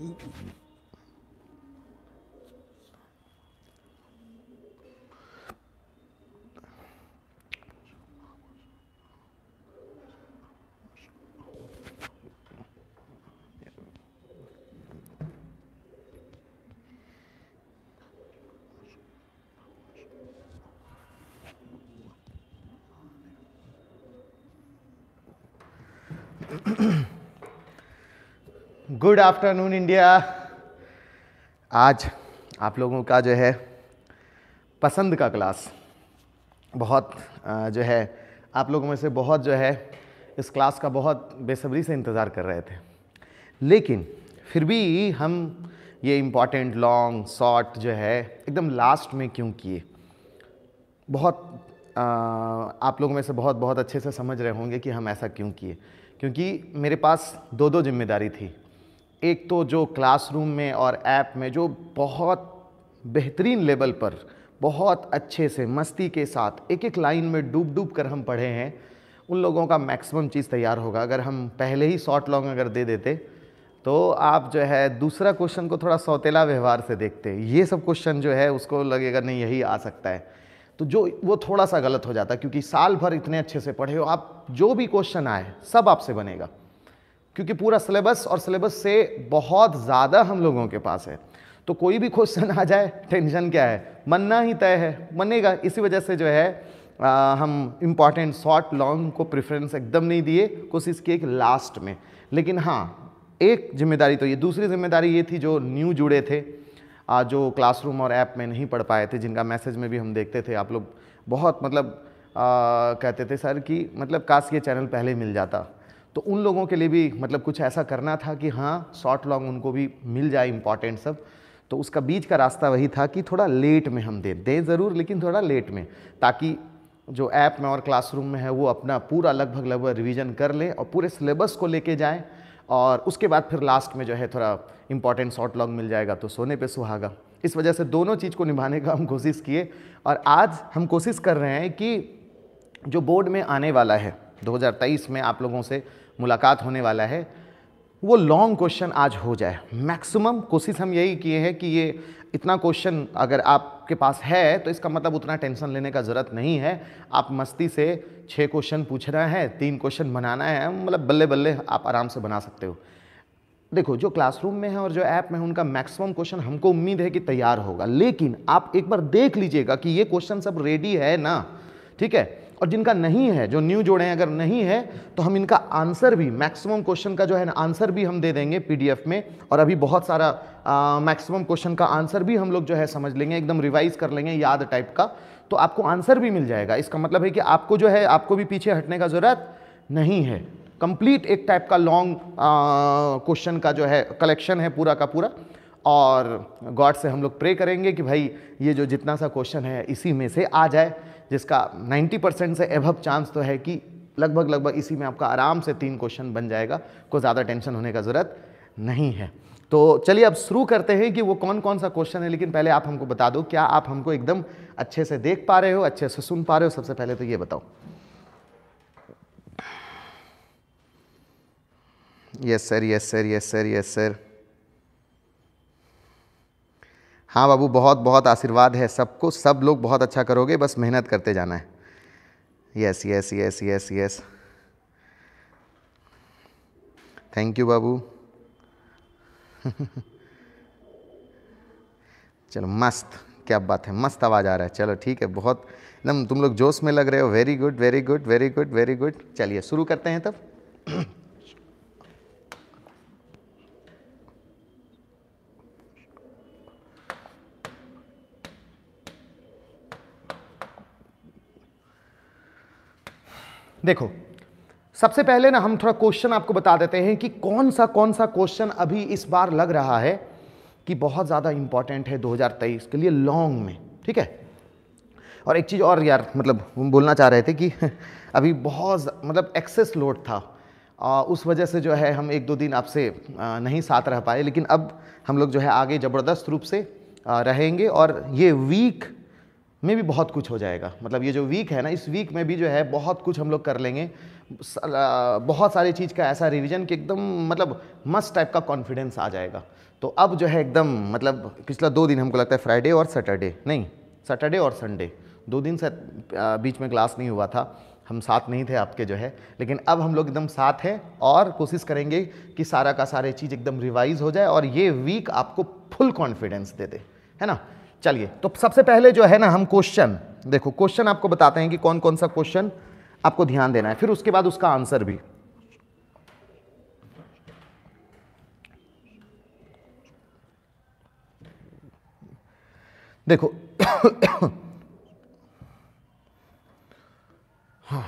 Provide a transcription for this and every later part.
Ooh. Good afternoon India आज आप लोगों का जो है पसंद का क्लास बहुत जो है आप लोगों में से बहुत जो है इस क्लास का बहुत बेसब्री से इंतज़ार कर रहे थे लेकिन फिर भी हम ये इम्पॉर्टेंट लॉन्ग शॉर्ट जो है एकदम लास्ट में क्यों किए बहुत आप लोगों में से बहुत बहुत अच्छे से समझ रहे होंगे कि हम ऐसा क्यों किए क्योंकि मेरे पास दो दो जिम्मेदारी थी एक तो जो क्लासरूम में और ऐप में जो बहुत बेहतरीन लेवल पर बहुत अच्छे से मस्ती के साथ एक एक लाइन में डूब डूब कर हम पढ़े हैं उन लोगों का मैक्सिमम चीज़ तैयार होगा अगर हम पहले ही शॉर्ट लॉन्ग अगर दे देते तो आप जो है दूसरा क्वेश्चन को थोड़ा सौतेला व्यवहार से देखते ये सब क्वेश्चन जो है उसको लगेगा नहीं यही आ सकता है तो जो वो थोड़ा सा गलत हो जाता है क्योंकि साल भर इतने अच्छे से पढ़े हो आप जो भी क्वेश्चन आए सब आपसे बनेगा क्योंकि पूरा सिलेबस और सिलेबस से बहुत ज़्यादा हम लोगों के पास है तो कोई भी क्वेश्चन आ जाए टेंशन क्या है मनना ही तय है मनेगा इसी वजह से जो है आ, हम इम्पॉर्टेंट शॉर्ट लॉन्ग को प्रेफरेंस एकदम नहीं दिए कोशिश किए कि लास्ट में लेकिन हाँ एक जिम्मेदारी तो ये दूसरी जिम्मेदारी ये थी जो न्यू जुड़े थे आ, जो क्लासरूम और ऐप में नहीं पढ़ पाए थे जिनका मैसेज में भी हम देखते थे आप लोग बहुत मतलब आ, कहते थे सर कि मतलब काश ये चैनल पहले मिल जाता तो उन लोगों के लिए भी मतलब कुछ ऐसा करना था कि हाँ शॉर्ट लॉन्ग उनको भी मिल जाए इम्पॉर्टेंट सब तो उसका बीच का रास्ता वही था कि थोड़ा लेट में हम दें दें ज़रूर लेकिन थोड़ा लेट में ताकि जो ऐप में और क्लासरूम में है वो अपना पूरा लगभग लगभग रिवीजन कर लें और पूरे सिलेबस को लेके जाएं और उसके बाद फिर लास्ट में जो है थोड़ा इंपॉर्टेंट शॉर्ट लॉन्ग मिल जाएगा तो सोने पे सुहागा इस वजह से दोनों चीज़ को निभाने का हम कोशिश किए और आज हम कोशिश कर रहे हैं कि जो बोर्ड में आने वाला है 2023 में आप लोगों से मुलाकात होने वाला है वो लॉन्ग क्वेश्चन आज हो जाए मैक्सिमम कोशिश हम यही किए हैं कि ये इतना क्वेश्चन अगर आपके पास है तो इसका मतलब उतना टेंशन लेने का ज़रूरत नहीं है आप मस्ती से छः क्वेश्चन पूछना है तीन क्वेश्चन बनाना है मतलब बल्ले बल्ले आप आराम से बना सकते हो देखो जो क्लासरूम में है और जो ऐप में उनका मैक्सिमम क्वेश्चन हमको उम्मीद है कि तैयार होगा लेकिन आप एक बार देख लीजिएगा कि ये क्वेश्चन सब रेडी है ना ठीक है और जिनका नहीं है जो न्यू जोड़े हैं अगर नहीं है तो हम इनका आंसर भी मैक्सिमम क्वेश्चन का जो है ना आंसर भी हम दे देंगे पीडीएफ में और अभी बहुत सारा मैक्सिमम क्वेश्चन का आंसर भी हम लोग जो है समझ लेंगे एकदम रिवाइज कर लेंगे याद टाइप का तो आपको आंसर भी मिल जाएगा इसका मतलब है कि आपको जो है आपको भी पीछे हटने का ज़रूरत नहीं है कंप्लीट एक टाइप का लॉन्ग क्वेश्चन का जो है कलेक्शन है पूरा का पूरा और गॉड से हम लोग प्रे करेंगे कि भाई ये जो जितना सा क्वेश्चन है इसी में से आ जाए जिसका 90 परसेंट से एभव चांस तो है कि लगभग लगभग इसी में आपका आराम से तीन क्वेश्चन बन जाएगा कोई ज़्यादा टेंशन होने का ज़रूरत नहीं है तो चलिए अब शुरू करते हैं कि वो कौन कौन सा क्वेश्चन है लेकिन पहले आप हमको बता दो क्या आप हमको एकदम अच्छे से देख पा रहे हो अच्छे से सुन पा रहे हो सबसे पहले तो ये बताओ yes sir yes sir yes sir yes sir हाँ बाबू बहुत बहुत आशीर्वाद है सबको सब लोग बहुत अच्छा करोगे बस मेहनत करते जाना है yes yes yes yes yes thank you बाबू चलो मस्त क्या बात है मस्त आवाज़ आ रहा है चलो ठीक है बहुत एकदम तुम लोग जोश में लग रहे हो very good very good very good very good चलिए शुरू करते हैं तब देखो सबसे पहले ना हम थोड़ा क्वेश्चन आपको बता देते हैं कि कौन सा कौन सा क्वेश्चन अभी इस बार लग रहा है कि बहुत ज़्यादा इंपॉर्टेंट है 2023 के लिए लॉन्ग में ठीक है और एक चीज़ और यार मतलब हम बोलना चाह रहे थे कि अभी बहुत मतलब एक्सेस लोड था आ, उस वजह से जो है हम एक दो दिन आपसे नहीं साथ रह पाए लेकिन अब हम लोग जो है आगे ज़बरदस्त रूप से रहेंगे और ये वीक में भी बहुत कुछ हो जाएगा मतलब ये जो वीक है ना इस वीक में भी जो है बहुत कुछ हम लोग कर लेंगे बहुत सारी चीज़ का ऐसा रिवीजन कि एकदम मतलब मस्त टाइप का कॉन्फिडेंस आ जाएगा तो अब जो है एकदम मतलब पिछला दो दिन हमको लगता है फ्राइडे और सैटरडे नहीं सैटरडे और संडे दो दिन से बीच में क्लास नहीं हुआ था हम साथ नहीं थे आपके जो है लेकिन अब हम लोग एकदम साथ हैं और कोशिश करेंगे कि सारा का सारे चीज़ एकदम रिवाइज़ हो जाए और ये वीक आपको फुल कॉन्फिडेंस दे दे है ना चलिए तो सबसे पहले जो है ना हम क्वेश्चन देखो क्वेश्चन आपको बताते हैं कि कौन कौन सा क्वेश्चन आपको ध्यान देना है फिर उसके बाद उसका आंसर भी देखो हाँ।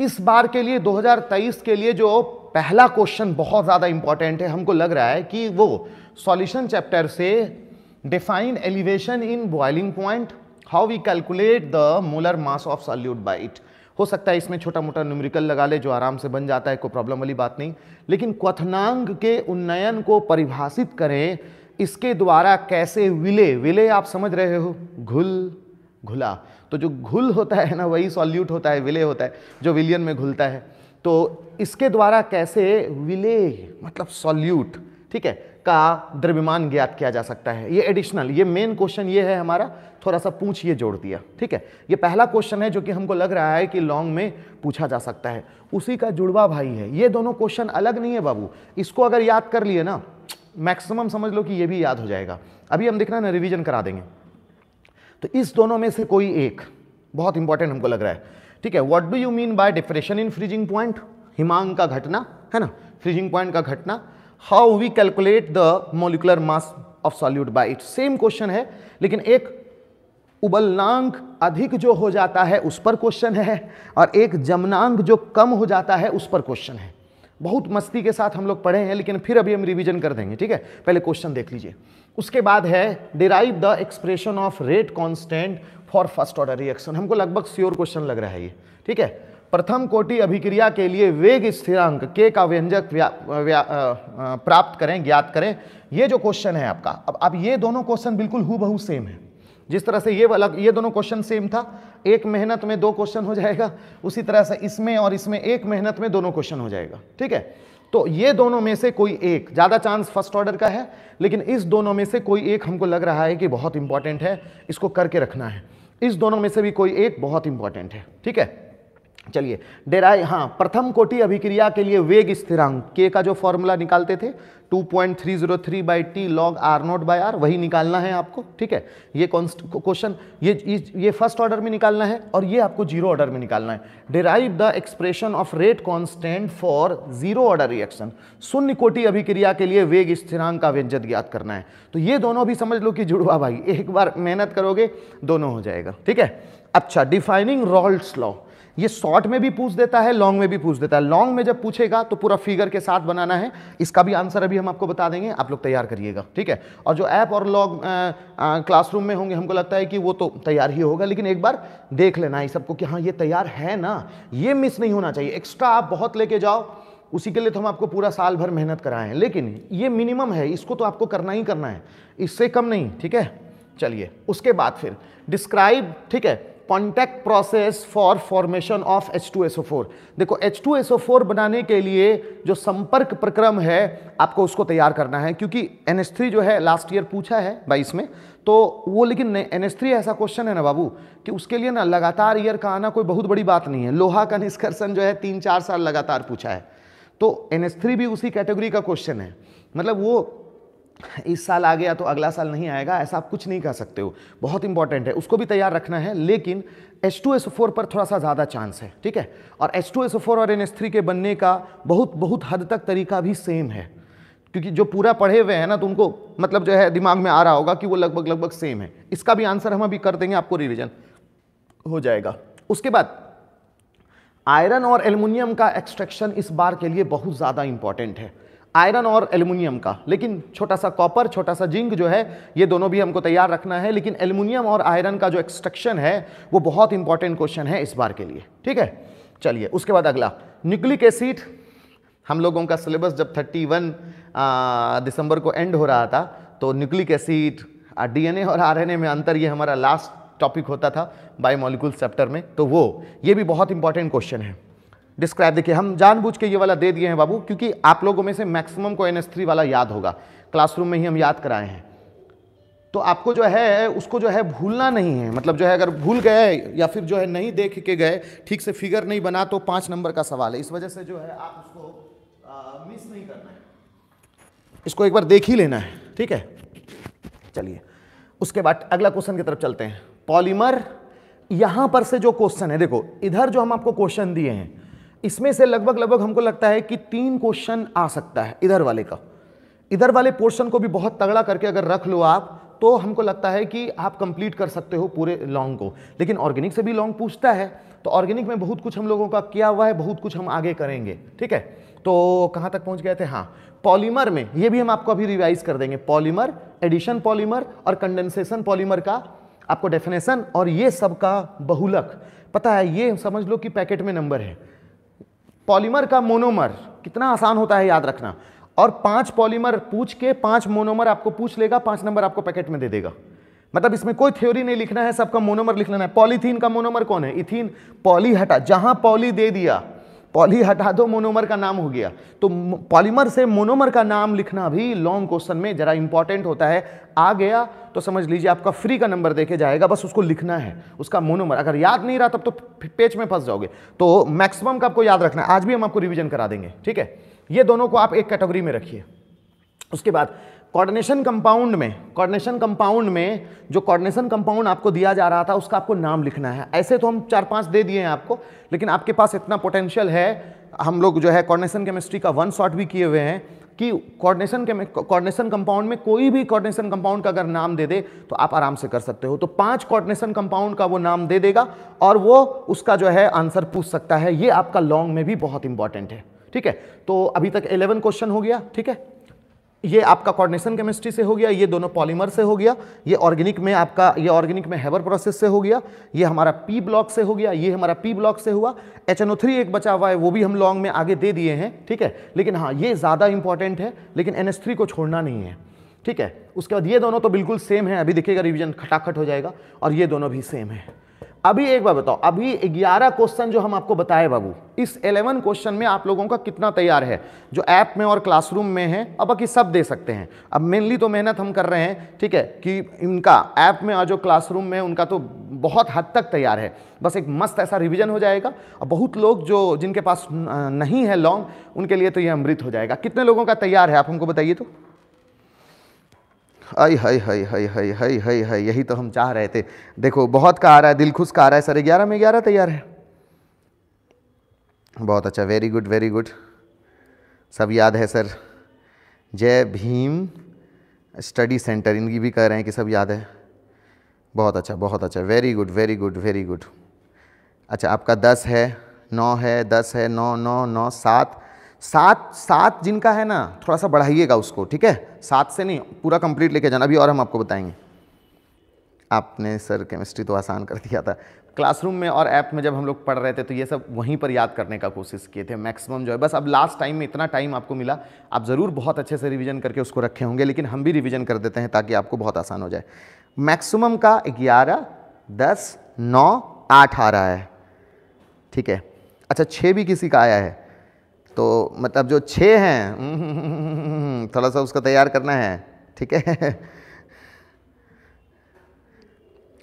इस बार के लिए 2023 के लिए जो पहला क्वेश्चन बहुत ज़्यादा इंपॉर्टेंट है हमको लग रहा है कि वो सॉल्यूशन चैप्टर से define elevation in boiling point how we calculate the molar mass of solute by it हो सकता है इसमें छोटा मोटा न्यूमेरिकल लगा ले जो आराम से बन जाता है कोई प्रॉब्लम वाली बात नहीं लेकिन क्वथनांग के उन्नयन को परिभाषित करें इसके द्वारा कैसे विले विले आप समझ रहे हो घुल घुला तो जो घुल होता है ना वही सॉल्यूट होता है विले होता है जो विलियन में घुलता है तो इसके द्वारा कैसे विले मतलब सॉल्यूट ठीक है का द्रव्यमान ज्ञात किया जा सकता है ये एडिशनल ये मेन क्वेश्चन ये है हमारा थोड़ा सा पूछ ये जोड़ दिया ठीक है ये पहला क्वेश्चन है जो कि हमको लग रहा है कि लॉन्ग में पूछा जा सकता है उसी का जुड़वा भाई है ये दोनों क्वेश्चन अलग नहीं है बाबू इसको अगर याद कर लिए ना मैक्सिमम समझ लो कि ये भी याद हो जाएगा अभी हम देखना ना रिविजन करा देंगे तो इस दोनों में से कोई एक बहुत इंपॉर्टेंट हमको लग रहा है ठीक है what do you mean by depression in freezing point हिमांग का घटना है ना फ्रीजिंग पॉइंट का घटना how we calculate the molecular mass of solute by it same question है लेकिन एक उबलनांक अधिक जो हो जाता है उस पर क्वेश्चन है और एक जमनांक जो कम हो जाता है उस पर क्वेश्चन है बहुत मस्ती के साथ हम लोग पढ़े हैं लेकिन फिर अभी हम रिवीजन कर देंगे ठीक है पहले क्वेश्चन देख लीजिए उसके बाद है derive the expression of rate constant for first order reaction हमको लगभग श्योर क्वेश्चन लग रहा है ये ठीक है प्रथम कोटि अभिक्रिया के लिए वेग स्थिरांक के का व्यंजक प्राप्त करें ज्ञात करें ये जो क्वेश्चन है आपका अब अब ये दोनों क्वेश्चन बिल्कुल हु सेम है जिस तरह से ये अलग ये दोनों क्वेश्चन सेम था एक मेहनत में दो क्वेश्चन हो जाएगा उसी तरह से इसमें और इसमें एक मेहनत में दोनों क्वेश्चन हो जाएगा ठीक है तो ये दोनों में से कोई एक ज़्यादा चांस फर्स्ट ऑर्डर का है लेकिन इस दोनों में से कोई एक हमको लग रहा है कि बहुत इंपॉर्टेंट है इसको करके रखना है इस दोनों में से भी कोई एक बहुत इंपॉर्टेंट है ठीक है चलिए डेरा हाँ प्रथम कोटि अभिक्रिया के लिए वेग स्थिरांक के का जो फॉर्मूला निकालते थे 2.303 point three zero three by T log R naught by R वही निकालना है आपको ठीक है ये क्वेश्चन ये ये फर्स्ट ऑर्डर में निकालना है और ये आपको जीरो ऑर्डर में निकालना है derive the expression of rate constant for zero order reaction शून्य कोटि अभिक्रिया के लिए वेग स्थिरांक का व्यंजन ज्ञात करना है तो ये दोनों भी समझ लो कि जुड़वा भाई एक बार मेहनत करोगे दोनों हो जाएगा ठीक है अच्छा डिफाइनिंग रॉल्ट लॉ ये शॉर्ट में भी पूछ देता है लॉन्ग में भी पूछ देता है लॉन्ग में जब पूछेगा तो पूरा फिगर के साथ बनाना है इसका भी आंसर अभी हम आपको बता देंगे आप लोग तैयार करिएगा ठीक है और जो ऐप और लॉग क्लासरूम में होंगे हमको लगता है कि वो तो तैयार ही होगा लेकिन एक बार देख लेना है सबको कि हाँ ये तैयार है ना ये मिस नहीं होना चाहिए एक्स्ट्रा आप बहुत लेके जाओ उसी के लिए तो हम आपको पूरा साल भर मेहनत कराएं लेकिन ये मिनिमम है इसको तो आपको करना ही करना है इससे कम नहीं ठीक है चलिए उसके बाद फिर डिस्क्राइब ठीक है contact process for formation of H2SO4 देखो H2SO4 बनाने के लिए जो संपर्क प्रक्रम है आपको उसको तैयार करना है क्योंकि NH3 जो है लास्ट ईयर पूछा है बाईस में तो वो लेकिन NH3 ऐसा क्वेश्चन है ना बाबू कि उसके लिए ना लगातार ईयर का आना कोई बहुत बड़ी बात नहीं है लोहा का निष्कर्षण जो है तीन चार साल लगातार पूछा है तो NH3 भी उसी कैटेगरी का क्वेश्चन है मतलब वो इस साल आ गया तो अगला साल नहीं आएगा ऐसा आप कुछ नहीं कह सकते हो बहुत इंपॉर्टेंट है उसको भी तैयार रखना है लेकिन टू एस फोर पर थोड़ा सा ज़्यादा चांस है ठीक है और एस टू फोर और एन एस थ्री के बनने का बहुत बहुत हद तक तरीका भी सेम है क्योंकि जो पूरा पढ़े हुए हैं ना तो उनको मतलब जो है दिमाग में आ रहा होगा कि वो लगभग लगभग सेम है इसका भी आंसर हम अभी कर देंगे आपको रिविजन हो जाएगा उसके बाद आयरन और एल्युमिनियम का एक्सट्रैक्शन इस बार के लिए बहुत ज़्यादा इंपॉर्टेंट है आयरन और एल्युमिनियम का लेकिन छोटा सा कॉपर छोटा सा जिंक जो है ये दोनों भी हमको तैयार रखना है लेकिन एल्युमिनियम और आयरन का जो एक्सट्रक्शन है वो बहुत इंपॉर्टेंट क्वेश्चन है इस बार के लिए ठीक है चलिए उसके बाद अगला न्यूक्लिक एसिड हम लोगों का सिलेबस जब 31 दिसंबर को एंड हो रहा था तो न्यूक्लिक एसिड डीएनए और आरएनए में अंतर ये हमारा लास्ट टॉपिक होता था बायोमोलिकुल चैप्टर में तो वो ये भी बहुत इंपॉर्टेंट क्वेश्चन है डिस्क्राइब देखिए हम जानबूझ के ये वाला दे दिए हैं बाबू क्योंकि आप लोगों में से मैक्सिमम को एन वाला याद होगा क्लासरूम में ही हम याद कराए हैं तो आपको जो है उसको जो है भूलना नहीं है मतलब जो है अगर भूल गए या फिर जो है नहीं देख के गए ठीक से फिगर नहीं बना तो पाँच नंबर का सवाल है इस वजह से जो है आप उसको मिस नहीं करना है इसको एक बार देख ही लेना है ठीक है चलिए उसके बाद अगला क्वेश्चन की तरफ चलते हैं पॉलीमर यहां पर से जो क्वेश्चन है देखो इधर जो हम आपको क्वेश्चन दिए हैं इसमें से लगभग लगभग हमको लगता है कि तीन क्वेश्चन आ सकता है इधर वाले का इधर वाले पोर्शन को भी बहुत तगड़ा करके अगर रख लो आप तो हमको लगता है कि आप कंप्लीट कर सकते हो पूरे लॉन्ग को लेकिन ऑर्गेनिक से भी लॉन्ग पूछता है तो ऑर्गेनिक में बहुत कुछ हम लोगों का किया हुआ है बहुत कुछ हम आगे करेंगे ठीक है तो कहाँ तक पहुँच गए थे हाँ पॉलीमर में ये भी हम आपको अभी रिवाइज कर देंगे पॉलीमर एडिशन पॉलीमर और कंडेंसेशन पॉलीमर का आपको डेफिनेशन और ये सब का बहुलक पता है ये समझ लो कि पैकेट में नंबर है पॉलीमर का मोनोमर कितना आसान होता है याद रखना और पांच पॉलीमर पूछ के पांच मोनोमर आपको पूछ लेगा पांच नंबर आपको पैकेट में दे देगा मतलब इसमें कोई थ्योरी नहीं लिखना है सबका मोनोमर लिख लेना है पॉलीथीन का मोनोमर कौन है इथिन पॉली हटा जहां पॉली दे दिया पॉली हटा दो मोनोमर का नाम हो गया तो पॉलीमर से मोनोमर का नाम लिखना भी लॉन्ग क्वेश्चन में ज़रा इंपॉर्टेंट होता है आ गया तो समझ लीजिए आपका फ्री का नंबर देखे जाएगा बस उसको लिखना है उसका मोनोमर अगर याद नहीं रहा तब तो पेज में फंस जाओगे तो मैक्सिमम का आपको याद रखना आज भी हम आपको रिविजन करा देंगे ठीक है ये दोनों को आप एक कैटेगरी में रखिए उसके बाद कॉर्डिनेशन कंपाउंड में कॉर्डिनेशन कंपाउंड में जो कॉर्डिनेशन कंपाउंड आपको दिया जा रहा था उसका आपको नाम लिखना है ऐसे तो हम चार पांच दे दिए हैं आपको लेकिन आपके पास इतना पोटेंशियल है हम लोग जो है कॉर्डिनेशन केमिस्ट्री का वन शॉट भी किए हुए हैं कि कोऑर्डिनेशन के कोऑर्डिनेशन कंपाउंड में कोई भी कोऑर्डिनेशन कंपाउंड का अगर नाम दे दे तो आप आराम से कर सकते हो तो पांच कोऑर्डिनेशन कंपाउंड का वो नाम दे देगा और वो उसका जो है आंसर पूछ सकता है ये आपका लॉन्ग में भी बहुत इंपॉर्टेंट है ठीक है तो अभी तक 11 क्वेश्चन हो गया ठीक है ये आपका कोऑर्डिनेशन केमिस्ट्री से हो गया ये दोनों पॉलीमर से हो गया ये ऑर्गेनिक में आपका ये ऑर्गेनिक में हैबर प्रोसेस से हो गया ये हमारा पी ब्लॉक से हो गया ये हमारा पी ब्लॉक से हुआ एच एक बचा हुआ है वो भी हम लॉन्ग में आगे दे दिए हैं ठीक है लेकिन हाँ ये ज़्यादा इंपॉर्टेंट है लेकिन एन को छोड़ना नहीं है ठीक है उसके बाद ये दोनों तो बिल्कुल सेम है अभी देखिएगा रिविजन खटाखट हो जाएगा और ये दोनों भी सेम है अभी एक बार बताओ अभी 11 क्वेश्चन जो हम आपको बताए बाबू इस 11 क्वेश्चन में आप लोगों का कितना तैयार है जो ऐप में और क्लासरूम में है अब बाकी सब दे सकते हैं अब मेनली तो मेहनत हम कर रहे हैं ठीक है कि इनका ऐप में और जो क्लासरूम में उनका तो बहुत हद तक तैयार है बस एक मस्त ऐसा रिविजन हो जाएगा और बहुत लोग जो जिनके पास नहीं है लॉन्ग उनके लिए तो ये अमृत हो जाएगा कितने लोगों का तैयार है आप हमको बताइए तो आई हाय हाय हाय हाय हाय हाय हाय यही तो हम चाह रहे थे देखो बहुत का आ रहा है दिल खुश का आ रहा है सर ग्यारह में ग्यारह तैयार है बहुत अच्छा वेरी गुड वेरी गुड सब याद है सर जय भीम स्टडी सेंटर इनकी भी कह रहे हैं कि सब याद है बहुत अच्छा बहुत अच्छा very good very good very good अच्छा आपका दस है नौ है दस है नौ नौ नौ सात सात सात जिनका है ना थोड़ा सा बढ़ाइएगा उसको ठीक है सात से नहीं पूरा कंप्लीट लेके जाना अभी और हम आपको बताएंगे आपने सर केमिस्ट्री तो आसान कर दिया था क्लासरूम में और ऐप में जब हम लोग पढ़ रहे थे तो ये सब वहीं पर याद करने का कोशिश किए थे मैक्सिमम जो है बस अब लास्ट टाइम में इतना टाइम आपको मिला आप ज़रूर बहुत अच्छे से रिवीजन करके उसको रखे होंगे लेकिन हम भी रिवीजन कर देते हैं ताकि आपको बहुत आसान हो जाए मैक्सिमम का ग्यारह दस नौ आठ आ रहा है ठीक है अच्छा छः भी किसी का आया है तो मतलब जो छः हैं हम्म, थोड़ा सा उसका तैयार करना है ठीक है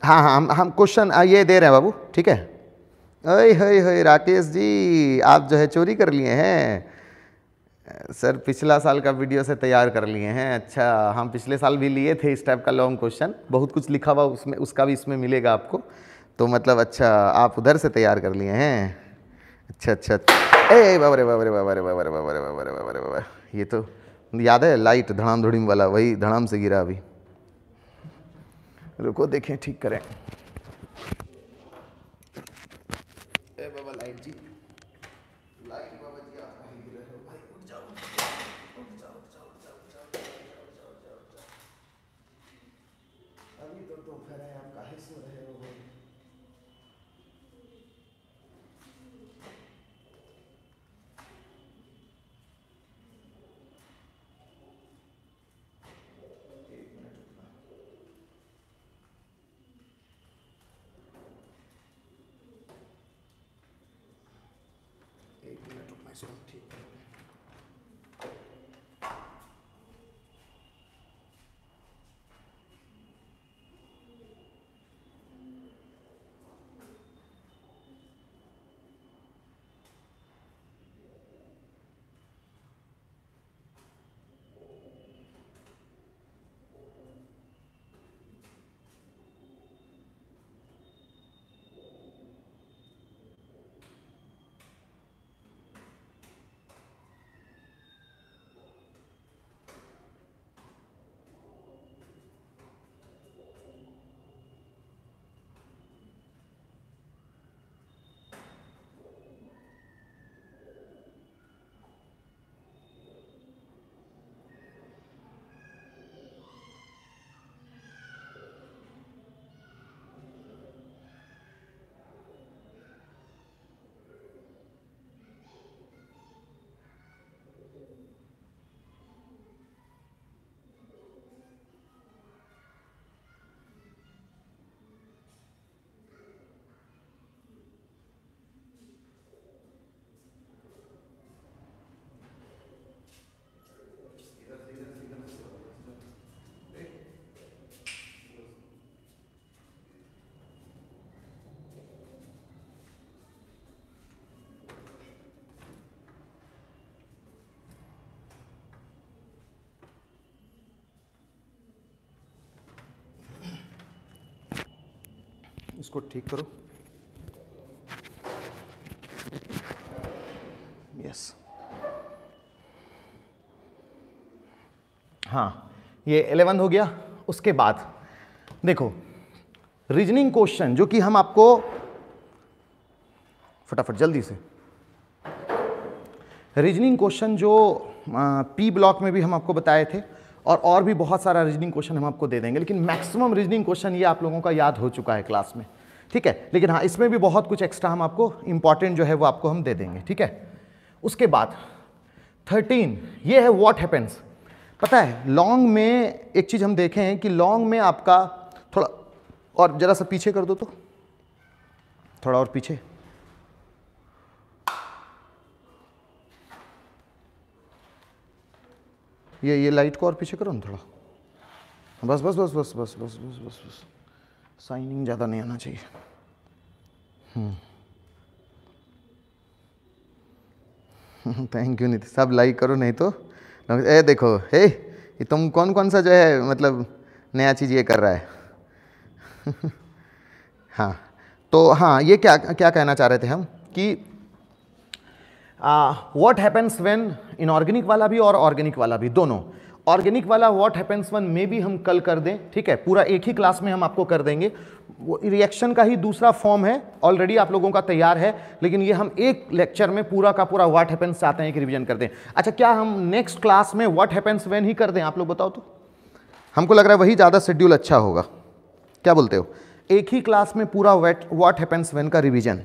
हाँ हाँ हम हम क्वेश्चन ये दे रहे हैं बाबू ठीक है अय हय हय राकेश जी आप जो है चोरी कर लिए हैं सर पिछला साल का वीडियो से तैयार कर लिए हैं अच्छा हम पिछले साल भी लिए थे इस टाइप का लॉन्ग क्वेश्चन बहुत कुछ लिखा हुआ उसमें उसका भी इसमें मिलेगा आपको तो मतलब अच्छा आप उधर से तैयार कर लिए हैं अच्छा अच्छा, अच्छा। ए बाबरे बाबरे बाबरे बाबरे बाबरे बाबरे बाबरे बाबरे ये तो याद है लाइट धड़ाम धुड़ीम वाला वही धड़ाम से गिरा अभी रुको देखें ठीक करें इसको ठीक करो यस हाँ ये एलेवन हो गया उसके बाद देखो रीजनिंग क्वेश्चन जो कि हम आपको फटाफट जल्दी से रीजनिंग क्वेश्चन जो पी ब्लॉक में भी हम आपको बताए थे और और भी बहुत सारा रीजनिंग क्वेश्चन हम आपको दे देंगे लेकिन मैक्सिमम रीजनिंग क्वेश्चन ये आप लोगों का याद हो चुका है क्लास में ठीक है लेकिन हाँ इसमें भी बहुत कुछ एक्स्ट्रा हम आपको इंपॉर्टेंट जो है वो आपको हम दे देंगे ठीक है उसके बाद थर्टीन ये है वॉट हैपन्स पता है लॉन्ग में एक चीज़ हम देखें कि लॉन्ग में आपका थोड़ा और ज़रा सा पीछे कर दो तो थोड़ा और पीछे ये ये लाइट को और पीछे करो ना थोड़ा बस बस बस बस बस बस बस बस बस साइनिंग ज़्यादा नहीं आना चाहिए थैंक यू नीति सब लाइक करो नहीं तो ए देखो हे ये तुम कौन कौन सा जो है मतलब नया चीज़ ये कर रहा है हाँ तो हाँ ये क्या क्या कहना चाह रहे थे हम कि व्हाट हैपन्स व्हेन इनऑर्गेनिक वाला भी और ऑर्गेनिक वाला भी दोनों ऑर्गेनिक वाला व्हाट हैपन्स वन मे भी हम कल कर दें ठीक है पूरा एक ही क्लास में हम आपको कर देंगे वो रिएक्शन का ही दूसरा फॉर्म है ऑलरेडी आप लोगों का तैयार है लेकिन ये हम एक लेक्चर में पूरा का पूरा व्हाट हैपन्स चाहते हैं कि रिविजन कर दें अच्छा क्या हम नेक्स्ट क्लास में व्हाट हैपन्स व्हेन ही कर दें आप लोग बताओ तो हमको लग रहा है वही ज़्यादा शेड्यूल अच्छा होगा क्या बोलते हो एक ही क्लास में पूरा वेट व्हाट हैपन्स वेन का revision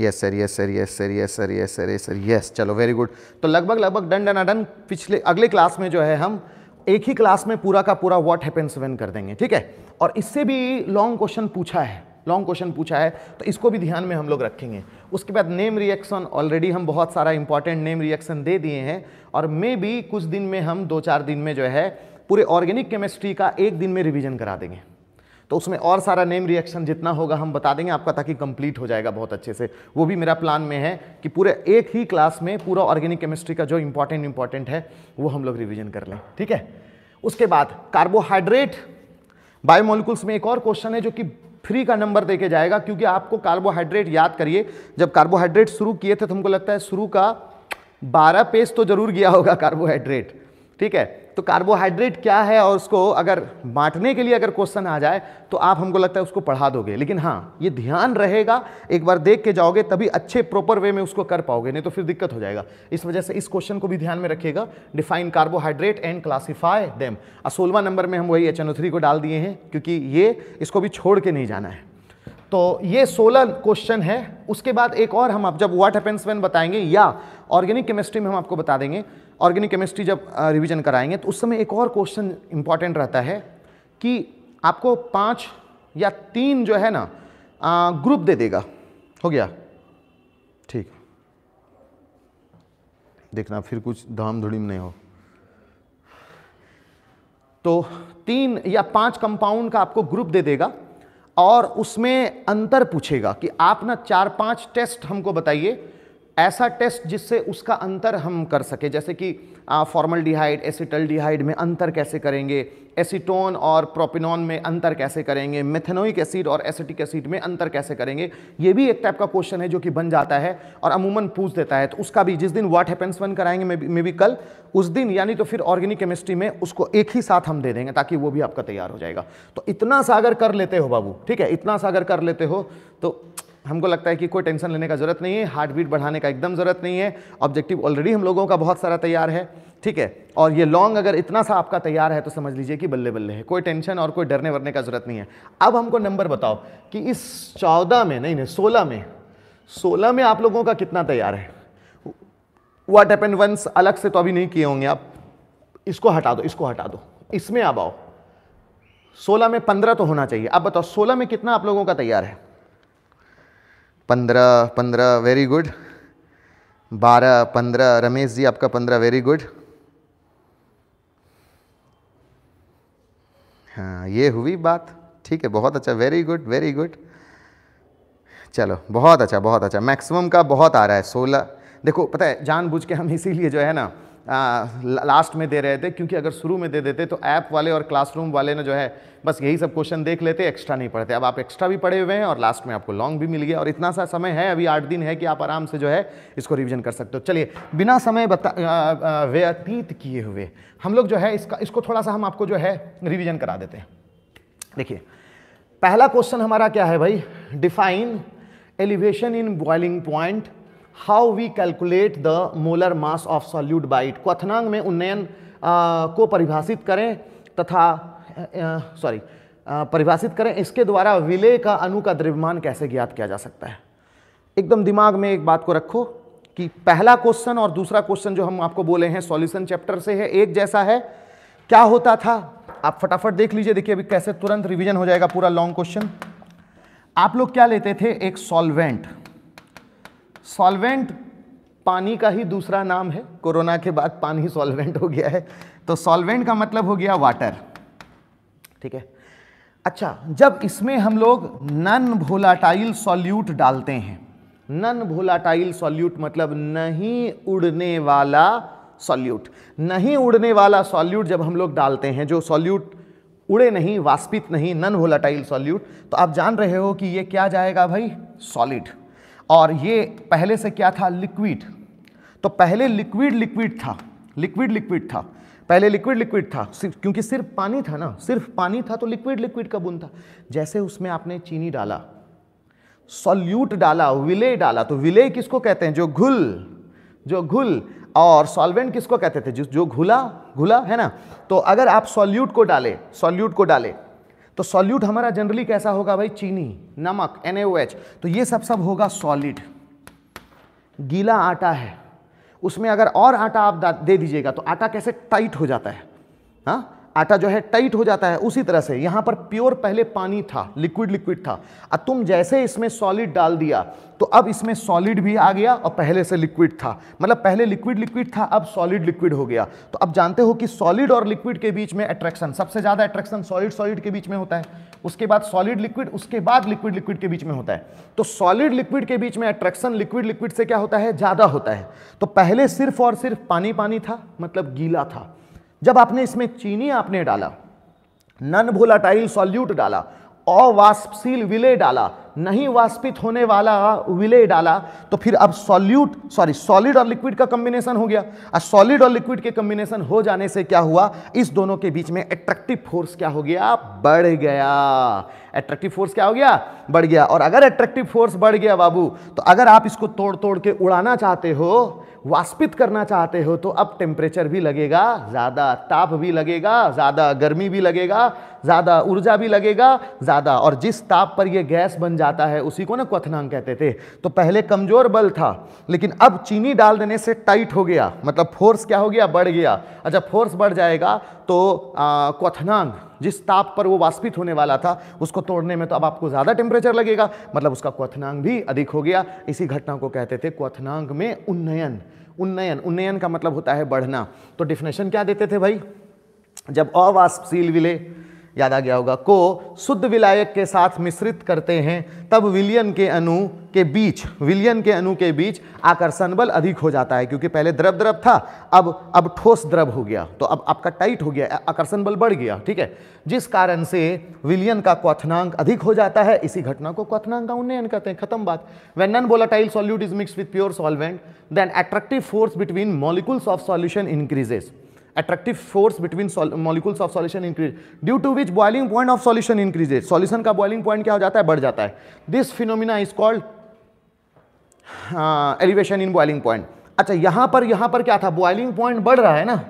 yes sir yes sir yes sir yes sir yes sir yes sir yes चलो वेरी गुड तो लगभग लगभग डन डन डन पिछले अगले क्लास में जो है हम एक ही क्लास में पूरा का पूरा व्हाट हैपेंस वेन कर देंगे ठीक है और इससे भी लॉन्ग क्वेश्चन पूछा है लॉन्ग क्वेश्चन पूछा है तो इसको भी ध्यान में हम लोग रखेंगे उसके बाद नेम रिएक्शन ऑलरेडी हम बहुत सारा इंपॉर्टेंट नेम रिएक्शन दे दिए हैं और मे भी कुछ दिन में हम दो चार दिन में जो है पूरे ऑर्गेनिक केमिस्ट्री का एक दिन में रिवीजन करा देंगे तो उसमें और सारा नेम रिएक्शन जितना होगा हम बता देंगे आपका ताकि कंप्लीट हो जाएगा बहुत अच्छे से वो भी मेरा प्लान में है कि पूरे एक ही क्लास में पूरा ऑर्गेनिक केमिस्ट्री का जो इंपॉर्टेंट इंपॉर्टेंट है वो हम लोग रिविजन कर लें ठीक है उसके बाद कार्बोहाइड्रेट बायोमोलिकुल्स में एक और क्वेश्चन है जो कि फ्री का नंबर देके जाएगा क्योंकि आपको कार्बोहाइड्रेट याद करिए जब कार्बोहाइड्रेट शुरू किए थे तो हमको लगता है शुरू का बारह पेज तो जरूर गया होगा कार्बोहाइड्रेट ठीक है तो कार्बोहाइड्रेट क्या है और उसको अगर बांटने के लिए अगर क्वेश्चन आ जाए तो आप हमको लगता है उसको पढ़ा दोगे लेकिन हाँ ये ध्यान रहेगा एक बार देख के जाओगे तभी अच्छे प्रॉपर वे में उसको कर पाओगे नहीं तो फिर दिक्कत हो जाएगा इस वजह से इस क्वेश्चन को भी ध्यान में रखिएगा define carbohydrate and classify them असोलवा सोलवा नंबर में हम वही एच को डाल दिए हैं क्योंकि ये इसको भी छोड़ के नहीं जाना है तो ये सोलह क्वेश्चन है उसके बाद एक और हम आप जब व्हाट हैपेंस वेन बताएंगे या ऑर्गेनिक केमिस्ट्री में हम आपको बता देंगे ऑर्गेनिक केमिस्ट्री जब रिवीजन कराएंगे तो उस समय एक और क्वेश्चन इंपॉर्टेंट रहता है कि आपको पांच या तीन जो है ना ग्रुप दे देगा हो गया ठीक देखना फिर कुछ धाम में नहीं हो तो तीन या पांच कंपाउंड का आपको ग्रुप दे देगा और उसमें अंतर पूछेगा कि आप ना चार पांच टेस्ट हमको बताइए ऐसा टेस्ट जिससे उसका अंतर हम कर सकें जैसे कि फॉर्मल डिहाइड एसिटल डिहाइड में अंतर कैसे करेंगे एसीटोन और प्रोपिनॉन में अंतर कैसे करेंगे मेथेनोइक एसिड और एसिटिक एसिड में अंतर कैसे करेंगे ये भी एक टाइप का क्वेश्चन है जो कि बन जाता है और अमूमन पूछ देता है तो उसका भी जिस दिन व्हाट हैपन्स वन कराएंगे मे बी कल उस दिन यानी तो फिर ऑर्गेनिक केमिस्ट्री में उसको एक ही साथ हम दे देंगे ताकि वो भी आपका तैयार हो जाएगा तो इतना सा अगर कर लेते हो बाबू ठीक है इतना सा अगर कर लेते हो तो हमको लगता है कि कोई टेंशन लेने का ज़रूरत नहीं है हार्ट बीट बढ़ाने का एकदम ज़रूरत नहीं है ऑब्जेक्टिव ऑलरेडी हम लोगों का बहुत सारा तैयार है ठीक है और ये लॉन्ग अगर इतना सा आपका तैयार है तो समझ लीजिए कि बल्ले बल्ले है कोई टेंशन और कोई डरने वरने का ज़रूरत नहीं है अब हमको नंबर बताओ कि इस चौदह में नहीं नहीं सोलह में सोलह में आप लोगों का कितना तैयार है वाट एपन वंस अलग से तो अभी नहीं किए होंगे आप इसको हटा दो इसको हटा दो इसमें आप आओ सोलह में पंद्रह तो होना चाहिए अब बताओ सोलह में कितना आप लोगों का तैयार है पंद्रह पंद्रह वेरी गुड बारह पंद्रह रमेश जी आपका पंद्रह वेरी गुड हाँ ये हुई बात ठीक है बहुत अच्छा वेरी गुड वेरी गुड चलो बहुत अच्छा बहुत अच्छा मैक्सिमम का बहुत आ रहा है सोलह देखो पता है जानबूझ के हम इसीलिए जो है ना लास्ट में दे रहे थे क्योंकि अगर शुरू में दे देते तो ऐप वाले और क्लासरूम वाले ने जो है बस यही सब क्वेश्चन देख लेते एक्स्ट्रा नहीं पढ़ते अब आप एक्स्ट्रा भी पढ़े हुए हैं और लास्ट में आपको लॉन्ग भी मिल गया और इतना सा समय है अभी आठ दिन है कि आप आराम से जो है इसको रिविजन कर सकते हो चलिए बिना समय बता व्यतीत किए हुए हम लोग जो है इसका इसको थोड़ा सा हम आपको जो है रिविजन करा देते हैं देखिए पहला क्वेश्चन हमारा क्या है भाई define elevation in boiling point how we calculate the molar mass of solute by it क्वथनांग में उन्नयन को परिभाषित करें तथा सॉरी परिभाषित करें इसके द्वारा विलय का अणु का द्रव्यमान कैसे ज्ञात किया जा सकता है एकदम दिमाग में एक बात को रखो कि पहला क्वेश्चन और दूसरा क्वेश्चन जो हम आपको बोले हैं सॉल्यूशन चैप्टर से है एक जैसा है क्या होता था आप फटाफट देख लीजिए देखिए अभी कैसे तुरंत रिवीजन हो जाएगा पूरा लॉन्ग क्वेश्चन आप लोग क्या लेते थे एक सॉल्वेंट सॉल्वेंट पानी का ही दूसरा नाम है कोरोना के बाद पानी सॉल्वेंट हो गया है तो सॉल्वेंट का मतलब हो गया वाटर ठीक है अच्छा जब इसमें हम लोग नन भोलाटाइल सॉल्यूट डालते हैं नन भोलाटाइल सॉल्यूट मतलब नहीं उड़ने वाला सॉल्यूट नहीं उड़ने वाला सॉल्यूट जब हम लोग डालते हैं जो सॉल्यूट उड़े नहीं वास्पित नहीं नन वोलाटाइल सॉल्यूट तो आप जान रहे हो कि ये क्या जाएगा भाई सॉलिड और ये पहले से क्या था लिक्विड तो पहले लिक्विड लिक्विड था लिक्विड लिक्विड था पहले लिक्विड लिक्विड था सिर्फ क्योंकि सिर्फ पानी था ना सिर्फ पानी था तो लिक्विड लिक्विड का बुन था जैसे उसमें आपने चीनी डाला सॉल्यूट डाला विले डाला तो विले किसको कहते हैं जो घुल जो घुल और सॉल्वेंट किसको कहते थे जो घुला घुला है ना तो अगर आप सॉल्यूट को डाले सॉल्यूट को डाले तो सॉल्यूट हमारा जनरली कैसा होगा भाई चीनी नमक एन तो ये सब सब होगा सॉलिड गीला आटा है उसमें अगर और आटा आप दे दीजिएगा तो आटा कैसे टाइट हो जाता है हाँ आटा जो है टाइट हो जाता है उसी तरह से यहां पर प्योर पहले पानी था लिक्विड लिक्विड था और तुम जैसे इसमें सॉलिड डाल दिया तो अब इसमें सॉलिड भी आ गया और पहले से लिक्विड था मतलब पहले लिक्विड लिक्विड था अब सॉलिड लिक्विड हो गया तो अब जानते हो कि सॉलिड और लिक्विड के बीच में अट्रैक्शन सबसे ज़्यादा अट्रैक्शन सॉलिड सॉलिड के बीच में होता है उसके बाद सॉलिड लिक्विड उसके बाद लिक्विड लिक्विड के बीच में होता है तो सॉलिड लिक्विड के बीच में अट्रैक्शन लिक्विड लिक्विड से क्या होता है ज़्यादा होता है तो पहले सिर्फ और सिर्फ पानी पानी था मतलब गीला था जब आपने इसमें चीनी आपने डाला नन भोलाटाइल सॉल्यूट डाला अवाष्पशील विलय डाला नहीं वाष्पित होने वाला विलय डाला तो फिर अब सॉल्यूट सॉरी सॉलिड और लिक्विड का कॉम्बिनेशन हो गया और सॉलिड और लिक्विड के कॉम्बिनेशन हो जाने से क्या हुआ इस दोनों के बीच में एट्रैक्टिव फोर्स क्या हो गया बढ़ गया एट्रैक्टिव फोर्स क्या हो गया बढ़ गया और अगर एट्रैक्टिव फोर्स बढ़ गया बाबू तो अगर आप इसको तोड़ तोड़ के उड़ाना चाहते हो वाष्पित करना चाहते हो तो अब टेम्परेचर भी लगेगा ज़्यादा ताप भी लगेगा ज़्यादा गर्मी भी लगेगा ज़्यादा ऊर्जा भी लगेगा ज़्यादा और जिस ताप पर यह गैस बन जाता है उसी को ना क्वनांग कहते थे तो पहले कमज़ोर बल था लेकिन अब चीनी डाल देने से टाइट हो गया मतलब फोर्स क्या हो गया बढ़ गया अच्छा फोर्स बढ़ जाएगा तो क्वनांग जिस ताप पर वो वास्पित होने वाला था उसको तोड़ने में तो अब आपको ज़्यादा टेम्परेचर लगेगा मतलब उसका क्वनांग भी अधिक हो गया इसी घटना को कहते थे क्वनांग में उन्नयन उन्नयन उन्नयन का मतलब होता है बढ़ना तो डिफिनेशन क्या देते थे भाई जब अवाष्पशील विलय याद आ गया होगा को शुद्ध विलायक के साथ मिश्रित करते हैं तब विलियन के अणु के बीच विलियन के अणु के बीच आकर्षण बल अधिक हो जाता है क्योंकि पहले द्रव द्रव था अब अब ठोस द्रव हो गया तो अब आपका टाइट हो गया आकर्षण बल बढ़ गया ठीक है जिस कारण से विलियन का क्वथनांक अधिक हो जाता है इसी घटना को क्वथनांक उन्नयन कहते हैं खत्म बात when non volatile solute is mix with pure solvent then attractive force between molecules of solution increases attractive force between molecules of solution increase due to which boiling point of solution increases solution का boiling point क्या हो जाता है बढ़ जाता है this phenomena is called elevation in boiling point अच्छा यहां पर यहां पर क्या था बॉइलिंग पॉइंट बढ़ रहा है ना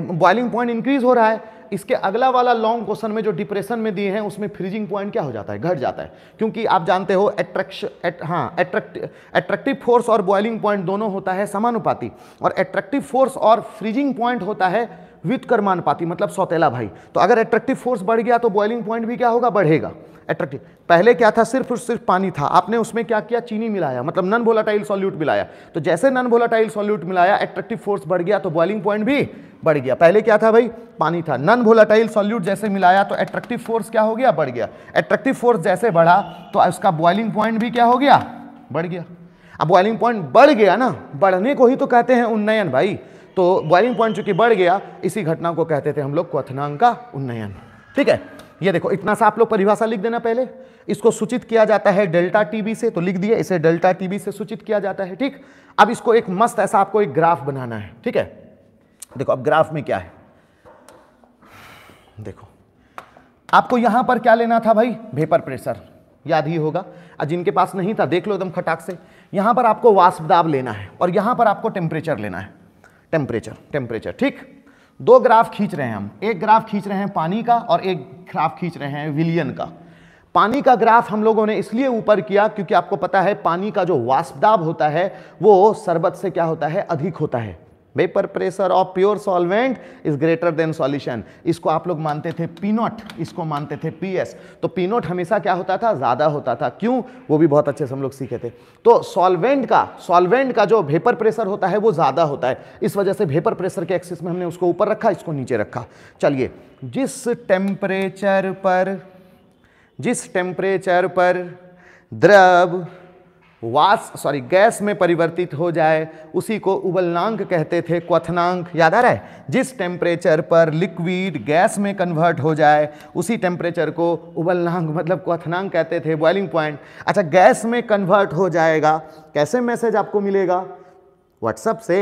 बॉइलिंग पॉइंट इंक्रीज हो रहा है इसके अगला वाला लॉन्ग क्वेश्चन में जो डिप्रेशन में दिए हैं उसमें फ्रीजिंग पॉइंट क्या हो जाता है घट जाता है क्योंकि आप जानते हो एट्रैक्श एट, हाँ एट्रैक्टिव एट्रैक्टिव फोर्स और बॉइलिंग पॉइंट दोनों होता है समानुपाती और एट्रैक्टिव फोर्स और फ्रीजिंग पॉइंट होता है विथ पाती मतलब सौतेला भाई तो अगर एट्रैक्टिव फोर्स बढ़ गया तो बॉइलिंग पॉइंट भी क्या होगा बढ़ेगा एट्रैक्टिव पहले क्या था सिर्फ और सिर्फ पानी था आपने उसमें क्या किया चीनी मिलाया मतलब नन वोलाटाइल सॉल्यूट मिलाया तो जैसे नन वोलाटाइल सॉल्यूट मिलाया एट्रैक्टिव फोर्स बढ़ गया तो बॉइलिंग पॉइंट भी बढ़ गया पहले क्या था भाई पानी था नन वोलाटाइल सॉल्यूट जैसे मिलाया तो एट्रैक्टिव फोर्स क्या हो गया बढ़ गया एट्रैक्टिव फोर्स जैसे बढ़ा तो उसका बॉइलिंग पॉइंट भी क्या हो गया बढ़ गया अब बॉइलिंग पॉइंट बढ़ गया ना बढ़ने को ही तो कहते हैं उन्नयन भाई तो बॉइलिंग पॉइंट चूंकि बढ़ गया इसी घटना को कहते थे हम लोग क्वनांग का उन्नयन ठीक है ये देखो इतना सा आप लोग परिभाषा लिख देना पहले इसको सूचित किया जाता है डेल्टा टीबी से तो लिख दिया इसे डेल्टा टीबी से सूचित किया जाता है ठीक अब इसको एक मस्त ऐसा आपको एक ग्राफ बनाना है ठीक है देखो अब ग्राफ में क्या है देखो आपको यहां पर क्या लेना था भाई भेपर प्रेशर याद ही होगा और जिनके पास नहीं था देख लो एकदम खटाक से यहां पर आपको वास्पदाब लेना है और यहां पर आपको टेम्परेचर लेना है टेम्परेचर टेम्परेचर ठीक दो ग्राफ खींच रहे हैं हम एक ग्राफ खींच रहे हैं पानी का और एक ग्राफ खींच रहे हैं विलियन का पानी का ग्राफ हम लोगों ने इसलिए ऊपर किया क्योंकि आपको पता है पानी का जो वास्पदाब होता है वो शरबत से क्या होता है अधिक होता है vapour pressure of pure solvent is greater than solution इसको आप लोग मानते थे पी नॉट इसको मानते थे पी एस तो पी नॉट हमेशा क्या होता था ज़्यादा होता था क्यों वो भी बहुत अच्छे से हम लोग सीखे थे तो सॉल्वेंट का सॉल्वेंट का जो वेपर प्रेशर होता है वो ज़्यादा होता है इस वजह से वेपर प्रेशर के एक्सिस में हमने उसको ऊपर रखा इसको नीचे रखा चलिए जिस टेम्परेचर पर जिस टेम्परेचर पर द्रव वास सॉरी गैस में परिवर्तित हो जाए उसी को उबलनांक कहते थे क्वथनांक याद आ रहा है जिस टेम्परेचर पर लिक्विड गैस में कन्वर्ट हो जाए उसी टेम्परेचर को उबलनांक मतलब क्वथनांक कहते थे बॉइलिंग पॉइंट अच्छा गैस में कन्वर्ट हो जाएगा कैसे मैसेज आपको मिलेगा व्हाट्सअप से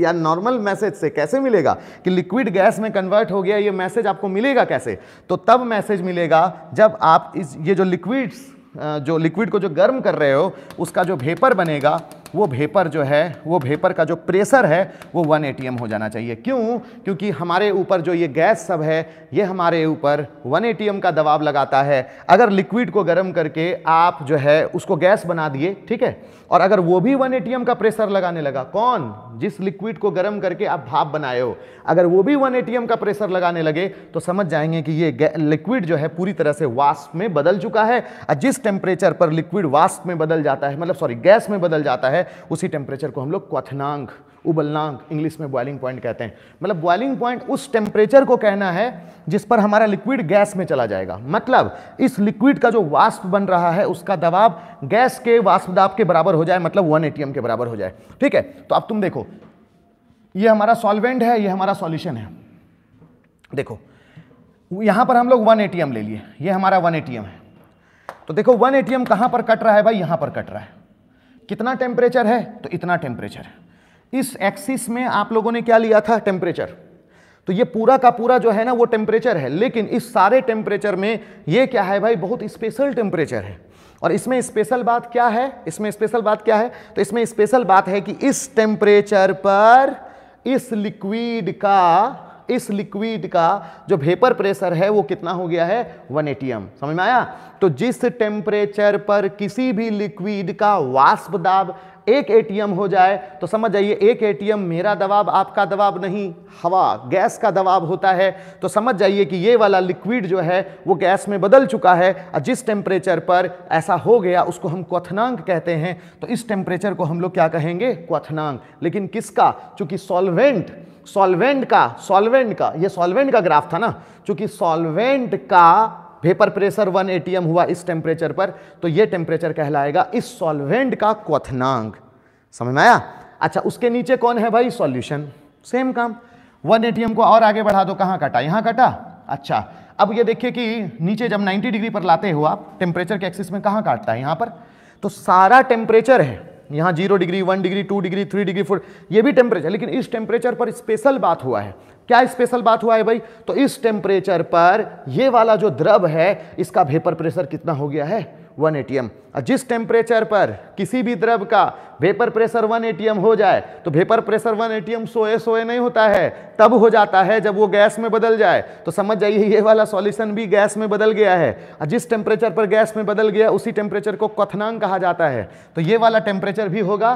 या नॉर्मल मैसेज से कैसे मिलेगा कि लिक्विड गैस में कन्वर्ट हो गया ये मैसेज आपको मिलेगा कैसे तो तब मैसेज मिलेगा जब आप इस ये जो लिक्विड्स जो लिक्विड को जो गर्म कर रहे हो उसका जो भेपर बनेगा वो भेपर जो है वो भेपर का जो प्रेशर है वो 1 एटीएम हो जाना चाहिए क्यों क्योंकि हमारे ऊपर जो ये गैस सब है ये हमारे ऊपर 1 एटीएम का दबाव लगाता है अगर लिक्विड को गर्म करके आप जो है उसको गैस बना दिए ठीक है और अगर वो भी 1 एटीएम का प्रेशर लगाने लगा कौन जिस लिक्विड को गर्म करके आप भाप बनाए हो अगर वो भी वन ए का प्रेशर लगाने लगे तो समझ जाएंगे कि ये लिक्विड जो है पूरी तरह से वाष्प में बदल चुका है और जिस टेम्परेचर पर लिक्विड वाष्प में बदल जाता है मतलब सॉरी गैस में बदल जाता है उसी टेम्परेचर को हम लोग क्वथनांक उबलनांग इंग्लिश में बॉइलिंग पॉइंट कहते हैं मतलब बॉइलिंग पॉइंट उस टेम्परेचर को कहना है जिस पर हमारा लिक्विड गैस में चला जाएगा मतलब इस लिक्विड का जो वाष्प बन रहा है उसका दबाव गैस के वाष्प दाब के बराबर हो जाए मतलब वन ए के बराबर हो जाए ठीक है तो अब तुम देखो ये हमारा सॉल्वेंट है ये हमारा सॉल्यूशन है देखो यहां पर हम लोग वन ए ले लिए ये हमारा वन ए है तो देखो वन एटीएम कहाँ पर कट रहा है भाई यहां पर कट रहा है कितना टेम्परेचर है तो इतना टेम्परेचर है इस एक्सिस में आप लोगों ने क्या लिया था टेम्परेचर तो ये पूरा का पूरा जो है ना वो टेम्परेचर है लेकिन इस सारे टेम्परेचर में ये क्या है भाई बहुत स्पेशल टेम्परेचर है और इसमें स्पेशल बात क्या है इसमें स्पेशल बात क्या है तो इसमें स्पेशल बात है कि इस टेम्परेचर पर इस लिक्विड का इस लिक्विड का जो वेपर प्रेशर है वो कितना हो गया है 1 एटीएम समझ में आया तो जिस टेम्परेचर पर किसी भी लिक्विड का वाष्प दाब एक एटीएम हो जाए तो समझ जाइए एक एटीएम मेरा दबाव आपका दबाव नहीं हवा गैस का दबाव होता है तो समझ जाइए कि ये वाला लिक्विड जो है वो गैस में बदल चुका है और जिस टेम्परेचर पर ऐसा हो गया उसको हम क्वथनांक कहते हैं तो इस टेम्परेचर को हम लोग क्या कहेंगे क्वथनांक लेकिन किसका चूंकि सॉल्वेंट सॉल्वेंट का सॉल्वेंट का ये सॉल्वेंट का ग्राफ था ना चूंकि सॉल्वेंट का वेपर प्रेशर 1 एटीएम हुआ इस टेम्परेचर पर तो ये टेम्परेचर कहलाएगा इस सॉल्वेंट का क्वनांग समझ में आया अच्छा उसके नीचे कौन है भाई सॉल्यूशन सेम काम 1 एटीएम को और आगे बढ़ा दो कहाँ कटा यहाँ कटा अच्छा अब ये देखिए कि नीचे जब 90 डिग्री पर लाते हो आप टेम्परेचर के एक्सिस में कहाँ काटता है यहाँ पर तो सारा टेम्परेचर है यहाँ zero degree one degree two degree three degree four ये भी टेम्परेचर लेकिन इस टेम्परेचर पर स्पेशल बात हुआ है क्या स्पेशल बात हुआ है भाई तो इस टेम्परेचर पर ये वाला जो द्रव है इसका वेपर प्रेशर कितना हो गया है वन एटीएम जिस टेम्परेचर पर किसी भी द्रव का वेपर प्रेशर वन एटीएम हो जाए तो वेपर प्रेशर वन एटीएम सोए सोए नहीं होता है तब हो जाता है जब वो गैस में बदल जाए तो समझ जाइए ये वाला सॉल्यूशन भी गैस में बदल गया है और जिस टेम्परेचर पर गैस में बदल गया उसी टेम्परेचर को कथनांग कहा जाता है तो ये वाला टेम्परेचर भी होगा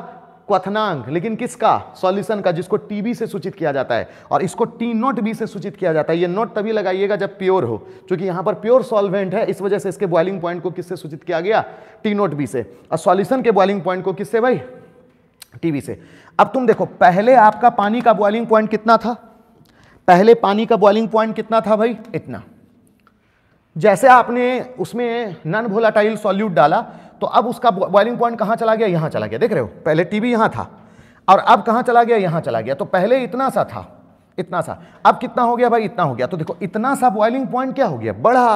क्वथनांक लेकिन किसका सॉल्यूशन का जिसको टीबी से सूचित किया जाता है और इसको टी नोट बी से सूचित किया जाता है ये नोट तभी लगाइएगा जब प्योर हो क्योंकि यहां पर प्योर सॉल्वेंट है इस वजह से इसके बॉइलिंग पॉइंट को किससे सूचित किया गया टी नोट बी से और सॉल्यूशन के बॉइलिंग पॉइंट को किससे भाई टीबी से अब तुम देखो पहले आपका पानी का बॉइलिंग पॉइंट कितना था पहले पानी का बॉइलिंग पॉइंट कितना था भाई इतना जैसे आपने उसमें नन भोलाटाइल सॉल्यूट डाला तो अब उसका बॉइलिंग पॉइंट कहाँ चला गया यहाँ चला गया देख रहे हो पहले टीवी यहाँ था और अब कहाँ चला गया यहाँ चला गया तो पहले इतना सा था इतना सा अब कितना हो गया भाई इतना हो गया तो देखो इतना सा बॉइलिंग पॉइंट क्या हो गया बढ़ा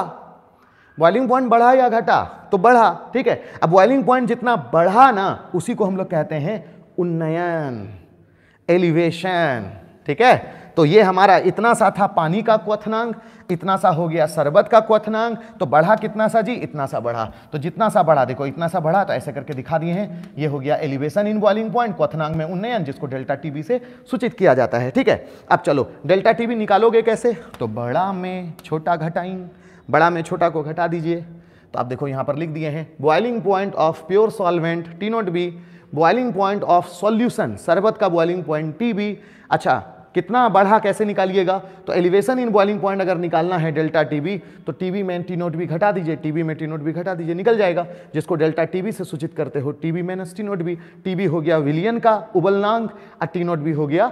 बॉइलिंग पॉइंट बढ़ा या घटा तो बढ़ा ठीक है अब बॉइलिंग पॉइंट जितना बढ़ा ना उसी को हम लोग कहते हैं उन्नयन एलिवेशन ठीक है तो ये हमारा इतना सा था पानी का क्वनांग इतना सा हो गया शरबत का क्वनांग तो बढ़ा कितना सा जी इतना सा बढ़ा तो जितना सा बढ़ा देखो इतना सा बढ़ा तो ऐसे करके दिखा दिए हैं ये हो गया एलिवेशन इन बॉइलिंग पॉइंट क्वनांग में उन्नयन जिसको डेल्टा टीबी से सूचित किया जाता है ठीक है अब चलो डेल्टा टीबी निकालोगे कैसे तो बड़ा में छोटा घटाइन बड़ा में छोटा को घटा दीजिए तो आप देखो यहां पर लिख दिए हैं boiling point of pure solvent T naught B boiling point of solution शरबत का बॉइलिंग पॉइंट टी बी अच्छा कितना बढ़ा कैसे निकालिएगा तो एलिवेशन इन बॉइलिंग पॉइंट अगर निकालना है डेल्टा टीबी तो टीबी में टी नोट भी घटा दीजिए टीबी में टी नोट भी घटा दीजिए निकल जाएगा जिसको डेल्टा टीबी से सूचित करते हो TB minus T naught B TB हो गया विलियन का उबलनांग और टी नोट भी हो गया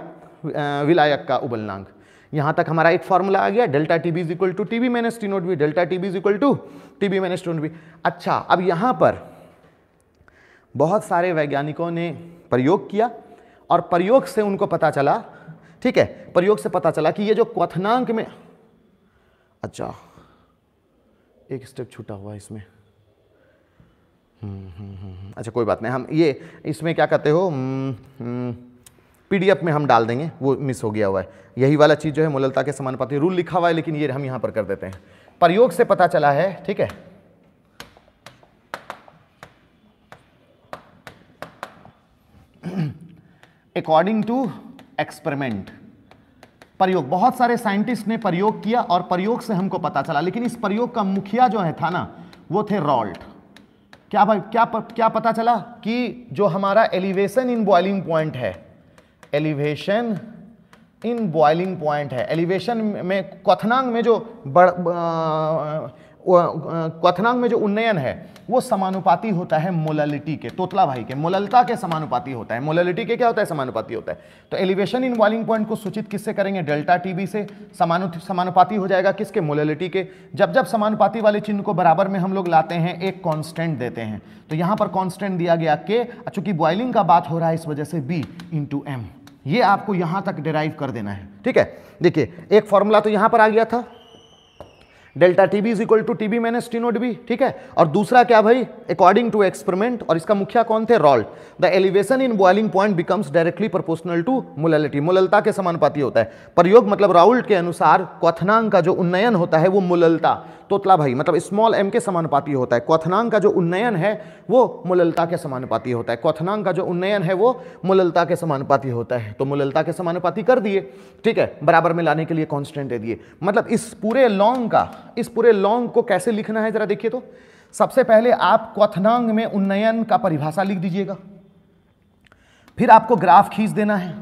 विलायक का उबलनांग यहाँ तक हमारा एक फॉर्मूला आ गया delta T B is equal to T B minus T naught B delta T B is equal to T B minus T naught B अच्छा अब यहाँ पर बहुत सारे वैज्ञानिकों ने प्रयोग किया और प्रयोग से उनको पता चला ठीक है प्रयोग से पता चला कि ये जो क्वथनांक में अच्छा एक स्टेप छूटा हुआ इसमें हम्म, हम्म, हम्म, अच्छा कोई बात नहीं हम ये इसमें क्या कहते हो पीडीएफ में हम डाल देंगे वो मिस हो गया हुआ है यही वाला चीज़ जो है मुललता के समानुपाती रूल लिखा हुआ है लेकिन ये हम यहाँ पर कर देते हैं प्रयोग से पता चला है ठीक है अकॉर्डिंग टू एक्सपेरिमेंट प्रयोग बहुत सारे साइंटिस्ट ने प्रयोग किया और प्रयोग से हमको पता चला लेकिन इस प्रयोग का मुखिया जो है था ना वो थे रॉल्ट क्या भाई क्या क्या पता चला कि जो हमारा एलिवेशन इन बॉइलिंग पॉइंट है एलिवेशन इन बॉइलिंग पॉइंट है एलिवेशन में कथनांग में जो बड़, क्वनांग में जो उन्नयन है वो समानुपाती होता है मोलालिटी के तोतला भाई के मोललता के समानुपाती होता है मोलालिटी के क्या होता है समानुपाती होता है तो एलिवेशन इन बॉइलिंग पॉइंट को सूचित किससे करेंगे डेल्टा टीबी से समानु समानुपाती हो जाएगा किसके मोलालिटी के जब जब समानुपाती वाले चिन्ह को बराबर में हम लोग लाते हैं एक कॉन्स्टेंट देते हैं तो यहाँ पर कॉन्स्टेंट दिया गया के चूंकि बॉइलिंग का बात हो रहा है इस वजह से बी इंटू एम ये आपको यहाँ तक डिराइव कर देना है ठीक है देखिए एक फॉर्मूला तो यहाँ पर आ गया था delta T B is equal to T B minus naught B ठीक है और दूसरा क्या भाई अकॉर्डिंग टू एक्सपेरिमेंट और इसका मुखिया कौन थे Raoult the elevation in boiling point becomes directly proportional to molality मुललता के समानुपाती होता है प्रयोग मतलब राउल्ट के अनुसार क्वथनांग का जो उन्नयन होता है वो मुललता तोतला भाई मतलब स्मॉल एम के समानुपाती होता है क्वथनांग का जो उन्नयन है वो मुललता के समानुपाती होता है क्वथनांग का जो उन्नयन है वो मुललता के समानुपाती होता है तो मुललता के समानुपाती कर दिए ठीक है बराबर में लाने के लिए कॉन्स्टेंट दे दिए मतलब इस पूरे लॉन्ग का इस पूरे लॉन्ग को कैसे लिखना है जरा देखिए तो सबसे पहले आप क्वनांग में उन्नयन का परिभाषा लिख दीजिएगा फिर आपको ग्राफ खींच देना है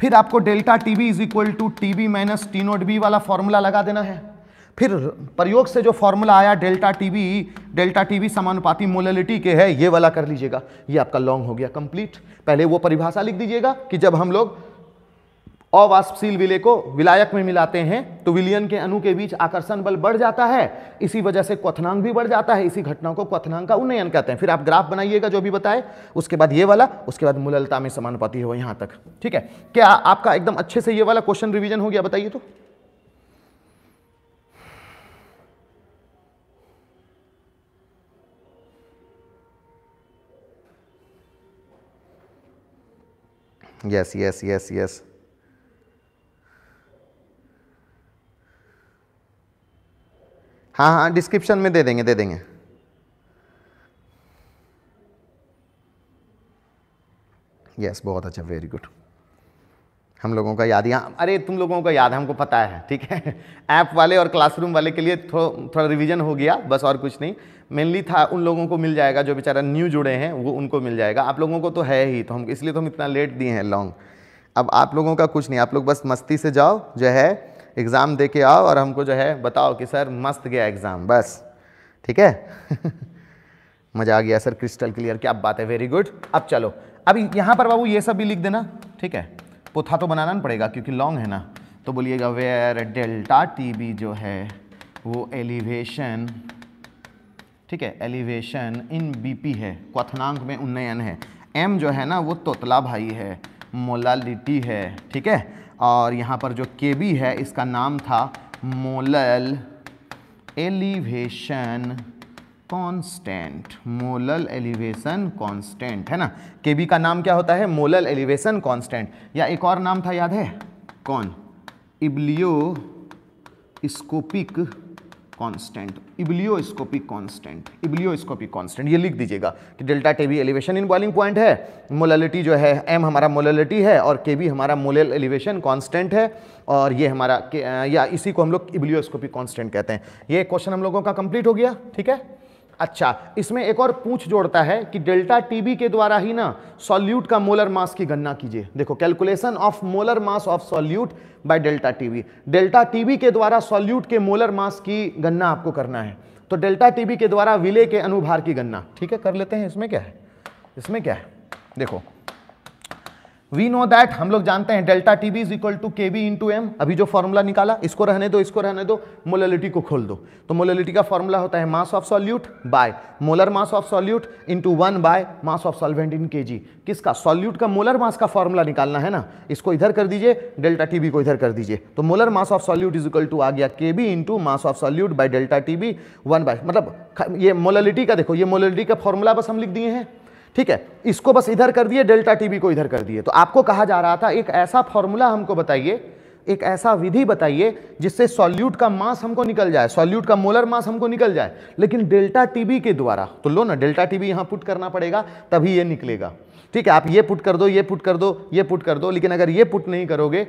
फिर आपको delta T B is equal to T B minus T naught B वाला फॉर्मूला लगा देना है फिर प्रयोग से जो फॉर्मूला आया delta T B delta T B समानुपाती मोलिटी के है ये वाला कर लीजिएगा ये आपका लॉन्ग हो गया कंप्लीट पहले वो परिभाषा लिख दीजिएगा कि जब हम लोग अवाष्पशील विलय को विलायक में मिलाते हैं तो विलियन के अणु के बीच आकर्षण बल बढ़ जाता है इसी वजह से क्वथनांक भी बढ़ जाता है इसी घटना को क्वथनांक का उन्नयन कहते हैं फिर आप ग्राफ बनाइएगा जो भी बताए उसके बाद ये वाला उसके बाद मुललता में समानुपाती हो यहाँ तक ठीक है क्या आपका एकदम अच्छे से ये वाला क्वेश्चन रिविजन हो गया बताइए तो यस यस यस यस हाँ हाँ डिस्क्रिप्शन में दे देंगे दे देंगे यस yes, बहुत अच्छा वेरी गुड हम लोगों का याद यहाँ अरे तुम लोगों का याद हमको पता है ठीक है ऐप वाले और क्लासरूम वाले के लिए थो, थोड़ा रिवीजन हो गया बस और कुछ नहीं मेनली था उन लोगों को मिल जाएगा जो बेचारा न्यू जुड़े हैं वो उनको मिल जाएगा आप लोगों को तो है ही तो हम इसलिए तो हम इतना लेट दिए हैं लॉन्ग अब आप लोगों का कुछ नहीं आप लोग बस मस्ती से जाओ जो है एग्ज़ाम दे के आओ और हमको जो है बताओ कि सर मस्त गया एग्ज़ाम बस ठीक है मज़ा आ गया सर क्रिस्टल क्लियर क्या बात है वेरी गुड अब चलो अभी यहाँ पर बाबू ये सब भी लिख देना ठीक है पोथा तो बनाना ना पड़ेगा क्योंकि लॉन्ग है ना तो बोलिएगा वेयर डेल्टा टी बी जो है वो एलिवेशन ठीक है एलिवेशन इन बीपी है क्वथनांक में उन्नयन है एम जो है ना वो तोतला भाई है मोलालिटी है ठीक है और यहाँ पर जो के बी है इसका नाम था molal elevation constant molal elevation constant है ना के बी का नाम क्या होता है मोलल एलिवेशन कांस्टेंट या एक और नाम था याद है कौन ebullioscopic constant ebullioscopic constant ebullioscopic constant ये लिख दीजिएगा कि delta TB elevation in boiling point है मोलालिटी जो है एम हमारा मोलालिटी है और के बी हमारा मोलल एलिवेशन कांस्टेंट है और ये हमारा या इसी को हम लोग इब्लियोस्कोपिक कांस्टेंट कहते हैं ये क्वेश्चन हम लोगों का कंप्लीट हो गया ठीक है अच्छा इसमें एक और पूछ जोड़ता है कि डेल्टा टीबी के द्वारा ही ना सॉल्यूट का मोलर मास की गणना कीजिए देखो calculation of molar mass of solute by delta TB delta TB के द्वारा सॉल्यूट के मोलर मास की गणना आपको करना है तो डेल्टा टीबी के द्वारा विले के अनुभार की गणना ठीक है कर लेते हैं इसमें क्या है इसमें क्या है देखो वी नो दैट हम लोग जानते हैं delta T B is equal to K B into M अभी जो फॉर्मूला निकाला इसको रहने दो इसको रहने दो मोलिटी को खोल दो तो मोलिटी का फॉर्मूला होता है mass of solute by molar mass of solute into one by mass of solvent in K G किसका सॉल्यूट का मोलर मास का फॉर्मूला निकालना है ना इसको इधर कर दीजिए डेल्टा टी बी को इधर कर दीजिए तो molar mass of solute is equal to आ गया K B into mass of solute by delta T B one by मतलब ये मोलिटी का देखो ये मोलिटी का फॉर्मूला बस हम लिख दिए हैं ठीक है इसको बस इधर कर दिए डेल्टा टी को इधर कर दिए तो आपको कहा जा रहा था एक ऐसा फॉर्मूला हमको बताइए एक ऐसा विधि बताइए जिससे सॉल्यूट का मास हमको निकल जाए सॉल्यूट का मोलर मास हमको निकल जाए लेकिन डेल्टा टीबी के द्वारा तो लो ना डेल्टा टीबी यहां पुट करना पड़ेगा तभी ये निकलेगा ठीक है आप ये पुट कर दो ये पुट कर दो ये पुट कर दो लेकिन अगर ये पुट नहीं करोगे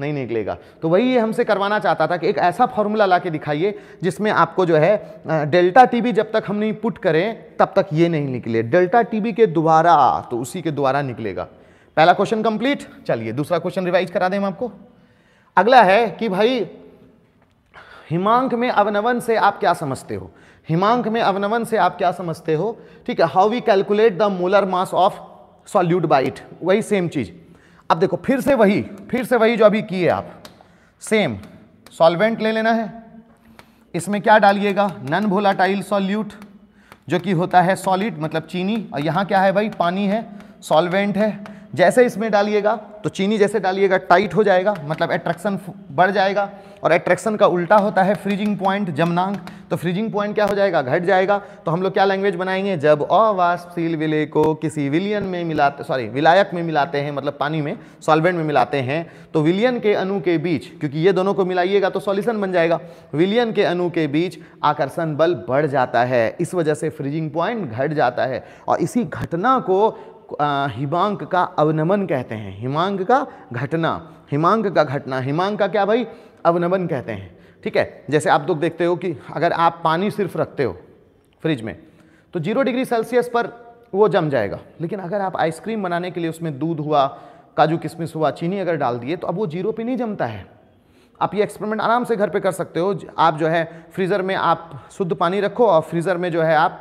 नहीं निकलेगा तो वही ये हमसे करवाना चाहता था कि एक ऐसा फॉर्मूला ला के दिखाइए जिसमें आपको जो है डेल्टा टी जब तक हम नहीं पुट करें तब तक ये नहीं निकले डेल्टा टी के द्वारा तो उसी के द्वारा निकलेगा पहला क्वेश्चन कंप्लीट चलिए दूसरा क्वेश्चन रिवाइज करा दें हम आपको अगला है कि भाई हिमांक में अवनवन से आप क्या समझते हो हिमांक में अवनवन से आप क्या समझते हो ठीक है how we calculate the molar mass of solute by वही सेम चीज़ अब देखो फिर से वही फिर से वही जो अभी किए आप सेम सॉल्वेंट ले लेना है इसमें क्या डालिएगा नन भोलाटाइल सॉल्यूट जो कि होता है सॉलिड मतलब चीनी और यहाँ क्या है भाई पानी है सॉल्वेंट है जैसे इसमें डालिएगा तो चीनी जैसे डालिएगा टाइट हो जाएगा मतलब एट्रैक्शन बढ़ जाएगा और एट्रैक्शन का उल्टा होता है फ्रीजिंग पॉइंट जमनांग तो फ्रीजिंग पॉइंट क्या हो जाएगा घट जाएगा तो हम लोग क्या लैंग्वेज बनाएंगे जब अवाष्पशील विले को किसी विलियन में मिलाते सॉरी विलायक में मिलाते हैं मतलब पानी में सॉल्वेंट में मिलाते हैं तो विलियन के अणु के बीच क्योंकि ये दोनों को मिलाइएगा तो सॉल्यूशन बन जाएगा विलियन के अणु के बीच आकर्षण बल बढ़ जाता है इस वजह से फ्रीजिंग पॉइंट घट जाता है और इसी घटना को हिमांक का अवनमन कहते हैं हिमांक का घटना हिमांक का घटना हिमांक का क्या भाई अवनमन कहते हैं ठीक है जैसे आप लोग देखते हो कि अगर आप पानी सिर्फ रखते हो फ्रिज में तो जीरो डिग्री सेल्सियस पर वो जम जाएगा लेकिन अगर आप आइसक्रीम बनाने के लिए उसमें दूध हुआ काजू किशमिश हुआ चीनी अगर डाल दिए तो अब वो जीरो पे नहीं जमता है आप ये एक्सपेरिमेंट आराम से घर पे कर सकते हो आप जो है फ्रीज़र में आप शुद्ध पानी रखो और फ्रीज़र में जो है आप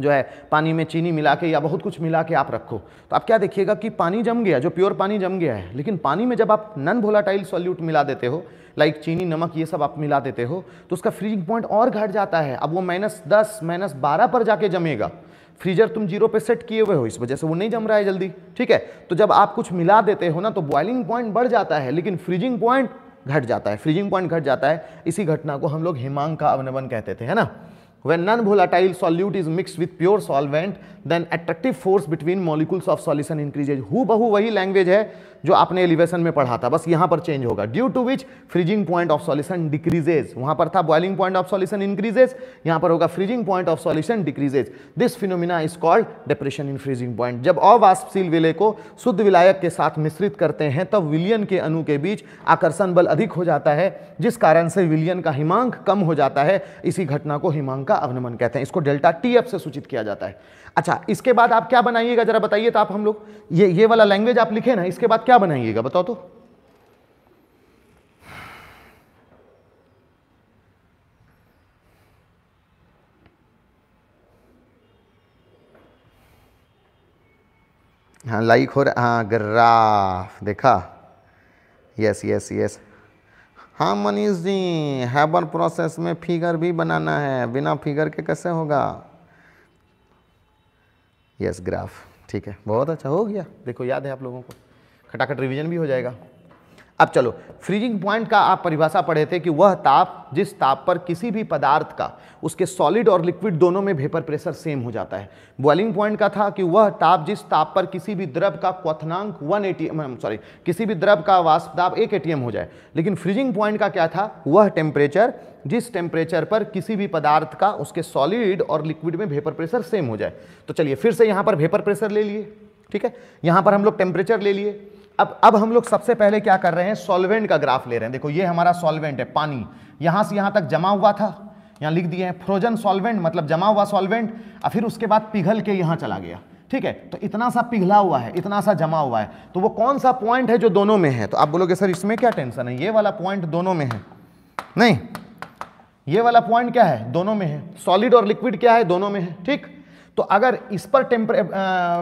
जो है पानी में चीनी मिला के या बहुत कुछ मिला के आप रखो तो आप क्या देखिएगा कि पानी जम गया जो प्योर पानी जम गया है लेकिन पानी में जब आप नन भोलाटाइल सॉल्यूट मिला देते हो लाइक चीनी नमक ये सब आप मिला देते हो तो उसका फ्रीजिंग पॉइंट और घट जाता है अब वो माइनस दस माइनस बारह पर जाके जमेगा फ्रीजर तुम जीरो पे सेट किए हुए हो इस वजह से वो नहीं जम रहा है जल्दी ठीक है तो जब आप कुछ मिला देते हो ना तो बॉइलिंग पॉइंट बढ़ जाता है लेकिन फ्रीजिंग पॉइंट घट जाता है फ्रीजिंग पॉइंट घट जाता है इसी घटना को हम लोग हिमांग का अवनवन कहते थे है ना When non-volatile solute is mixed with pure solvent, then attractive force between molecules of solution increases. हु बहु वही लैंग्वेज है जो आपने एलिवेशन में पढ़ा था बस यहां पर चेंज होगा due to which freezing point of solution decreases वहां पर था boiling point of solution increases यहां पर होगा freezing point of solution decreases this phenomena is called depression in freezing point जब अवाष्पशील विलय को शुद्ध विलायक के साथ मिश्रित करते हैं तब विलियन के अणु के बीच आकर्षण बल अधिक हो जाता है जिस कारण से विलियन का हिमांक कम हो जाता है इसी घटना को हिमांक का अवनमन कहते हैं इसको डेल्टा टी एफ से सूचित किया जाता है अच्छा इसके बाद आप क्या बनाइएगा जरा बताइए तो आप हम लोग ये ये वाला लैंग्वेज आप लिखे ना इसके बाद क्या बनाइएगा बताओ तो हाँ लाइक हो रहा हाँ ग्राफ देखा यस यस यस हाँ मनीष जी हैबर प्रोसेस में फिगर भी बनाना है बिना फिगर के कैसे होगा यस ग्राफ ठीक है बहुत अच्छा हो गया देखो याद है आप लोगों को खटाखट रिवीजन भी हो जाएगा अब चलो फ्रीजिंग पॉइंट का आप परिभाषा पढ़े थे कि वह ताप जिस ताप पर किसी भी पदार्थ का उसके सॉलिड और लिक्विड दोनों में भेपर प्रेशर सेम हो जाता है बॉइलिंग पॉइंट का था कि वह ताप जिस ताप पर किसी भी द्रव का क्वथनांक वन एटीएम सॉरी किसी भी द्रव का वाष्प ताप एक एटीएम हो जाए लेकिन फ्रीजिंग पॉइंट का क्या था वह टेम्परेचर जिस टेम्परेचर पर किसी भी पदार्थ का उसके सॉलिड और लिक्विड में भेपर प्रेशर सेम हो जाए तो चलिए फिर से यहाँ पर भेपर प्रेशर ले लिए ठीक है यहाँ पर हम लोग टेम्परेचर ले लिए अब अब हम लोग सबसे पहले क्या कर रहे हैं सॉल्वेंट का ग्राफ ले रहे हैं देखो ये हमारा सॉल्वेंट है पानी यहां से यहां तक जमा हुआ था यहां लिख दिए हैं फ्रोजन सॉल्वेंट मतलब जमा हुआ सॉल्वेंट और फिर उसके बाद पिघल के यहां चला गया ठीक है तो इतना सा पिघला हुआ है इतना सा जमा हुआ है तो वो कौन सा पॉइंट है जो दोनों में है तो आप बोलोगे सर इसमें क्या टेंशन है ये वाला पॉइंट दोनों में है नहीं ये वाला पॉइंट क्या है दोनों में है सॉलिड और लिक्विड क्या है दोनों में है ठीक तो अगर इस पर टेम्पर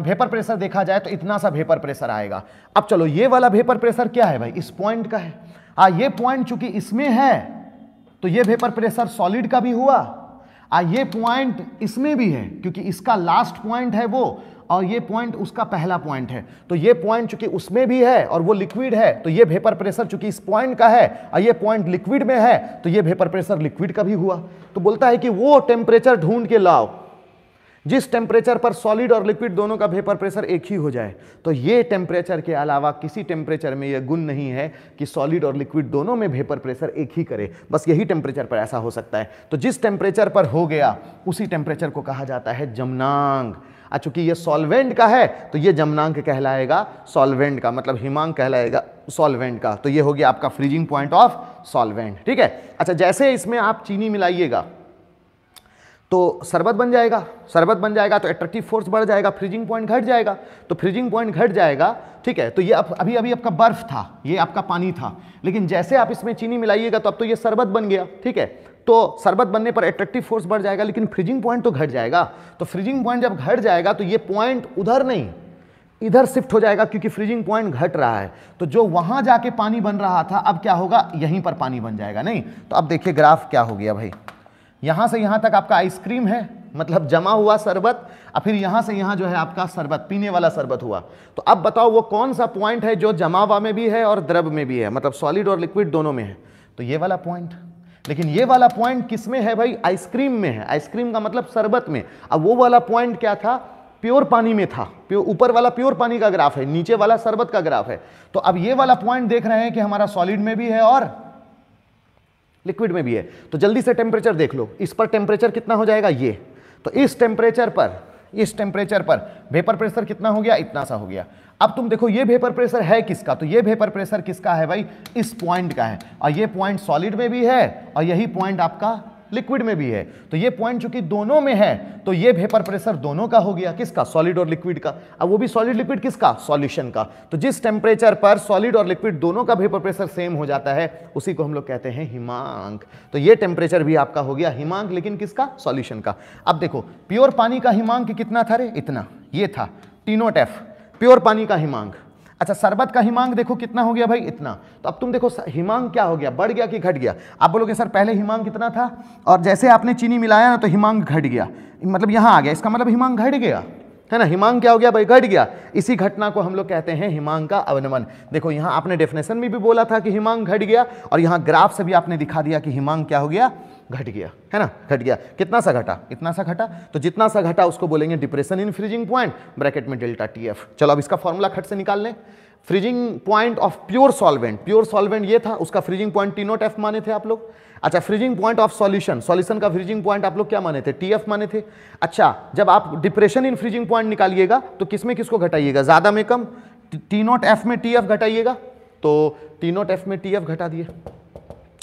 वेपर प्रेशर देखा जाए तो इतना सा वेपर प्रेशर आएगा अब चलो ये वाला वेपर प्रेशर क्या है भाई इस पॉइंट का है आ ये पॉइंट चूंकि इसमें है तो ये वेपर प्रेशर सॉलिड का भी हुआ आ ये पॉइंट इसमें भी है क्योंकि इसका लास्ट पॉइंट है वो और ये पॉइंट उसका पहला पॉइंट है तो ये पॉइंट चूंकि उसमें भी है और वो लिक्विड है तो ये वेपर प्रेशर चूंकि इस पॉइंट का है और ये पॉइंट लिक्विड में है तो ये वेपर प्रेशर लिक्विड का भी हुआ तो बोलता है कि वो टेम्परेचर ढूंढ के लाओ जिस टेम्परेचर पर सॉलिड और लिक्विड दोनों का वेपर प्रेशर एक ही हो जाए तो ये टेम्परेचर के अलावा किसी टेम्परेचर में यह गुण नहीं है कि सॉलिड और लिक्विड दोनों में वेपर प्रेशर एक ही करे बस यही टेम्परेचर पर ऐसा हो सकता है तो जिस टेम्परेचर पर हो गया उसी टेम्परेचर को कहा जाता है जमनांग आ चूंकि ये सॉल्वेंट का है तो ये जमनांक कहलाएगा सॉल्वेंट का मतलब हिमांग कहलाएगा सॉल्वेंट का तो ये हो गया आपका फ्रीजिंग पॉइंट ऑफ सॉल्वेंट ठीक है अच्छा जैसे इसमें आप चीनी मिलाइएगा तो शरबत बन जाएगा शरबत बन जाएगा तो एट्रैक्टिव फोर्स बढ़ जाएगा फ्रीजिंग पॉइंट घट जाएगा तो फ्रीजिंग पॉइंट घट जाएगा ठीक है तो ये अब अभी अभी आपका बर्फ था ये आपका पानी था लेकिन जैसे आप इसमें चीनी मिलाइएगा तो अब तो ये शरबत बन गया ठीक है तो शरबत बनने पर एट्रैक्टिव फोर्स बढ़ जाएगा लेकिन फ्रीजिंग पॉइंट तो घट जाएगा तो फ्रीजिंग पॉइंट जब घट जाएगा तो ये पॉइंट उधर नहीं इधर शिफ्ट हो जाएगा क्योंकि फ्रीजिंग पॉइंट घट रहा है तो जो वहां जाके पानी बन रहा था अब क्या होगा यहीं पर पानी बन जाएगा नहीं तो अब देखिए ग्राफ क्या हो गया भाई यहाँ से यहाँ तक आपका आइसक्रीम है मतलब जमा हुआ शरबत और फिर यहाँ से यहाँ जो है आपका शरबत पीने वाला शरबत हुआ तो अब बताओ वो कौन सा पॉइंट है जो हुआ में भी है और द्रव में भी है मतलब सॉलिड और लिक्विड दोनों में है तो ये वाला पॉइंट लेकिन ये वाला पॉइंट किस में है भाई आइसक्रीम में है आइसक्रीम का मतलब शरबत में अब वो वाला पॉइंट क्या था प्योर पानी में था ऊपर वाला प्योर पानी का ग्राफ है नीचे वाला शरबत का ग्राफ है तो अब ये वाला पॉइंट देख रहे हैं कि हमारा सॉलिड में भी है और लिक्विड में भी है तो जल्दी से टेम्परेचर देख लो इस पर टेम्परेचर कितना हो जाएगा ये तो इस टेम्परेचर पर इस टेम्परेचर पर वेपर प्रेशर कितना हो गया इतना सा हो गया अब तुम देखो ये वेपर प्रेशर है किसका तो ये वेपर प्रेशर किसका है भाई इस पॉइंट का है और ये पॉइंट सॉलिड में भी है और यही पॉइंट आपका लिक्विड में भी है तो ये पॉइंट चूंकि दोनों में है तो ये वेपर प्रेशर दोनों का हो गया किसका सॉलिड और लिक्विड का अब वो भी सॉलिड लिक्विड किसका सॉल्यूशन का तो जिस टेम्परेचर पर सॉलिड और लिक्विड दोनों का वेपर प्रेशर सेम हो जाता है उसी को हम लोग कहते हैं हिमांक तो ये टेम्परेचर भी आपका हो गया हिमांक लेकिन किसका सॉल्यूशन का अब देखो प्योर पानी का हिमांक कितना था रे इतना ये था टीनोट एफ प्योर पानी का हिमांक अच्छा शरबत का हिमांग देखो कितना हो गया भाई इतना तो अब तुम देखो हिमांग क्या हो गया बढ़ गया कि घट गया आप बोलोगे सर पहले हिमांग कितना था और जैसे आपने चीनी मिलाया ना तो हिमांग घट गया मतलब यहाँ आ गया इसका मतलब हिमांग घट गया है ना हिमांग क्या हो गया भाई घट गया इसी घटना को हम लोग कहते हैं हिमांग का अवनमन देखो यहाँ आपने डेफिनेशन में भी बोला था कि हिमांग घट गया और यहाँ ग्राफ से भी आपने दिखा दिया कि हिमांग क्या हो गया घट गया है ना घट गया कितना सा घटा इतना सा घटा तो जितना सा घटा उसको बोलेंगे depression in freezing point bracket में डेल्टा टी एफ चलो अब इसका फॉर्मूला खट से निकाल लें freezing point of pure solvent pure solvent ये था उसका freezing point T naught F माने थे आप लोग अच्छा freezing point of solution solution का फ्रीजिंग पॉइंट आप लोग क्या माने थे टी एफ माने थे अच्छा जब आप डिप्रेशन इन फ्रीजिंग पॉइंट निकालिएगा तो किस में किसको घटाइएगा ज़्यादा में कम टी नोट एफ में टी एफ घटाइएगा तो टी नोट एफ में टी एफ घटा दिए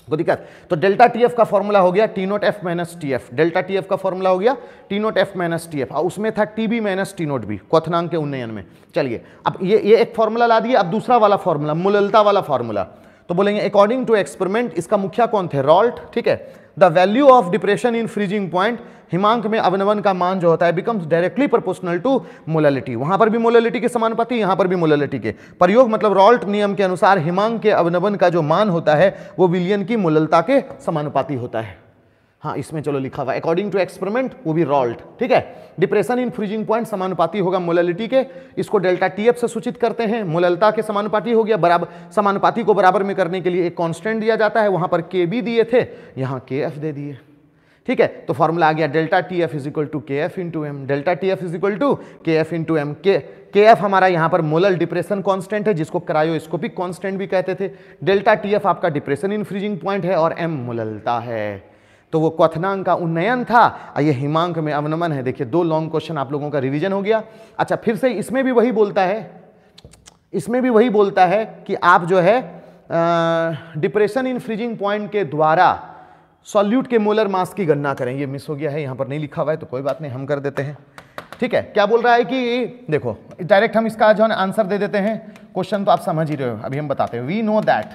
कोई दिक्कत तो डेल्टा टी एफ का फॉर्मूला हो गया T naught F minus T F delta T F का फॉर्मूला हो गया T naught F minus T F उसमें था T B minus T naught B क्वनांग के उन्नयन में चलिए अब ये ये एक फॉर्मूला ला दिए अब दूसरा वाला फॉर्मूला मुललता वाला फॉर्मूला तो बोलेंगे अकॉर्डिंग टू एक्सपेरिमेंट इसका मुखिया कौन थे रॉल्ट ठीक है the value of depression in freezing point हिमांक में अवनवन का मान जो होता है becomes directly proportional to molality वहां पर भी मोलालिटी के समानुपाति यहां पर भी मोलालिटी के प्रयोग मतलब रॉल्ट नियम के अनुसार हिमांक के अवनवन का जो मान होता है वो विलियन की मोललता के समानुपाति होता है हाँ इसमें चलो लिखा हुआ अकॉर्डिंग टू एक्सपेरिमेंट वो भी रॉल्ट ठीक है डिप्रेशन इन फ्रीजिंग पॉइंट समानुपाती होगा मोलालिटी के इसको डेल्टा टी एफ से सूचित करते हैं मोललता के समानुपाती हो गया बराबर समानुपाती को बराबर में करने के लिए एक कांस्टेंट दिया जाता है वहां पर के बी दिए थे यहाँ के एफ दे दिए ठीक है तो फॉर्मूला आ गया delta T F is to K F into M delta T F is to K F into M K K F हमारा यहाँ पर मोलल डिप्रेशन कांस्टेंट है जिसको क्रायोस्कोपिक कांस्टेंट भी कहते थे डेल्टा टी एफ आपका डिप्रेशन इन्फ्रीजिंग पॉइंट है और एम मोललता है तो वो क्वनांग का उन्नयन था और ये हिमांक में अवनमन है देखिए दो लॉन्ग क्वेश्चन आप लोगों का रिवीजन हो गया अच्छा फिर से इसमें भी वही बोलता है इसमें भी वही बोलता है कि आप जो है डिप्रेशन इन फ्रीजिंग पॉइंट के द्वारा सॉल्यूट के मोलर मास की गणना करें ये मिस हो गया है यहाँ पर नहीं लिखा हुआ है तो कोई बात नहीं हम कर देते हैं ठीक है क्या बोल रहा है कि देखो डायरेक्ट हम इसका जो है आंसर दे देते हैं क्वेश्चन तो आप समझ ही रहे हो अभी हम बताते हैं वी नो दैट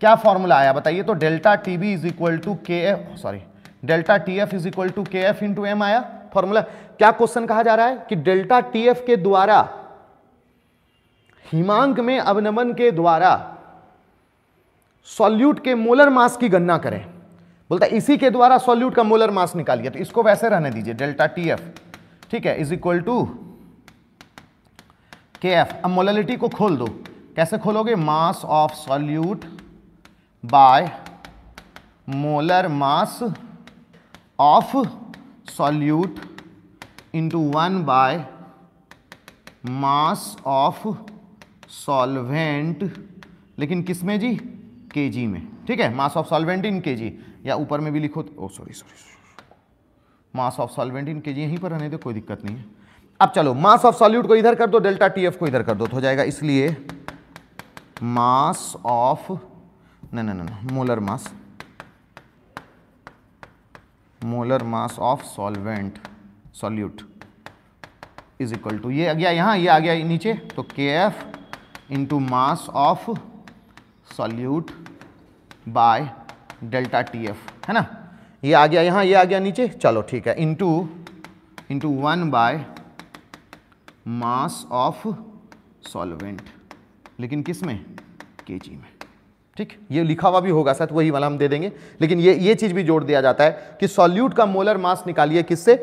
क्या फॉर्मूला आया बताइए तो delta T B is equal to K F sorry delta T F is equal to K F into M आया फॉर्मूला क्या क्वेश्चन कहा जा रहा है कि डेल्टा टी एफ के द्वारा हिमांक में अवनमन के द्वारा सॉल्यूट के मोलर मास की गणना करें बोलता है इसी के द्वारा सॉल्यूट का मोलर मास निकालिए तो इसको वैसे रहने दीजिए डेल्टा टी एफ ठीक है is equal to K F अब मोलिटी को खोल दो कैसे खोलोगे mass of solute by molar mass of solute into one by mass of solvent लेकिन किस में जी केजी में ठीक है mass of solvent in KG या ऊपर में भी लिखो तो- oh sorry sorry mass of solvent in K G यहीं पर रहने दो कोई दिक्कत नहीं है अब चलो मास ऑफ सॉल्यूट को इधर कर दो डेल्टा टी एफ को इधर कर दो तो हो जाएगा इसलिए मास ऑफ नहीं नहीं नहीं molar mass molar mass of solvent solute is equal to ये आ गया यहां ये आ गया नीचे तो K F into mass of solute by delta T F है ना ये आ गया यहाँ ये आ गया नीचे चलो ठीक है into into one by mass of solvent लेकिन किस में के जी में ठीक ये लिखा हुआ भी होगा साथ वही वाला हम दे देंगे लेकिन ये ये चीज़ भी जोड़ दिया जाता है कि सॉल्यूट का मोलर मास निकालिए किससे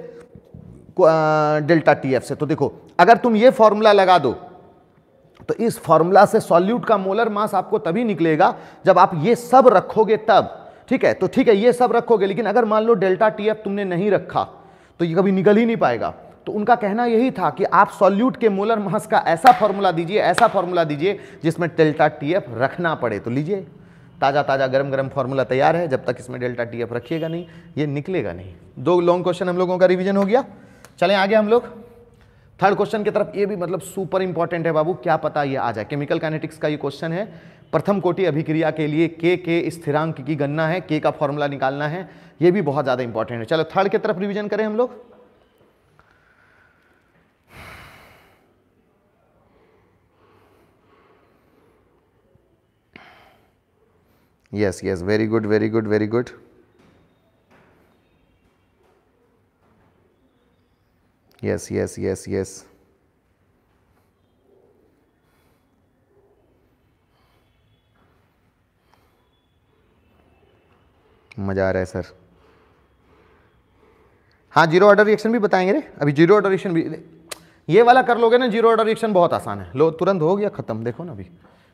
डेल्टा टी एफ से तो देखो अगर तुम ये फॉर्मूला लगा दो तो इस फॉर्मूला से सॉल्यूट का मोलर मास आपको तभी निकलेगा जब आप ये सब रखोगे तब ठीक है तो ठीक है ये सब रखोगे लेकिन अगर मान लो डेल्टा टी एफ तुमने नहीं रखा तो ये कभी निकल ही नहीं पाएगा तो उनका कहना यही था कि आप सॉल्यूट के मोलर मास का ऐसा फॉर्मूला दीजिए ऐसा फॉर्मूला दीजिए जिसमें डेल्टा टी एफ रखना पड़े तो लीजिए ताज़ा ताज़ा गरम गरम फॉर्मूला तैयार है जब तक इसमें डेल्टा टी एफ रखिएगा नहीं ये निकलेगा नहीं दो लॉन्ग क्वेश्चन हम लोगों का रिविजन हो गया चलें आगे हम लोग थर्ड क्वेश्चन की तरफ ये भी मतलब सुपर इंपॉर्टेंट है बाबू क्या पता ये आ जाए केमिकल काइनेटिक्स का ये क्वेश्चन है प्रथम कोटि अभिक्रिया के लिए के के स्थिरांक की गणना है के का फॉर्मूला निकालना है ये भी बहुत ज़्यादा इंपॉर्टेंट है चलो थर्ड की तरफ रिविजन करें हम लोग yes yes very good very good very good yes yes yes yes मज़ा आ रहा है सर हाँ जीरो ऑर्डर रिएक्शन भी बताएंगे रे अभी जीरो ऑर्डर रिएक्शन भी ये वाला कर लोगे ना जीरो ऑर्डर रिएक्शन बहुत आसान है लो तुरंत हो गया खत्म देखो ना अभी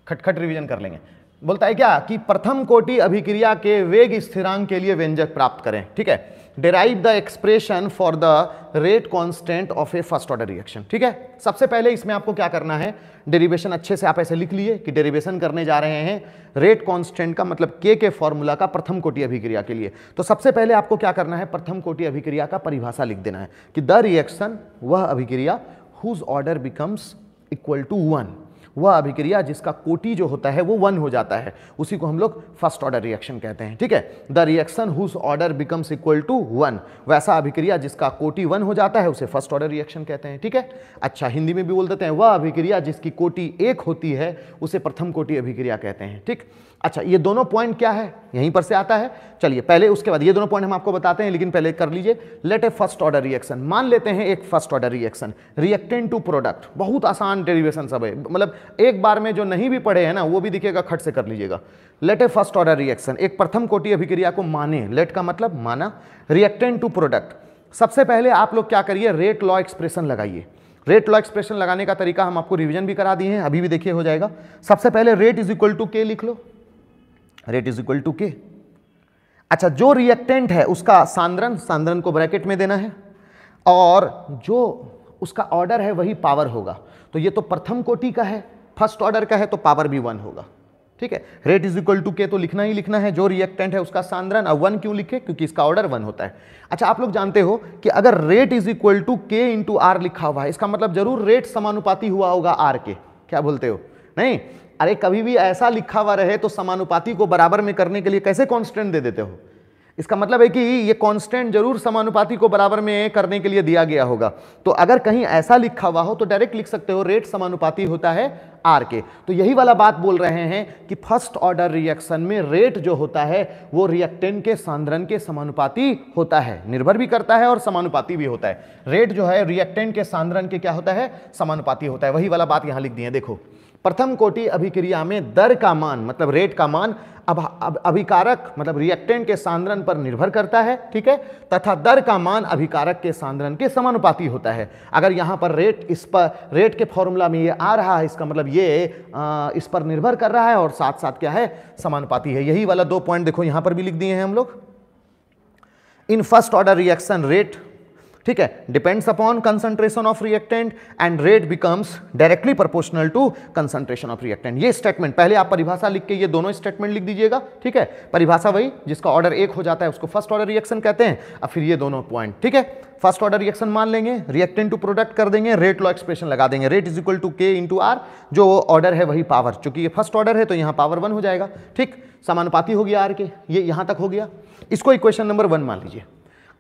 खटखट रिवीजन कर लेंगे बोलता है क्या कि प्रथम कोटि अभिक्रिया के वेग स्थिरांक के लिए व्यंजक प्राप्त करें ठीक है derive the expression for the rate constant of a first order reaction ठीक है सबसे पहले इसमें आपको क्या करना है डेरिवेशन अच्छे से आप ऐसे लिख लिए कि डेरिवेशन करने जा रहे हैं रेट कॉन्स्टेंट का मतलब के के फॉर्मूला का प्रथम कोटि अभिक्रिया के लिए तो सबसे पहले आपको क्या करना है प्रथम कोटि अभिक्रिया का परिभाषा लिख देना है कि द रिएक्शन वह अभिक्रिया whose order becomes equal to one वह अभिक्रिया जिसका कोटी जो होता है वो वन हो जाता है उसी को हम लोग फर्स्ट ऑर्डर रिएक्शन कहते हैं ठीक है the reaction whose order becomes equal to one वैसा अभिक्रिया जिसका कोटी वन हो जाता है उसे फर्स्ट ऑर्डर रिएक्शन कहते हैं ठीक है अच्छा हिंदी में भी बोल देते हैं वह अभिक्रिया जिसकी कोटी एक होती है उसे प्रथम कोटी अभिक्रिया कहते हैं ठीक अच्छा ये दोनों पॉइंट क्या है यहीं पर से आता है चलिए पहले उसके बाद ये दोनों पॉइंट हम आपको बताते हैं लेकिन पहले कर लीजिए let a first order reaction मान लेते हैं एक first order reaction reactant to product बहुत आसान डेरिवेशन सब है मतलब एक बार में जो नहीं भी पढ़े हैं ना वो भी दिखेगा खट से कर लीजिएगा let a first order reaction एक प्रथम कोटी अभिक्रिया को माने लेट का मतलब माना रिएक्टेंट टू प्रोडक्ट सबसे पहले आप लोग क्या करिए रेट लॉ एक्सप्रेशन लगाइए रेट लॉ एक्सप्रेशन लगाने का तरीका हम आपको रिवीजन भी करा दिए हैं अभी भी देखिए हो जाएगा सबसे पहले rate is equal to K लिख लो rate is equal to K अच्छा जो रिएक्टेंट है उसका सांद्रन सांद्रन को ब्रैकेट में देना है और जो उसका ऑर्डर है वही पावर होगा तो ये तो प्रथम कोटि का है फर्स्ट ऑर्डर का है तो पावर भी वन होगा ठीक है रेट इज इक्वल टू के तो लिखना ही लिखना है जो रिएक्टेंट है उसका सांद्रन और वन क्यों लिखे क्योंकि इसका ऑर्डर वन होता है अच्छा आप लोग जानते हो कि अगर rate is equal to K into R लिखा हुआ है इसका मतलब जरूर रेट समानुपाती हुआ होगा आर के क्या बोलते हो नहीं अरे कभी भी ऐसा लिखा हुआ रहे तो समानुपाती को बराबर में करने के लिए कैसे कॉन्स्टेंट दे देते हो इसका मतलब है कि ये कॉन्स्टेंट जरूर समानुपाती को बराबर में करने के लिए दिया गया होगा तो अगर कहीं ऐसा लिखा हुआ हो तो डायरेक्ट लिख सकते हो रेट समानुपाती होता है आर के तो यही वाला बात बोल रहे हैं कि फर्स्ट ऑर्डर रिएक्शन में रेट जो होता है वो रिएक्टेंट के सांद्रन के समानुपाती होता है निर्भर भी करता है और समानुपाती भी होता है रेट जो है रिएक्टेंट के सांद्रन के क्या होता है समानुपाती होता है वही वाला बात यहां लिख दी है देखो प्रथम कोटि अभिक्रिया में दर का मान मतलब रेट का मान अब, अभिकारक मतलब रिएक्टेंट के सांद्रण पर निर्भर करता है ठीक है तथा दर का मान अभिकारक के सांद्रण के समानुपाती होता है अगर यहाँ पर रेट इस पर रेट के फॉर्मूला में ये आ रहा है इसका मतलब ये आ, इस पर निर्भर कर रहा है और साथ साथ क्या है समानुपाती है यही वाला दो पॉइंट देखो यहाँ पर भी लिख दिए हैं हम लोग in first order reaction rate ठीक है depends upon concentration of reactant and rate becomes directly proportional to concentration of reactant ये स्टेटमेंट पहले आप परिभाषा लिख के ये दोनों स्टेटमेंट लिख दीजिएगा ठीक है परिभाषा वही जिसका ऑर्डर एक हो जाता है उसको फर्स्ट ऑर्डर रिएक्शन कहते हैं और फिर ये दोनों पॉइंट ठीक है फर्स्ट ऑर्डर रिएक्शन मान लेंगे रिएक्टेंट टू प्रोडक्ट कर देंगे रेट लॉ एक्सप्रेशन लगा देंगे rate is equal to K into R जो ऑर्डर है वही पावर चूंकि ये फर्स्ट ऑर्डर है तो यहाँ पावर वन हो जाएगा ठीक समानुपाती हो गया आर के ये यहाँ तक हो गया इसको इक्वेशन नंबर वन मान लीजिए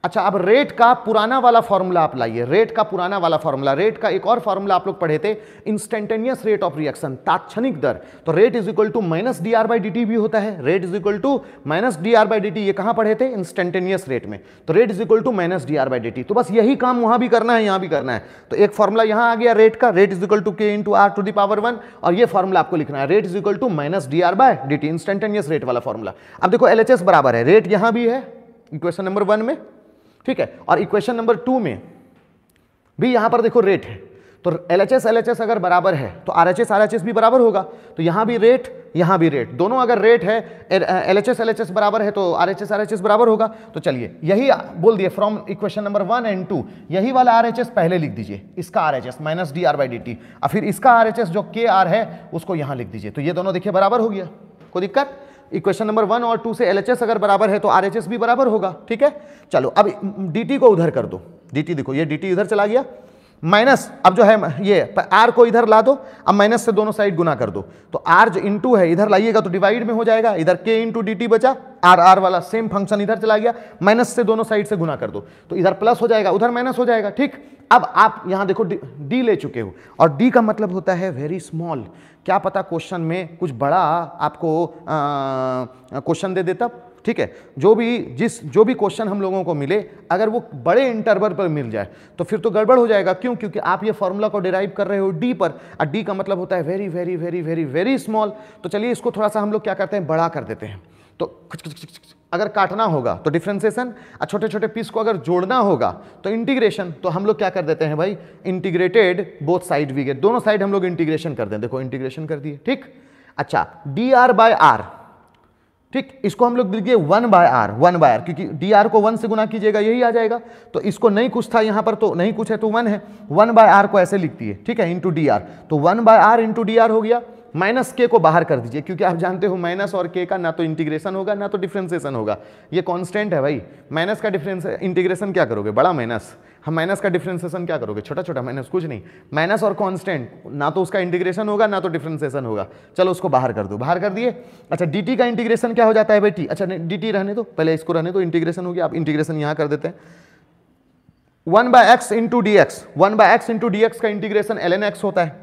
अच्छा अब रेट का पुराना वाला फॉर्मूला आप लाइए रेट का पुराना वाला फॉर्मूला रेट का एक और फॉर्मूला आप लोग पढ़े थे इंस्टेंटेनियस रेट ऑफ रिएक्शन तात्क्षणिक दर तो rate is equal to minus D R by D भी होता है rate is equal to minus D R by D ये कहाँ पढ़े थे इंस्टेंटेनियस रेट में तो rate is equal to minus D R by D तो बस यही काम वहाँ भी करना है यहाँ भी करना है तो एक फॉर्मूला यहाँ आ गया रेट का rate is equal to K into R to the power one और ये फॉर्मूला आपको लिखना है rate is equal to minus D R by D T instantaneous rate वाला फॉर्मूला अब देखो एल बराबर है रेट यहाँ भी है इक्वेशन नंबर वन में ठीक है और इक्वेशन नंबर टू में भी यहां पर देखो रेट है तो एल एच अगर बराबर है तो R H S R H S भी बराबर होगा तो यहां भी रेट यहां भी रेट दोनों अगर रेट है एल एच uh, बराबर है तो R H S R H S बराबर होगा तो चलिए यही बोल दिए from equation number one and two यही वाला आर पहले लिख दीजिए इसका R H S minus D R by D T और फिर इसका आर एच एस जो के आर है उसको यहां लिख दीजिए तो ये दोनों देखिए बराबर हो गया कोई दिक्कत इक्वेशन नंबर वन और टू से एल अगर बराबर है तो आर भी बराबर होगा ठीक है चलो अब डी को उधर कर दो डी देखो ये डी इधर चला गया माइनस अब जो है ये आर को इधर ला दो अब माइनस से दोनों साइड गुना कर दो तो आर जो इनटू है इधर लाइएगा तो डिवाइड में हो जाएगा इधर के इनटू डी बचा आर आर वाला सेम फंक्शन इधर चला गया माइनस से दोनों साइड से गुना कर दो तो इधर प्लस हो जाएगा उधर माइनस हो जाएगा ठीक अब आप यहां देखो डी ले चुके हो और डी का मतलब होता है वेरी स्मॉल क्या पता क्वेश्चन में कुछ बड़ा आपको क्वेश्चन दे देता ठीक है जो भी जिस जो भी क्वेश्चन हम लोगों को मिले अगर वो बड़े इंटरवल पर मिल जाए तो फिर तो गड़बड़ हो जाएगा क्यों क्योंकि आप ये फॉर्मूला को डिराइव कर रहे हो डी पर और डी का मतलब होता है very very very very very small तो चलिए इसको थोड़ा सा हम लोग क्या करते हैं बड़ा कर देते हैं तो अगर काटना होगा तो डिफ्रेंसेशन और छोटे छोटे पीस को अगर जोड़ना होगा तो इंटीग्रेशन तो हम लोग क्या कर देते हैं भाई integrated both side we get दोनों साइड हम लोग इंटीग्रेशन कर दें देखो इंटीग्रेशन कर दिए ठीक अच्छा डी आर बाय आर ठीक इसको हम लोग लिखिए one by R one by R क्योंकि डी आर को वन से गुना कीजिएगा यही आ जाएगा तो इसको नहीं कुछ था यहाँ पर तो नहीं कुछ है तो वन है वन बाय आर को ऐसे लिखती है ठीक है इंटू डी आर तो one by R into D R हो गया माइनस के को बाहर कर दीजिए क्योंकि आप जानते हो माइनस और के का ना तो इंटीग्रेशन होगा ना तो डिफ्रेंसिएशन होगा ये कांस्टेंट है भाई माइनस का डिफरेंस इंटीग्रेशन क्या करोगे बड़ा माइनस हम माइनस का डिफ्रेंसिएशन क्या करोगे छोटा छोटा माइनस कुछ नहीं माइनस और कांस्टेंट ना तो उसका इंटीग्रेशन होगा ना तो डिफ्रेंसिएशन होगा चलो उसको बाहर कर दो बाहर कर दिए अच्छा डी का इंटीग्रेशन क्या हो जाता है भाई टी अच्छा डी रहने दो पहले इसको रहने दो इंटीग्रेशन हो गया आप इंटीग्रेशन यहाँ कर देते हैं one by X into D X one by X into D X का इंटीग्रेशन एल एन एक्स होता है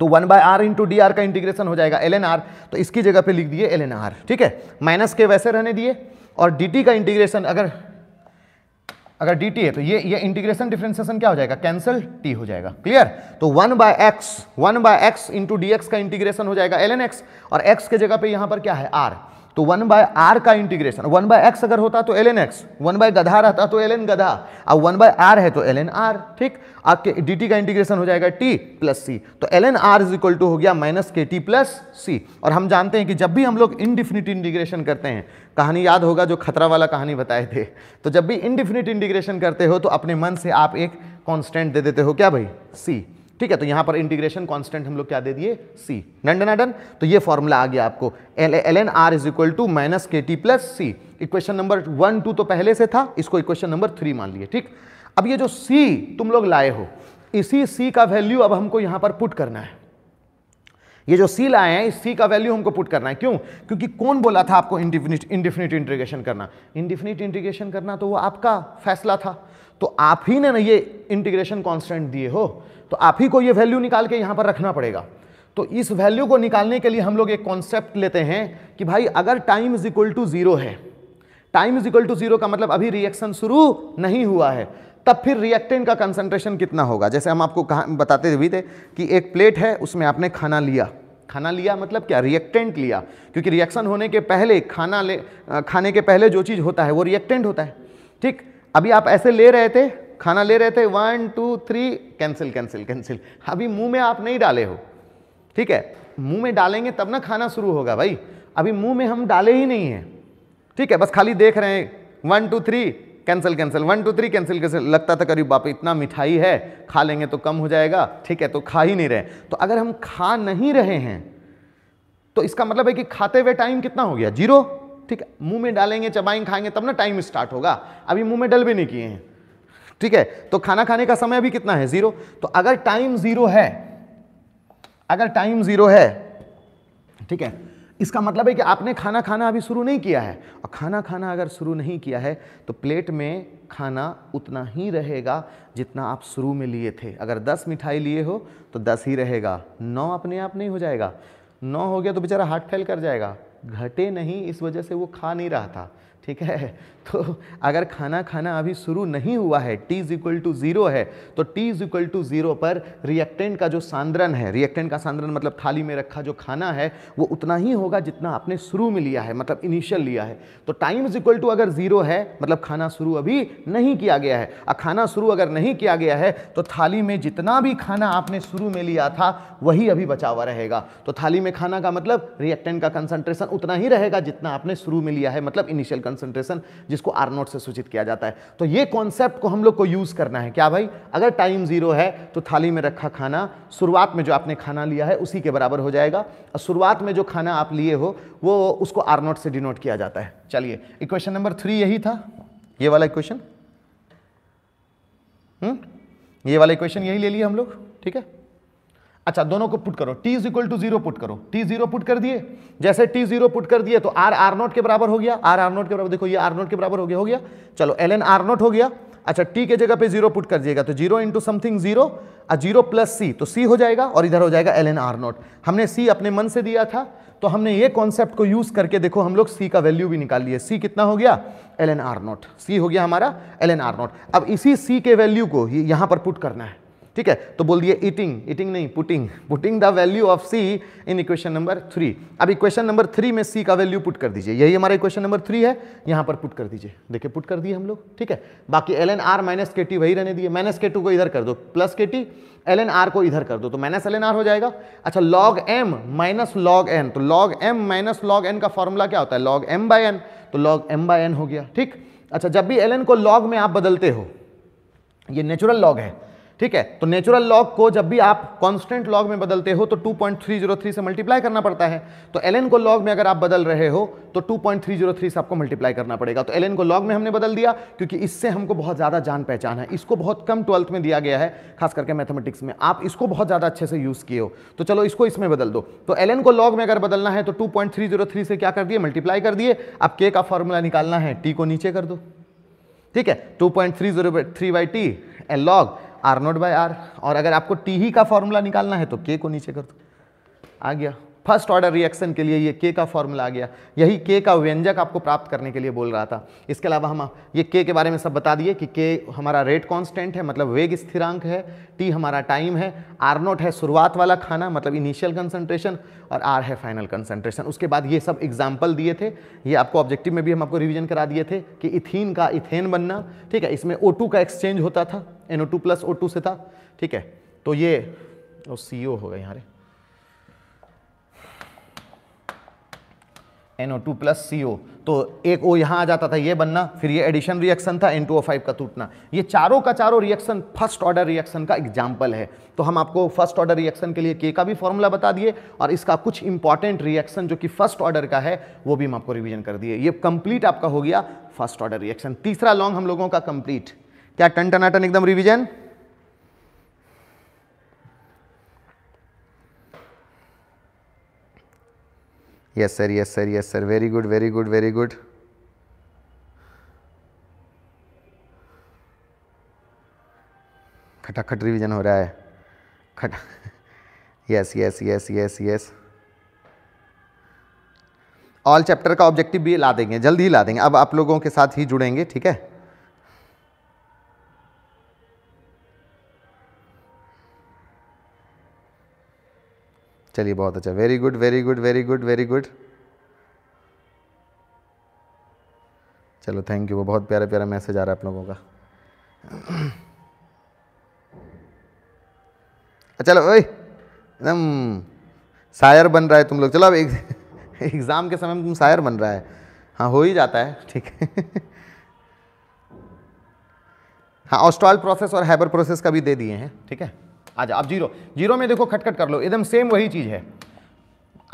तो one by R into D R का इंटीग्रेशन हो जाएगा एल एन आर तो इसकी जगह पे लिख दिए एल एन आर ठीक है माइनस के वैसे रहने दिए और डी टी का इंटीग्रेशन अगर अगर डी टी है तो ये ये इंटीग्रेशन डिफ्रेंसिएशन क्या हो जाएगा कैंसल टी हो जाएगा क्लियर तो one by X one by X into D X का इंटीग्रेशन हो जाएगा एल एन एक्स और एक्स के जगह पे यहाँ पर क्या है आर तो वन बाय आर का इंटीग्रेशन वन बाय एक्स अगर होता तो L N X one by गधा रहता तो एल एन गधा और वन बाय आर है तो एल एन आर ठीक आपके डी टी का इंटीग्रेशन हो जाएगा टी प्लस सी तो L N R is equal to हो गया माइनस के टी प्लस सी और हम जानते हैं कि जब भी हम लोग इनडिफिनिट इंटीग्रेशन करते हैं कहानी याद होगा जो खतरा वाला कहानी बताए थे तो जब भी इनडिफिनिट इंटीग्रेशन करते हो तो अपने मन से आप एक कॉन्स्टेंट दे देते हो क्या भाई सी ठीक है तो यहां पर इंटीग्रेशन कांस्टेंट हम लोग क्या दे दिए सी नंडन डन तो ये फॉर्मूला आ गया आपको L L N R is equal to minus K T plus C equation number one two तो पहले से था इसको इक्वेशन नंबर थ्री मान लिए ठीक अब ये जो सी तुम लोग लाए हो इसी सी का वैल्यू अब हमको यहां पर पुट करना है ये जो सी लाए हैं इस सी का वैल्यू हमको पुट करना है क्यों क्योंकि कौन बोला था आपको इंडिफिनिट इंडिफिनिट इंटीग्रेशन करना इंडिफिनिट इंटीग्रेशन करना तो वो आपका फैसला था तो आप ही ने ना ये इंटीग्रेशन कांस्टेंट दिए हो तो आप ही को ये वैल्यू निकाल के यहाँ पर रखना पड़ेगा तो इस वैल्यू को निकालने के लिए हम लोग एक कॉन्सेप्ट लेते हैं कि भाई अगर time is equal to zero है time is equal to zero का मतलब अभी रिएक्शन शुरू नहीं हुआ है तब फिर रिएक्टेंट का कंसंट्रेशन कितना होगा जैसे हम आपको कहा बताते भी थे कि एक प्लेट है उसमें आपने खाना लिया खाना लिया मतलब क्या रिएक्टेंट लिया क्योंकि रिएक्शन होने के पहले खाना ले खाने के पहले जो चीज़ होता है वो रिएक्टेंट होता है ठीक अभी आप ऐसे ले रहे थे खाना ले रहे थे one two three cancel cancel cancel अभी मुंह में आप नहीं डाले हो ठीक है मुंह में डालेंगे तब ना खाना शुरू होगा भाई अभी मुंह में हम डाले ही नहीं है ठीक है बस खाली देख रहे हैं one two three cancel cancel one two three cancel cancel लगता था करीब बाप इतना मिठाई है खा लेंगे तो कम हो जाएगा ठीक है तो खा ही नहीं रहे तो अगर हम खा नहीं रहे हैं तो इसका मतलब है कि खाते हुए टाइम कितना हो गया जीरो ठीक है मुंह में डालेंगे चबाएंगे खाएंगे तब ना टाइम स्टार्ट होगा अभी मुंह में डल भी नहीं किए हैं ठीक है तो खाना खाने का समय भी कितना है जीरो तो अगर टाइम जीरो है अगर टाइम जीरो है ठीक है इसका मतलब है कि आपने खाना खाना अभी शुरू नहीं किया है और खाना खाना अगर शुरू नहीं किया है तो प्लेट में खाना उतना ही रहेगा जितना आप शुरू में लिए थे अगर 10 मिठाई लिए हो तो 10 ही रहेगा 9 अपने आप नहीं हो जाएगा 9 हो गया तो बेचारा हार्ट फेल कर जाएगा घटे नहीं इस वजह से वो खा नहीं रहा था ठीक है तो अगर खाना खाना अभी शुरू नहीं हुआ है T is equal to zero है तो T is equal to zero पर रिएक्टेंट का जो सांद्रन है रिएक्टेंट का सांद्रन मतलब थाली में रखा जो खाना है वो उतना ही होगा जितना आपने शुरू में लिया है मतलब इनिशियल लिया है तो टाइम इज इक्वल टू अगर ज़ीरो है मतलब खाना शुरू अभी नहीं किया गया है और खाना शुरू अगर नहीं किया गया है तो थाली में जितना भी खाना आपने शुरू में लिया था वही अभी बचा हुआ रहेगा तो थाली में खाना का मतलब रिएक्टेंट का कंसनट्रेशन उतना ही रहेगा जितना आपने शुरू में लिया है मतलब इनिशियल कंसनट्रेशन जिसको आर नॉट से सूचित किया जाता है तो ये कॉन्सेप्ट को हम लोग को यूज़ करना है क्या भाई अगर टाइम ज़ीरो है तो थाली में रखा खाना शुरुआत में जो आपने खाना लिया है उसी के बराबर हो जाएगा और शुरुआत में जो खाना आप लिए हो वो उसको आर नॉट से डिनोट किया जाता है चलिए इक्वेशन नंबर थ्री यही था ये वाला इक्वेशन हम्म? ये वाला इक्वेशन यही ले लिया हम लोग ठीक है अच्छा दोनों को पुट करो T is equal to zero put करो टी जीरो पुट कर दिए जैसे टी जीरो पुट कर दिए तो आर आर नॉट के बराबर हो गया आर आर नॉट के बराबर देखो ये आर नॉट के बराबर हो गया हो गया चलो एल एन आर नॉट हो गया अच्छा टी के जगह पे जीरो पुट कर दिएगा तो जीरो इंटू समथिंग जीरो और जीरो प्लस सी तो सी हो जाएगा और इधर हो जाएगा एल एन आर नॉट हमने सी अपने मन से दिया था तो हमने ये कॉन्सेप्ट को यूज करके देखो हम लोग सी का वैल्यू भी निकाल लिए सी कितना हो गया L N R naught C हो गया हमारा एल एन आर नॉट अब इसी सी के वैल्यू को यहाँ पर पुट करना है ठीक है तो बोल दिए ईटिंग ईटिंग नहीं putting putting the value of C in equation number three अब इक्वेशन नंबर थ्री में सी का वैल्यू पुट कर दीजिए यही हमारा इक्वेशन नंबर थ्री है यहाँ पर पुट कर दीजिए देखिए पुट कर दिए हम लोग ठीक है बाकी L N R minus K T वही रहने दिए माइनस के टू को इधर कर दो प्लस के टी एल एन आर को इधर कर दो तो माइनस एल एन आर हो जाएगा अच्छा log M minus log N तो log M minus log N का फॉर्मूला क्या होता है लॉग एम बाई एन तो लॉग एम बाय एन हो गया ठीक अच्छा जब भी एल एन को लॉग में आप बदलते हो ये नेचुरल लॉग है ठीक है तो नेचुरल लॉग को जब भी आप कांस्टेंट लॉग में बदलते हो तो 2.303 से मल्टीप्लाई करना पड़ता है तो एल को लॉग में अगर आप बदल रहे हो तो 2.303 से आपको मल्टीप्लाई करना पड़ेगा तो एल को लॉग में हमने बदल दिया क्योंकि इससे हमको बहुत ज़्यादा जान पहचान है इसको बहुत कम ट्वेल्थ में दिया गया है खास करके मैथमेटिक्स में आप इसको बहुत ज़्यादा अच्छे से यूज़ किए हो तो चलो इसको इसमें बदल दो तो एल को लॉग में अगर बदलना है तो टू से क्या कर दिए मल्टीप्लाई कर दिए आप के का फॉर्मूला निकालना है टी को नीचे कर दो ठीक है two point three zero three by T L log R naught by R और अगर आपको टी ही का फॉर्मूला निकालना है तो के को नीचे कर दो आ गया फर्स्ट ऑर्डर रिएक्शन के लिए ये के का फॉर्मूला आ गया यही के का व्यंजक आपको प्राप्त करने के लिए बोल रहा था इसके अलावा हम ये के के बारे में सब बता दिए कि के हमारा रेट कांस्टेंट है मतलब वेग स्थिरांक है टी हमारा टाइम है आर नोट है शुरुआत वाला खाना मतलब इनिशियल कंसंट्रेशन और आर है फाइनल कंसनट्रेशन उसके बाद ये सब एग्जाम्पल दिए थे ये आपको ऑब्जेक्टिव में भी हम आपको रिविजन करा दिए थे कि इथिन का इथेन बनना ठीक है इसमें ओ का एक्सचेंज होता था NO two plus O two से था ठीक है तो ये ओ सी ओ होगा यहाँ NO two plus C O तो एक ओ यहाँ आ जाता था ये बनना फिर ये एडिशन रिएक्शन था एन टू ओ फाइव का टूटना ये चारों का चारों रिएक्शन फर्स्ट ऑर्डर रिएक्शन का एग्जाम्पल है तो हम आपको फर्स्ट ऑर्डर रिएक्शन के लिए के का भी फॉर्मूला बता दिए और इसका कुछ इंपॉर्टेंट रिएक्शन जो कि फर्स्ट ऑर्डर का है वो भी हम आपको रिविजन कर दिए ये कंप्लीट आपका हो गया फर्स्ट ऑर्डर रिएक्शन तीसरा लॉन्ग हम लोगों का कंप्लीट क्या टन टनाटन एकदम revision yes sir yes sir yes sir very good very good very good खटाखट रिवीजन हो रहा है खट yes yes yes yes yes all chapter का ऑब्जेक्टिव भी ला देंगे जल्द ही ला देंगे अब आप लोगों के साथ ही जुड़ेंगे ठीक है चलिए बहुत अच्छा very good very good very good very good चलो थैंक यू वो बहुत प्यारा प्यारा मैसेज आ रहा है आप लोगों का अच्छा, चलो ओए एकदम शायर बन रहा है तुम लोग चलो अब एग्ज़ाम के समय में तुम शायर बन रहा है हाँ हो ही जाता है ठीक है हाँ ऑस्ट्रॉल प्रोसेस और हैबर प्रोसेस का भी दे दिए हैं ठीक है आ जाओ अब जीरो जीरो में देखो खटखट कर लो एकदम सेम वही चीज़ है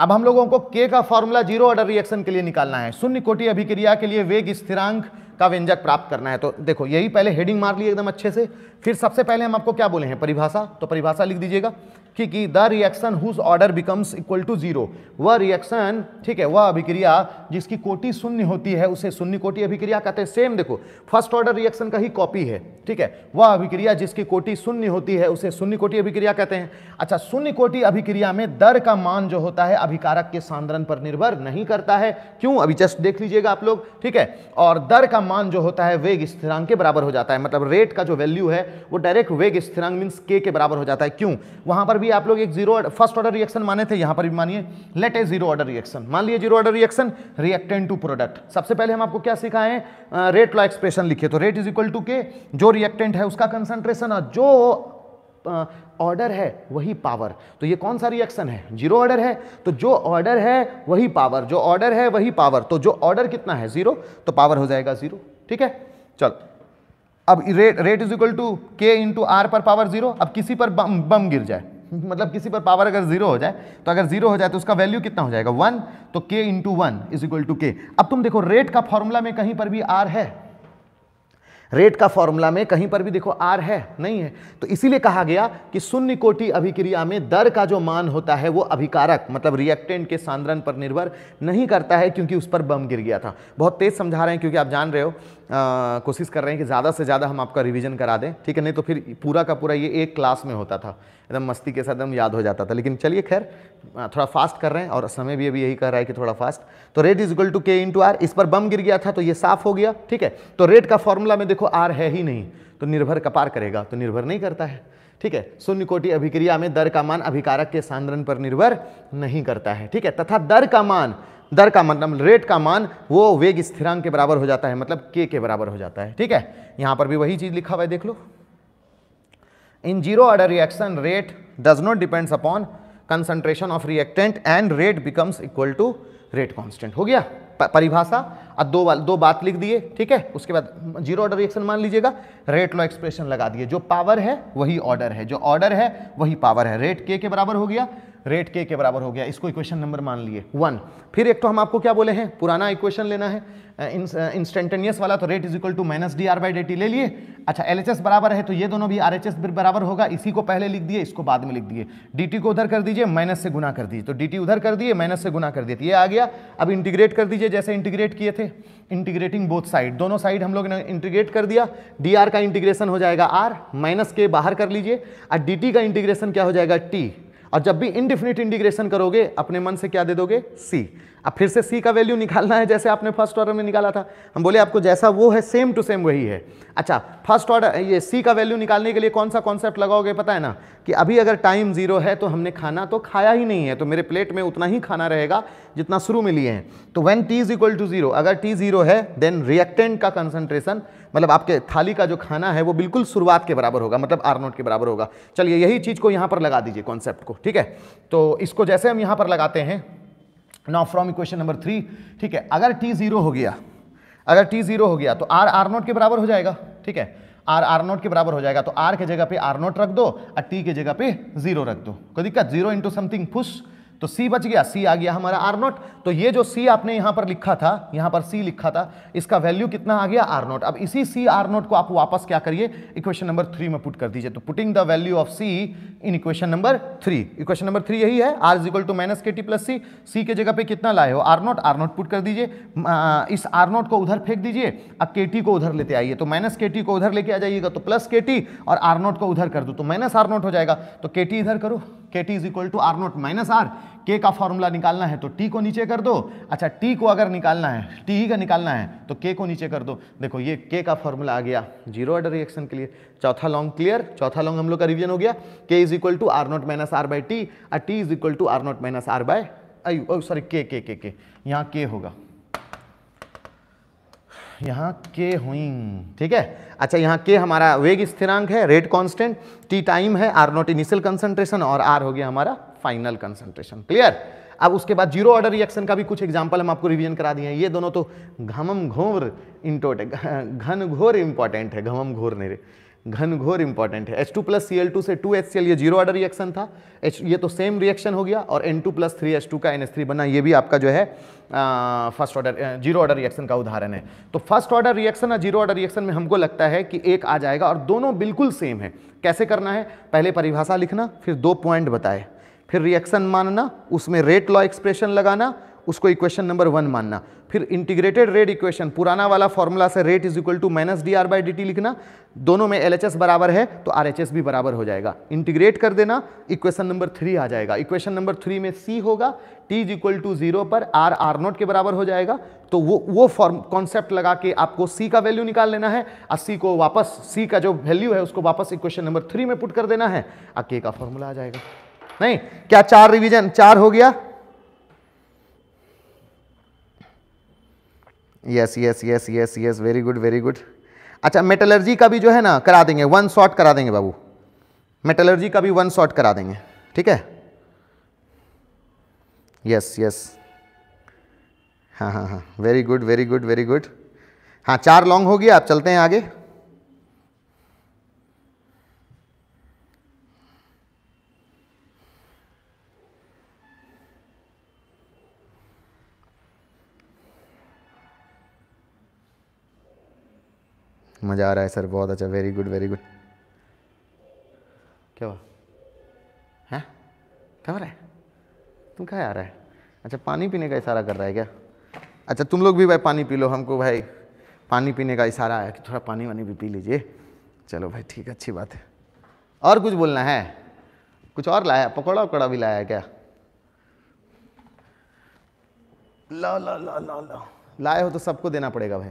अब हम लोगों को के का फॉर्मूला जीरो ऑर्डर रिएक्शन के लिए निकालना है शून्य कोटि अभिक्रिया के लिए वेग स्थिरांक का व्यंजक प्राप्त करना है तो देखो यही पहले हेडिंग मार लिए एकदम अच्छे से फिर सबसे पहले हम आपको क्या बोले हैं परिभाषा तो परिभाषा लिख दीजिएगा ठीक the reaction whose order becomes equal to zero वह रिएक्शन ठीक है वह अभिक्रिया जिसकी कोटि शून्य होती है उसे शून्य कोटि अभिक्रिया कहते हैं सेम देखो फर्स्ट ऑर्डर रिएक्शन का ही कॉपी है ठीक है वह अभिक्रिया जिसकी कोटि शून्य होती है उसे शून्य कोटि अभिक्रिया कहते हैं अच्छा शून्य कोटि अभिक्रिया में दर का मान जो होता है अभिकारक के सांद्रन पर निर्भर नहीं करता है क्यों अभी जस्ट देख लीजिएगा आप लोग ठीक है और दर का मान जो होता है वेग स्थिरांक के बराबर हो जाता है मतलब रेट का जो वैल्यू है वो डायरेक्ट वेग स्थिरांक मीन्स के बराबर हो जाता है क्यों वहां पर भी आप लोग एक जीरो फर्स्ट ऑर्डर रिएक्शन माने थे यहां पर भी मानिए let a zero order reaction मान लिए zero order reaction reactant to product सबसे पहले हम आपको क्या सिखाएं रेट लॉ एक्सप्रेशन लिखे तो रेट इज इक्वल टू के जो रिएक्टेंट है उसका कंसंट्रेशन और जो ऑर्डर है वही पावर तो ये कौन सा रिएक्शन है जीरो ऑर्डर है तो जो ऑर्डर है वही पावर जो ऑर्डर है वही पावर तो जो ऑर्डर कितना है जीरो तो पावर हो जाएगा जीरो ठीक है चल अब rate rate is equal to K into R पर पावर जीरो अब किसी पर बम बम गिर जाए मतलब किसी पर पावर अगर जीरो हो जाए तो अगर जीरो हो जाए तो उसका वैल्यू कितना हो जाएगा वन तो K into one is equal to K अब तुम देखो रेट का फॉर्मूला में कहीं पर भी आर है रेट का फॉर्मूला में कहीं पर भी देखो आर है नहीं है तो इसीलिए कहा गया कि शून्य कोटि अभिक्रिया में दर का जो मान होता है वो अभिकारक मतलब रिएक्टेंट के सांद्रण पर निर्भर नहीं करता है क्योंकि उस पर बम गिर गया था बहुत तेज समझा रहे हैं क्योंकि आप जान रहे हो कोशिश कर रहे हैं कि ज़्यादा से ज़्यादा हम आपका रिविजन करा दें ठीक है नहीं तो फिर पूरा का पूरा ये एक क्लास में होता था एकदम मस्ती के साथ एकदम याद हो जाता था लेकिन चलिए खैर थोड़ा फास्ट कर रहे हैं और समय भी अभी यही कह रहा है कि थोड़ा फास्ट तो rate is equal to K into R इस पर बम गिर गया था तो ये साफ हो गया ठीक है तो रेट का फॉर्मूला में देखो आर है ही नहीं तो निर्भर कपार करेगा तो निर्भर नहीं करता है ठीक है शून्य कोटि अभिक्रिया में दर का मान अभिकारक के सांद्रण पर निर्भर नहीं करता है ठीक है तथा दर का मान दर का मतलब रेट का मान वो वेग स्थिरांक के बराबर हो जाता है मतलब के के बराबर हो जाता है ठीक है यहाँ पर भी वही चीज़ लिखा हुआ है देख लो in zero order reaction rate does not depends upon concentration of reactant and rate becomes equal to rate constant हो गया परिभाषा अब दो दो बात लिख दिए ठीक है उसके बाद जीरो ऑर्डर रिएक्शन मान लीजिएगा रेट लॉ एक्सप्रेशन लगा दिए जो पावर है वही ऑर्डर है जो ऑर्डर है वही पावर है रेट के के बराबर हो गया रेट के के बराबर हो गया इसको इक्वेशन नंबर मान लिए वन फिर एक तो हम आपको क्या बोले हैं पुराना इक्वेशन लेना है इंस्टेंटेनियस वाला तो rate is equal to minus D R by D T ले लिए अच्छा एल एच एस बराबर है तो ये दोनों भी आर एच एस बराबर होगा इसी को पहले लिख दिए इसको बाद में लिख दिए डी टी को उधर कर दीजिए माइनस से गुना कर दीजिए तो डी टी उधर कर दिए माइनस से गुना कर दिए तो ये आ गया अब इंटीग्रेट कर दीजिए जैसे इंटीग्रेट किए थे इंटीग्रेटिंग बोथ साइड दोनों साइड हम लोग ने इंटीग्रेट कर दिया डी आर का इंटीग्रेशन हो जाएगा आर माइनस के बाहर कर लीजिए और डी टी का इंटीग्रेशन क्या हो जाएगा टी और जब भी इनडिफिनिट इंटीग्रेशन करोगे अपने मन से क्या दे दोगे सी अब फिर से सी का वैल्यू निकालना है जैसे आपने फर्स्ट ऑर्डर में निकाला था हम बोले आपको जैसा वो है सेम टू सेम वही है अच्छा फर्स्ट ऑर्डर ये सी का वैल्यू निकालने के लिए कौन सा कॉन्सेप्ट लगाओगे पता है ना कि अभी अगर टाइम जीरो है तो हमने खाना तो खाया ही नहीं है तो मेरे प्लेट में उतना ही खाना रहेगा जितना शुरू में लिए हैं तो when T is equal to zero अगर टी जीरो है देन रिएक्टेंट का कंसनट्रेशन मतलब आपके थाली का जो खाना है वो बिल्कुल शुरुआत के बराबर होगा मतलब आर नोट के बराबर होगा चलिए यही चीज़ को यहाँ पर लगा दीजिए कॉन्सेप्ट को ठीक है तो इसको जैसे हम यहाँ पर लगाते हैं now from equation number three ठीक है अगर टी जीरो हो गया अगर टी जीरो हो गया तो आर आर नोट के बराबर हो जाएगा ठीक है आर आर नोट के बराबर हो जाएगा तो आर के जगह पे आर नोट रख दो और टी के जगह पे जीरो रख दो कोई दिक्कत जीरो इंटू समथिंग पुश तो सी बच गया सी आ गया हमारा आर नॉट तो ये जो सी आपने यहां पर लिखा था यहां पर सी लिखा था इसका वैल्यू कितना आ गया आर नॉट अब इसी सी आर नॉट को आप वापस क्या करिए इक्वेशन नंबर थ्री में पुट कर दीजिए तो putting the value of C in equation number three equation number three यही है R is equal to minus K T plus C C के जगह पे कितना लाए हो R naught R naught put कर दीजिए इस आर नॉट को उधर फेंक दीजिए अब के टी को उधर लेते आइए तो माइनस के टी को उधर लेके आ जाइएगा तो प्लस के टी और आर नॉट को उधर कर दो तो माइनस आर नॉट हो जाएगा तो के टी इधर करो K T is equal to R naught minus R K का फॉर्मूला निकालना है तो टी को नीचे कर दो अच्छा टी को अगर निकालना है टी ही का निकालना है तो के को नीचे कर दो देखो ये के का फॉर्मूला आ गया जीरो ऑर्डर रिएक्शन के लिए चौथा लॉन्ग क्लियर चौथा लॉन्ग हम लोग का रिविजन हो गया K is equal to R naught minus R by T और T is equal to R naught minus R by sorry K K K के यहाँ के होगा यहाँ के हुई ठीक है अच्छा यहाँ के हमारा वेग स्थिरांक है रेट कांस्टेंट टी टाइम है आर नॉट इनिशियल कंसंट्रेशन और आर हो गया हमारा फाइनल कंसंट्रेशन क्लियर अब उसके बाद जीरो ऑर्डर रिएक्शन का भी कुछ एग्जाम्पल हम आपको रिवीजन करा दिए हैं ये दोनों तो घमम घोर इंटोट घन घोर इंपॉर्टेंट है घमम घोर नहीं घन घोर इंपॉर्टेंट है H two plus C L two से टू एच सी एल ये जीरो ऑर्डर रिएक्शन था एच ये तो सेम रिएक्शन हो गया और N two plus three H two का एन एस थ्री बना ये भी आपका जो है first order zero order reaction का उदाहरण है तो फर्स्ट ऑर्डर रिएक्शन और जीरो ऑर्डर रिएक्शन में हमको लगता है कि एक आ जाएगा और दोनों बिल्कुल सेम है कैसे करना है पहले परिभाषा लिखना फिर दो पॉइंट बताए फिर रिएक्शन मानना उसमें रेट लॉ एक्सप्रेशन लगाना उसको इक्वेशन नंबर वन मानना फिर इंटीग्रेटेड रेट इक्वेशन पुराना वाला फॉर्मूला से rate is equal to minus D R by D T लिखना दोनों में एल बराबर है तो आर भी बराबर हो जाएगा इंटीग्रेट कर देना इक्वेशन नंबर थ्री आ जाएगा इक्वेशन नंबर थ्री में सी होगा T is equal to zero पर आर आर नोट के बराबर हो जाएगा तो वो वो फॉर्म कॉन्सेप्ट लगा के आपको सी का वैल्यू निकाल लेना है और सी को वापस सी का जो वैल्यू है उसको वापस इक्वेशन नंबर थ्री में पुट कर देना है और के का फॉर्मूला आ जाएगा नहीं क्या चार रिविजन चार हो गया yes yes yes yes yes very good very good अच्छा मेटलर्जी का भी जो है ना करा देंगे वन शॉट करा देंगे बाबू मेटलर्जी का भी वन शॉट करा देंगे ठीक है यस यस हाँ हाँ हाँ very good very good very good हाँ चार लॉन्ग हो गया आप चलते हैं आगे मज़ा आ रहा है सर बहुत अच्छा वेरी गुड वेरी गुड क्या हुआ हैं क्या हो रहा है तुम क्या आ रहा है अच्छा पानी पीने का इशारा कर रहा है क्या अच्छा तुम लोग भी भाई पानी पी लो हमको भाई पानी पीने का इशारा आया कि थोड़ा पानी वानी भी पी लीजिए चलो भाई ठीक अच्छी बात है और कुछ बोलना है कुछ और लाया पकौड़ा वकौड़ा भी लाया क्या ला ला ला ला ला लाए हो तो सबको देना पड़ेगा भाई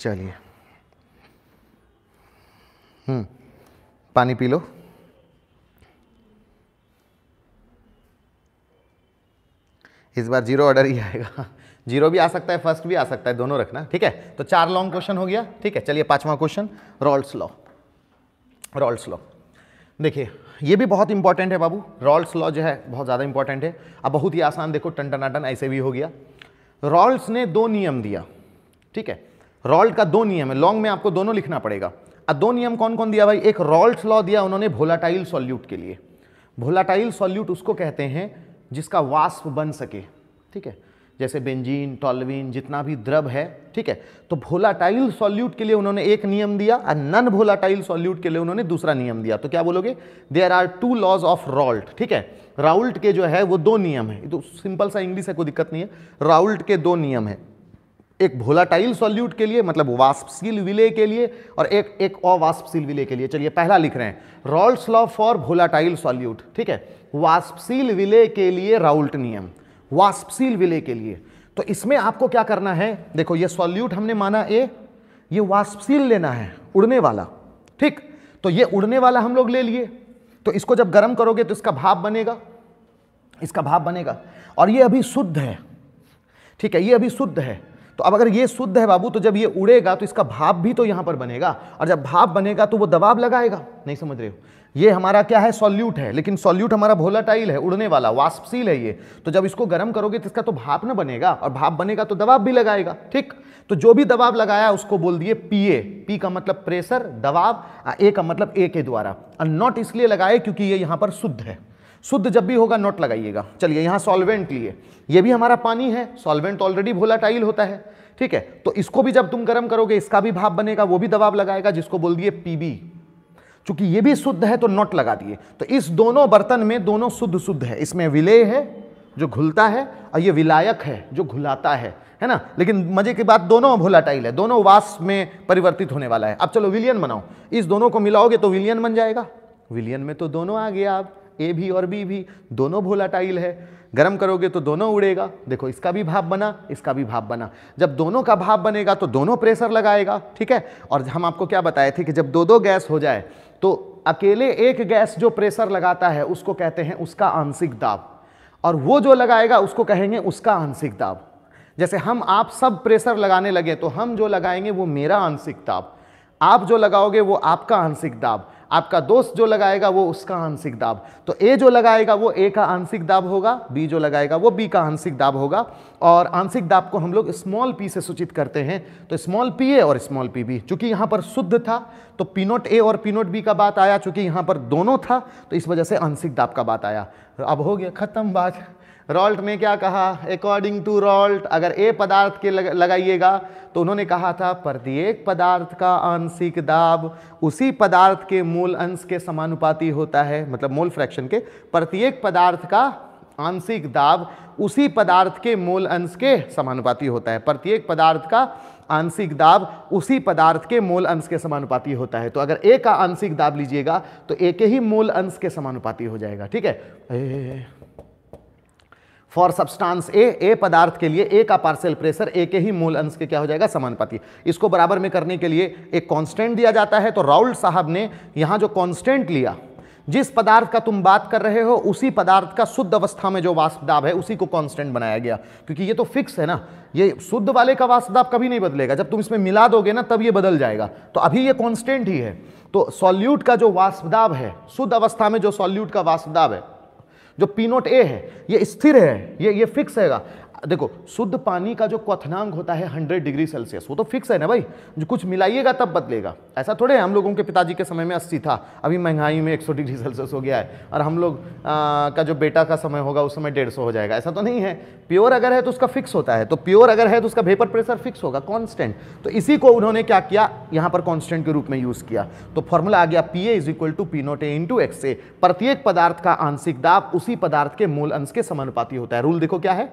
चलिए हम्म, पानी पी लो इस बार जीरो ऑर्डर ही आएगा जीरो भी आ सकता है फर्स्ट भी आ सकता है दोनों रखना ठीक है तो चार लॉन्ग क्वेश्चन हो गया ठीक है चलिए पांचवा question Raoult's law Raoult's law देखिए ये भी बहुत इंपॉर्टेंट है बाबू रॉल्स लॉ जो है बहुत ज़्यादा इंपॉर्टेंट है अब बहुत ही आसान देखो टन टनाटन ऐसे भी हो गया रॉल्स ने दो नियम दिया ठीक है रॉल्ट का दो नियम है लॉन्ग में आपको दोनों लिखना पड़ेगा दो नियम कौन कौन दिया भाई एक रॉल्ट लॉ दिया उन्होंने भोलाटाइल सॉल्यूट के लिए भोलाटाइल सॉल्यूट उसको कहते हैं जिसका वास्प बन सके ठीक है जैसे बेंजीन टॉलविन जितना भी द्रव है ठीक है तो भोलाटाइल सॉल्यूट के लिए उन्होंने एक नियम दिया और नन भोलाटाइल सॉल्यूट के लिए उन्होंने दूसरा नियम दिया तो क्या बोलोगे there are two laws of Raoult ठीक है राउल्ट के जो है वो दो नियम है तो सिंपल सा इंग्लिश है कोई दिक्कत नहीं है राउल्ट के दो नियम है एक भोलाटाइल सॉल्यूट के लिए मतलब वाष्पशील विलय के लिए और एक एक अवाष्पशील विलय के लिए चलिए पहला लिख रहे हैं Raoult law for volatile solute ठीक है वाष्पशील विलय के लिए राउल्ट नियम वाष्पशील विलय के लिए तो इसमें आपको क्या करना है देखो ये सॉल्यूट हमने माना ए ये वाष्पशील लेना है उड़ने वाला ठीक तो ये उड़ने वाला हम लोग ले लिए तो इसको जब गर्म करोगे तो इसका भाप बनेगा इसका भाप बनेगा और ये अभी शुद्ध है ठीक है ये अभी शुद्ध है तो अब अगर ये शुद्ध है बाबू तो जब ये उड़ेगा तो इसका भाप भी तो यहाँ पर बनेगा और जब भाप बनेगा तो वो दबाव लगाएगा नहीं समझ रहे हो ये हमारा क्या है सॉल्यूट है लेकिन सॉल्यूट हमारा भोलाटाइल है उड़ने वाला वाष्पशील है ये तो जब इसको गर्म करोगे तो इसका तो भाप ना बनेगा और भाप बनेगा तो दबाव भी लगाएगा ठीक तो जो भी दबाव लगाया उसको बोल दिए पीए पी का मतलब प्रेशर दबाव ए का मतलब ए के द्वारा और नॉट इसलिए लगाए क्योंकि ये यहाँ पर शुद्ध है शुद्ध जब भी होगा नोट लगाइएगा चलिए यहाँ सॉल्वेंट लिए ये भी हमारा पानी है सॉल्वेंट ऑलरेडी वोलाटाइल होता है ठीक है तो इसको भी जब तुम गर्म करोगे इसका भी भाप बनेगा वो भी दबाव लगाएगा जिसको बोल दिए पीबी चूंकि ये भी शुद्ध है तो नोट लगा दिए तो इस दोनों बर्तन में दोनों शुद्ध शुद्ध है इसमें विलय है जो घुलता है और ये विलायक है जो घुलाता है है ना लेकिन मजे की बात दोनों टाइल है दोनों वास में परिवर्तित होने वाला है अब चलो विलियन बनाओ इस दोनों को मिलाओगे तो विलियन बन जाएगा विलियन में तो दोनों आ गया अब ए भी और बी भी दोनों भोलाटाइल है गर्म करोगे तो दोनों उड़ेगा देखो इसका भी भाप बना इसका भी भाप बना जब दोनों का भाप बनेगा तो दोनों प्रेशर लगाएगा ठीक है और हम आपको क्या बताए थे कि जब दो दो गैस हो जाए तो अकेले एक गैस जो प्रेशर लगाता है उसको कहते हैं उसका आंशिक दाब और वो जो लगाएगा उसको कहेंगे उसका आंशिक दाब जैसे हम आप सब प्रेशर लगाने लगे तो हम जो लगाएंगे वो मेरा आंशिक दाब आप जो लगाओगे वो आपका आंशिक दाब आपका दोस्त जो लगाएगा वो उसका आंशिक दाब तो ए जो लगाएगा वो ए का आंशिक दाब होगा बी जो लगाएगा वो बी का आंशिक दाब होगा और आंशिक दाब को हम लोग स्मॉल पी से सूचित करते हैं तो स्मॉल पी ए और स्मॉल पी बी चूंकि यहाँ पर शुद्ध था तो पीनोट ए और पीनोट बी का बात आया चूंकि यहाँ पर दोनों था तो इस वजह से आंशिक दाब का बात आया अब हो गया खत्म बात रॉल्ट ने क्या कहा अकॉर्डिंग टू रॉल्ट अगर ए पदार्थ के लग, लगाइएगा तो उन्होंने कहा था प्रत्येक पदार्थ का आंशिक दाब उसी पदार्थ के मूल अंश के समानुपाती होता है मतलब मूल फ्रैक्शन के प्रत्येक पदार्थ का आंशिक दाब उसी पदार्थ के मूल अंश के समानुपाती होता है प्रत्येक पदार्थ का आंशिक दाब उसी पदार्थ के मूल अंश के समानुपाती होता है तो अगर ए का आंशिक दाब लीजिएगा तो ए के ही मूल अंश के समानुपाती हो जाएगा ठीक है फॉर सब्सटांस ए ए पदार्थ के लिए ए का पार्सल प्रेशर ए के ही मूल अंश के क्या हो जाएगा समानुपाती इसको बराबर में करने के लिए एक कांस्टेंट दिया जाता है तो राउल साहब ने यहाँ जो कांस्टेंट लिया जिस पदार्थ का तुम बात कर रहे हो उसी पदार्थ का शुद्ध अवस्था में जो वाष्प है उसी को कांस्टेंट बनाया गया क्योंकि ये तो फिक्स है ना ये शुद्ध वाले का वाष्प कभी नहीं बदलेगा जब तुम इसमें मिला दोगे ना तब ये बदल जाएगा तो अभी ये कांस्टेंट ही है तो सॉल्यूट का जो वाष्प है शुद्ध अवस्था में जो सॉल्यूट का वाष्प है जो पी नोट ए है ये स्थिर है ये ये फिक्स हैगा देखो शुद्ध पानी का जो क्वथनांक होता है 100 डिग्री सेल्सियस वो तो फिक्स है ना भाई जो कुछ मिलाइएगा तब बदलेगा ऐसा थोड़े हम लोगों के पिताजी के समय में 80 था अभी महंगाई में 100 डिग्री सेल्सियस हो गया है और हम लोग आ, का जो बेटा का समय होगा उस समय 150 हो जाएगा ऐसा तो नहीं है प्योर अगर है तो उसका फिक्स होता है तो प्योर अगर है तो उसका वेपर प्रेशर फिक्स होगा कॉन्स्टेंट तो इसी को उन्होंने क्या किया यहाँ पर कॉन्स्टेंट के रूप में यूज़ किया तो फॉर्मूला आ गया P A is equal to P naught A into X A प्रत्येक पदार्थ का आंशिक दाब उसी पदार्थ के मूल अंश के समानुपाती होता है रूल देखो क्या है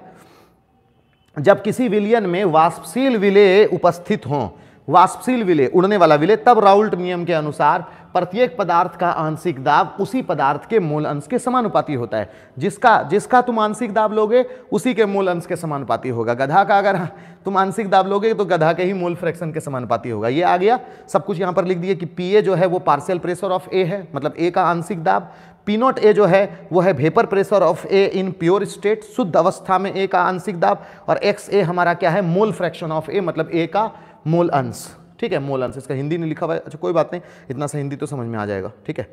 जब किसी विलियन में वाष्पशील विलय उपस्थित हों वाष्पशील विलय उड़ने वाला विलय तब राउल्ट नियम के अनुसार प्रत्येक पदार्थ का आंशिक दाब उसी पदार्थ के मूल अंश के समानुपाती होता है जिसका जिसका तुम आंशिक दाब लोगे उसी के मूल अंश के समानुपाती होगा गधा का अगर तुम आंशिक दाब लोगे तो गधा के ही मूल फ्रैक्शन के समानुपाती होगा ये आ गया सब कुछ यहाँ पर लिख दिए कि पी ए जो है वो पार्शियल प्रेशर ऑफ ए है मतलब ए का आंशिक दाब पी नॉट ए जो है वो है vapour pressure of A in pure state शुद्ध अवस्था में ए का आंशिक दाब और एक्स ए हमारा क्या है मोल फ्रैक्शन ऑफ ए मतलब ए का मोल अंश ठीक है मोल अंश इसका हिंदी नहीं लिखा हुआ है अच्छा कोई बात नहीं इतना सा हिंदी तो समझ में आ जाएगा ठीक है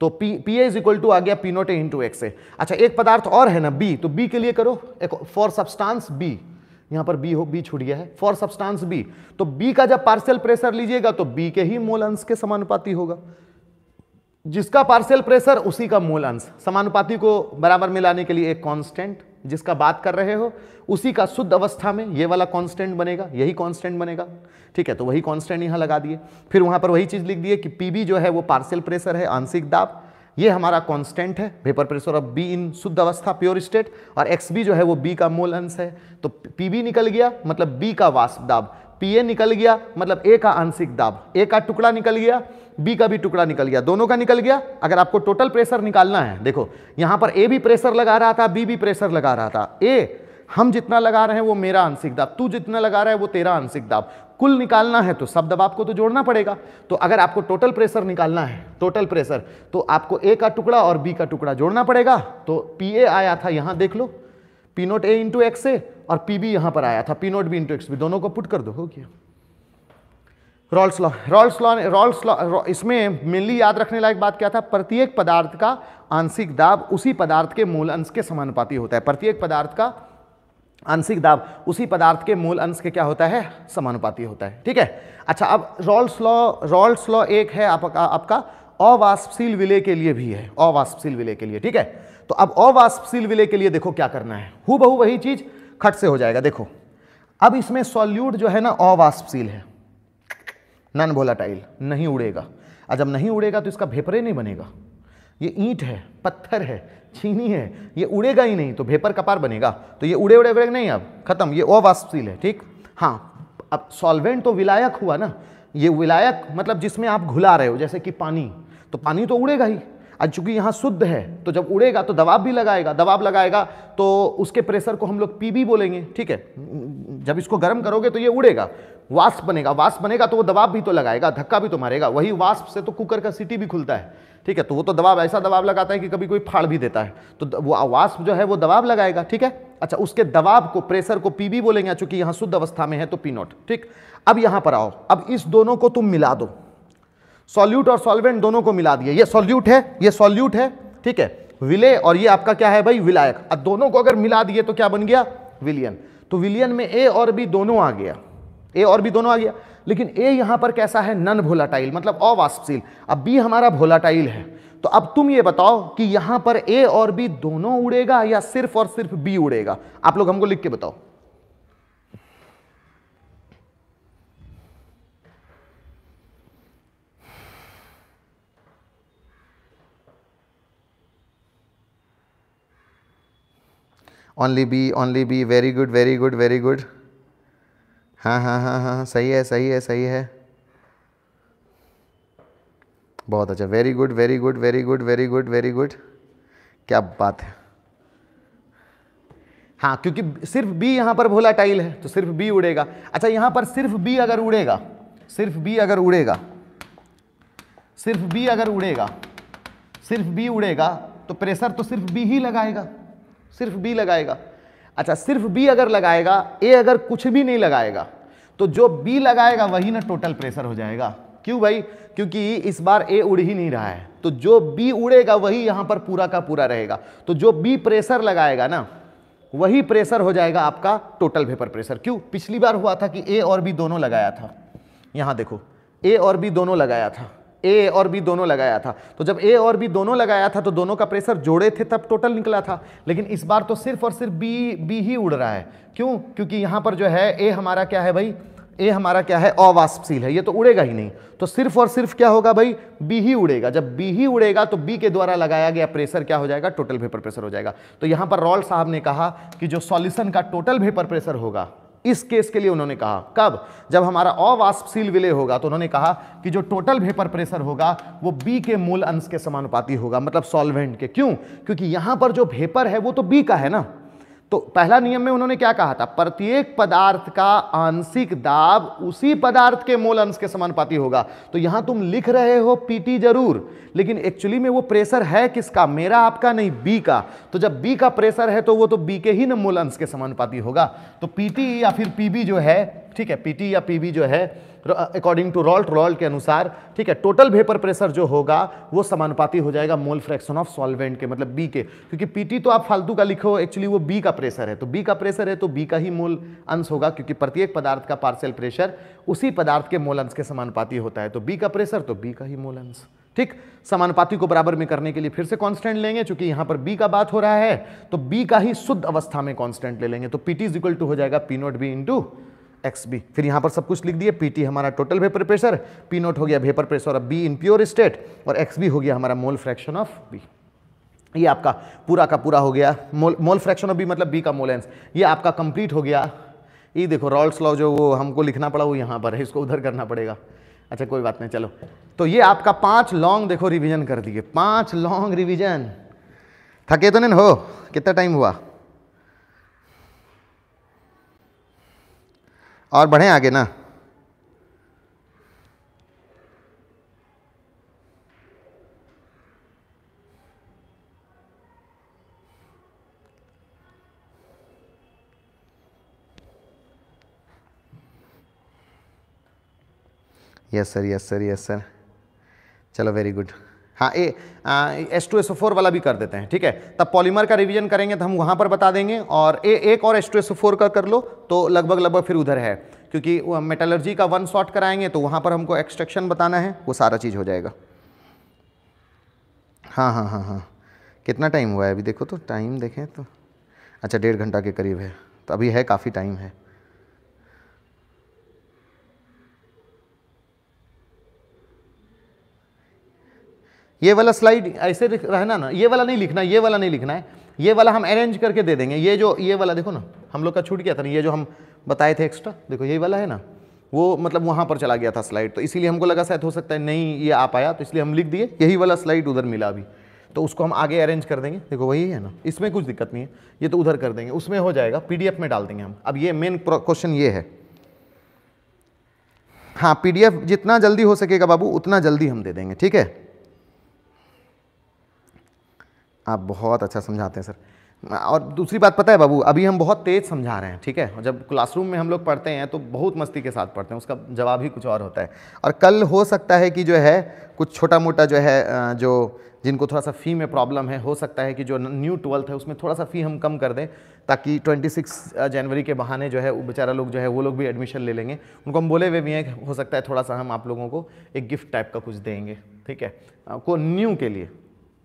तो P P A is equal to आ गया P naught A into X A अच्छा एक पदार्थ और है ना बी तो बी के लिए करो एक फॉर सब्सटांस बी यहाँ पर बी हो बी छूट गया है फॉर सब्सटांस बी तो बी का जब पार्शियल प्रेशर लीजिएगा तो बी के ही मोल अंश के समानुपाती होगा जिसका पार्सियल प्रेशर उसी का मूल अंश समानुपाती को बराबर में लाने के लिए एक कांस्टेंट जिसका बात कर रहे हो उसी का शुद्ध अवस्था में ये वाला कांस्टेंट बनेगा यही कांस्टेंट बनेगा ठीक है तो वही कांस्टेंट यहाँ लगा दिए फिर वहाँ पर वही चीज़ लिख दिए कि पी जो है वो पार्सियल प्रेशर है आंशिक दाब ये हमारा कांस्टेंट है vapour pressure of B in शुद्ध अवस्था प्योर स्टेट और एक्स बी जो है वो बी का मूल अंश है तो पी निकल गया मतलब बी का वास्तव दाब पी निकल गया मतलब ए का आंशिक दाब ए का टुकड़ा निकल गया बी का भी टुकड़ा निकल गया दोनों का निकल गया अगर आपको टोटल प्रेशर निकालना है देखो यहां पर ए भी प्रेशर लगा रहा था बी भी प्रेशर लगा रहा था ए हम जितना लगा रहे हैं वो मेरा आंशिक दाब तू जितना लगा रहा है वो तेरा आंशिक दाब कुल निकालना है तो सब दबाव को तो जोड़ना पड़ेगा तो अगर आपको टोटल प्रेशर निकालना है टोटल प्रेशर तो आपको ए का टुकड़ा और बी का टुकड़ा जोड़ना पड़ेगा तो पी ए आया था यहां देख लो P naught A into X A और पी बी यहां पर आया था P naught B into X B दोनों को पुट कर दो हो गया Raoult's law Raoult's law Raoult's law इसमें मेनली याद रखने लायक बात क्या था प्रत्येक पदार्थ का आंशिक दाब उसी पदार्थ के मूल अंश के समानुपाती होता है प्रत्येक पदार्थ का आंशिक दाब उसी पदार्थ के मूल अंश के क्या होता है समानुपाती होता है ठीक है अच्छा अब रॉल्स लॉ रॉल्स लॉ एक है आप, आ, आपका अवाष्पशील विलय के लिए भी है अवाष्पशील विलय के लिए ठीक है तो अब अवाष्पशील विलय के लिए देखो क्या करना है हु बहु वही चीज़ खट से हो जाएगा देखो अब इसमें सॉल्यूट जो है ना अवाष्पशील है नॉन वोलाटाइल नहीं उड़ेगा और जब नहीं उड़ेगा तो इसका भेपरे नहीं बनेगा ये ईंट है पत्थर है छीनी है ये उड़ेगा ही नहीं तो भेपर कपार बनेगा तो ये उड़े उड़े उड़ेगा नहीं अब खत्म ये अवाष्पशील है ठीक हाँ अब सॉल्वेंट तो विलायक हुआ ना ये विलायक मतलब जिसमें आप घुला रहे हो जैसे कि पानी तो पानी तो उड़ेगा ही और चूंकि यहाँ शुद्ध है तो जब उड़ेगा तो दबाव भी लगाएगा दबाव लगाएगा तो उसके प्रेशर को हम लोग पी बोलेंगे ठीक है जब इसको गर्म करोगे तो ये उड़ेगा वास बनेगा वास बनेगा तो वो दबाव भी तो लगाएगा धक्का भी तो मारेगा वही वास से तो कुकर का सीटी भी खुलता है ठीक है तो वो तो दबाव ऐसा दबाव लगाता है कि कभी कोई फाड़ भी देता है तो वो वाष्प जो है वो दबाव लगाएगा ठीक है अच्छा उसके दबाव को प्रेशर को पी बोलेंगे चूंकि यहाँ शुद्ध अवस्था में है तो पी नॉट ठीक अब यहाँ पर आओ अब इस दोनों को तुम मिला दो सॉल्यूट और सॉल्वेंट दोनों को मिला दिया ये सॉल्यूट है ये सॉल्यूट है ठीक है विले और ये आपका क्या है भाई विलायक अब दोनों को अगर मिला दिए तो क्या बन गया विलियन तो विलियन में ए और बी दोनों आ गया ए और बी दोनों आ गया लेकिन ए यहां पर कैसा है नन भोलाटाइल मतलब अवाष्पशील अब बी हमारा भोलाटाइल है तो अब तुम ये बताओ कि यहां पर ए और बी दोनों उड़ेगा या सिर्फ और सिर्फ बी उड़ेगा आप लोग हमको लिख के बताओ only B only B very good very good very good हाँ हाँ हाँ हाँ सही है सही है सही है बहुत अच्छा very good very good very good very good very good क्या बात है हाँ क्योंकि सिर्फ बी यहाँ पर भोला टाइल है तो सिर्फ बी उड़ेगा अच्छा यहाँ पर सिर्फ बी अगर उड़ेगा सिर्फ बी अगर उड़ेगा सिर्फ बी अगर उड़ेगा सिर्फ बी उड़ेगा तो प्रेशर तो सिर्फ बी ही लगाएगा सिर्फ बी लगाएगा अच्छा सिर्फ बी अगर लगाएगा ए अगर कुछ भी नहीं लगाएगा तो जो बी लगाएगा वही ना टोटल प्रेशर हो जाएगा क्यों भाई क्योंकि इस बार ए उड़ ही नहीं रहा है तो जो बी उड़ेगा वही यहाँ पर पूरा का पूरा रहेगा तो जो बी प्रेशर लगाएगा ना वही प्रेशर हो जाएगा आपका टोटल वेपर प्रेशर क्यों पिछली बार हुआ था कि ए और बी दोनों लगाया था यहाँ देखो ए और बी दोनों लगाया था ए और बी दोनों लगाया था तो जब ए और बी दोनों लगाया था तो दोनों का प्रेशर जोड़े थे तब टोटल निकला था लेकिन इस बार तो सिर्फ और सिर्फ बी बी ही उड़ रहा है क्यों क्योंकि यहाँ पर जो है ए हमारा क्या है भाई ए हमारा क्या है अवाष्पशील है ये तो उड़ेगा ही नहीं तो सिर्फ और सिर्फ क्या होगा भाई बी ही उड़ेगा जब बी ही उड़ेगा तो बी के द्वारा लगाया गया प्रेशर क्या हो जाएगा टोटल वेपर प्रेशर हो जाएगा तो यहाँ पर रॉल साहब ने कहा कि जो सॉल्यूशन का टोटल वेपर प्रेशर होगा इस केस के लिए उन्होंने कहा कब जब हमारा अवाष्पशील विलय होगा तो उन्होंने कहा कि जो टोटल वेपर प्रेशर होगा वो बी के मूल अंश के समानुपाती होगा मतलब सॉल्वेंट के क्यों क्योंकि यहां पर जो वेपर है वो तो बी का है ना तो पहला नियम में उन्होंने क्या कहा था प्रत्येक पदार्थ का आंशिक दाब उसी पदार्थ के मोल अंश के समानुपाती होगा तो यहां तुम लिख रहे हो पीटी जरूर लेकिन एक्चुअली में वो प्रेशर है किसका मेरा आपका नहीं बी का तो जब बी का प्रेशर है तो वो तो बी के ही ना मोल अंश के समानुपाती होगा तो पीटी या फिर पीबी जो है ठीक है पीटी या पीबी जो है अकॉर्डिंग टू रॉल्ट रॉल्ट के अनुसार ठीक है टोटल वेपर प्रेशर जो होगा वो समानुपाती हो जाएगा मोल फ्रैक्शन ऑफ सॉल्वेंट के मतलब बी के क्योंकि पीटी तो आप फालतू का लिखो एक्चुअली वो बी का प्रेशर है तो बी का प्रेशर है तो बी का ही मोल अंश होगा क्योंकि प्रत्येक पदार्थ का पार्सल प्रेशर उसी पदार्थ के मोल अंश के समानुपाती होता है तो बी का प्रेशर तो बी का ही मोल अंश ठीक समानुपाती को बराबर में करने के लिए फिर से कांस्टेंट लेंगे चूंकि यहां पर बी का बात हो रहा है तो बी का ही शुद्ध अवस्था में कांस्टेंट ले लेंगे तो पीटी इज इक्वल टू हो जाएगा P naught B into X B फिर यहाँ पर सब कुछ लिख दिए पी टी हमारा total vapour pressure P naught हो गया vapour pressure of B in pure state और एक्स बी हो गया हमारा मोल फ्रैक्शन ऑफ बी ये आपका पूरा का पूरा हो गया mole mole fraction of B मतलब बी का मोलेंस ये आपका कंप्लीट हो गया ये देखो रॉल्स लॉ जो वो हमको लिखना पड़ा वो यहाँ पर है इसको उधर करना पड़ेगा अच्छा कोई बात नहीं चलो तो ये आपका पांच लॉन्ग देखो रिवीजन कर दिए पांच लॉन्ग रिवीजन थके तो नहीं हो कितना टाइम हुआ और बढ़ें आगे ना yes sir yes sir yes sir चलो वेरी गुड हाँ A S two S O four वाला भी कर देते हैं ठीक है तब पॉलीमर का रिवीजन करेंगे तो हम वहाँ पर बता देंगे और ए एक और S two S O four का कर लो तो लगभग लगभग फिर उधर है क्योंकि मेटलर्जी का वन शॉट कराएंगे तो वहाँ पर हमको एक्सट्रैक्शन बताना है वो सारा चीज़ हो जाएगा हाँ हाँ हाँ हाँ कितना टाइम हुआ है अभी देखो तो टाइम देखें तो अच्छा डेढ़ घंटा के करीब है तो अभी है काफ़ी टाइम है ये वाला स्लाइड ऐसे रहना ना ये वाला नहीं लिखना ये वाला नहीं लिखना है ये वाला हम अरेंज करके दे देंगे ये जो ये वाला देखो ना हम लोग का छूट गया था ना ये जो हम बताए थे एक्स्ट्रा देखो यही वाला है ना वो मतलब वहाँ पर चला गया था स्लाइड तो इसीलिए हमको लगा शायद हो सकता है नहीं ये आ पाया तो इसलिए हम लिख दिए यही वाला स्लाइड उधर मिला अभी तो उसको हम आगे अरेंज कर देंगे देखो वही है ना इसमें कुछ दिक्कत नहीं है ये तो उधर कर देंगे उसमें हो जाएगा पी में डाल देंगे हम अब ये मेन क्वेश्चन ये है हाँ पी जितना जल्दी हो सकेगा बाबू उतना जल्दी हम दे देंगे ठीक है आप बहुत अच्छा समझाते हैं सर और दूसरी बात पता है बाबू अभी हम बहुत तेज़ समझा रहे हैं ठीक है जब क्लासरूम में हम लोग पढ़ते हैं तो बहुत मस्ती के साथ पढ़ते हैं उसका जवाब ही कुछ और होता है और कल हो सकता है कि जो है कुछ छोटा मोटा जो है जो जिनको थोड़ा सा फ़ी में प्रॉब्लम है हो सकता है कि जो न्यू ट्वेल्थ है उसमें थोड़ा सा फ़ी हम कम कर दें ताकि 26 जनवरी के बहाने जो है वो बेचारा लोग जो है वो लोग भी एडमिशन ले लेंगे उनको हम बोले हुए भी हैं हो सकता है थोड़ा सा हम आप लोगों को एक गिफ्ट टाइप का कुछ देंगे ठीक है को न्यू के लिए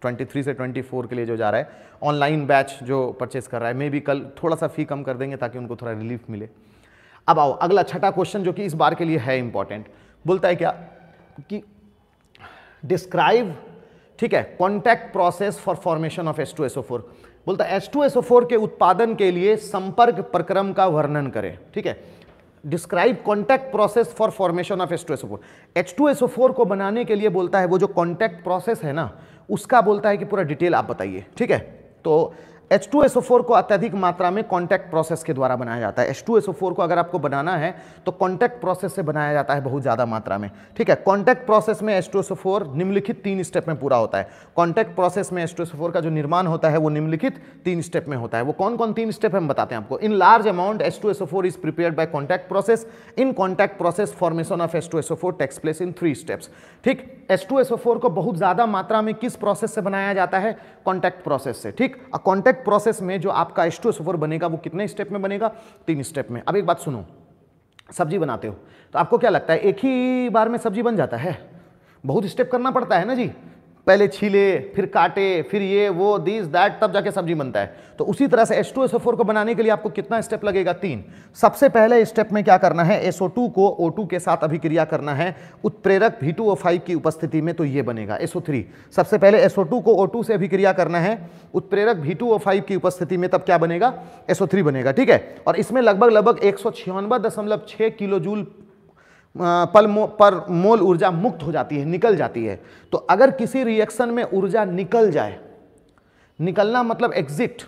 23 से 24 के लिए जो जा रहा है ऑनलाइन बैच जो परचेस कर रहा है मे बी कल थोड़ा सा फ़ी कम कर देंगे ताकि उनको थोड़ा रिलीफ मिले अब आओ अगला छठा क्वेश्चन जो कि इस बार के लिए है इंपॉर्टेंट बोलता है क्या कि डिस्क्राइब ठीक है contact process for formation of S two S O four बोलता है S two S O four के उत्पादन के लिए संपर्क प्रक्रम का वर्णन करें ठीक है describe contact process for formation of H2SO4 H2SO4 को बनाने के लिए बोलता है वो जो कॉन्टैक्ट प्रोसेस है ना उसका बोलता है कि पूरा डिटेल आप बताइए ठीक है तो H2SO4 को अत्यधिक मात्रा में कॉन्टैक्ट प्रोसेस के द्वारा बनाया जाता है H2SO4 को अगर आपको बनाना है तो कॉन्टैक्ट प्रोसेस से बनाया जाता है बहुत ज़्यादा मात्रा में ठीक है कॉन्टैक्ट प्रोसेस में H2SO4 निम्नलिखित तीन स्टेप में पूरा होता है कॉन्टैक्ट प्रोसेस में H2SO4 का जो निर्माण होता है वो निम्नलिखित तीन स्टेप में होता है वो कौन कौन तीन स्टेप हम बताते हैं आपको in large amount four is prepare by contact process in contact process formation of four takes place in three steps ठीक H2SO4 को बहुत ज़्यादा मात्रा में किस प्रोसेस से बनाया जाता है कॉन्टैक्ट प्रोसेस से ठीक कॉन्टैक्ट स्टेप प्रोसेस में जो आपका एस्ट्रोसोफोर बनेगा वो कितने स्टेप में बनेगा तीन स्टेप में अब एक बात सुनो सब्जी बनाते हो तो आपको क्या लगता है एक ही बार में सब्जी बन जाता है बहुत स्टेप करना पड़ता है ना जी पहले छीले फिर काटे फिर ये वो दिस दैट तब जाके सब्जी बनता है तो उसी तरह से H2SO4 को बनाने के लिए आपको कितना स्टेप लगेगा तीन सबसे पहले स्टेप में क्या करना है SO2 को O2 के साथ अभिक्रिया करना है उत्प्रेरक V2O5 की उपस्थिति में तो ये बनेगा SO3 सबसे पहले SO2 को O2 से अभिक्रिया करना है उत्प्रेरक V2O5 की उपस्थिति में तब क्या बनेगा थ्री बनेगा ठीक है और इसमें लगभग लगभग एक किलो जूल पल मो, पर मोल ऊर्जा मुक्त हो जाती है निकल जाती है तो अगर किसी रिएक्शन में ऊर्जा निकल जाए निकलना मतलब एग्जिट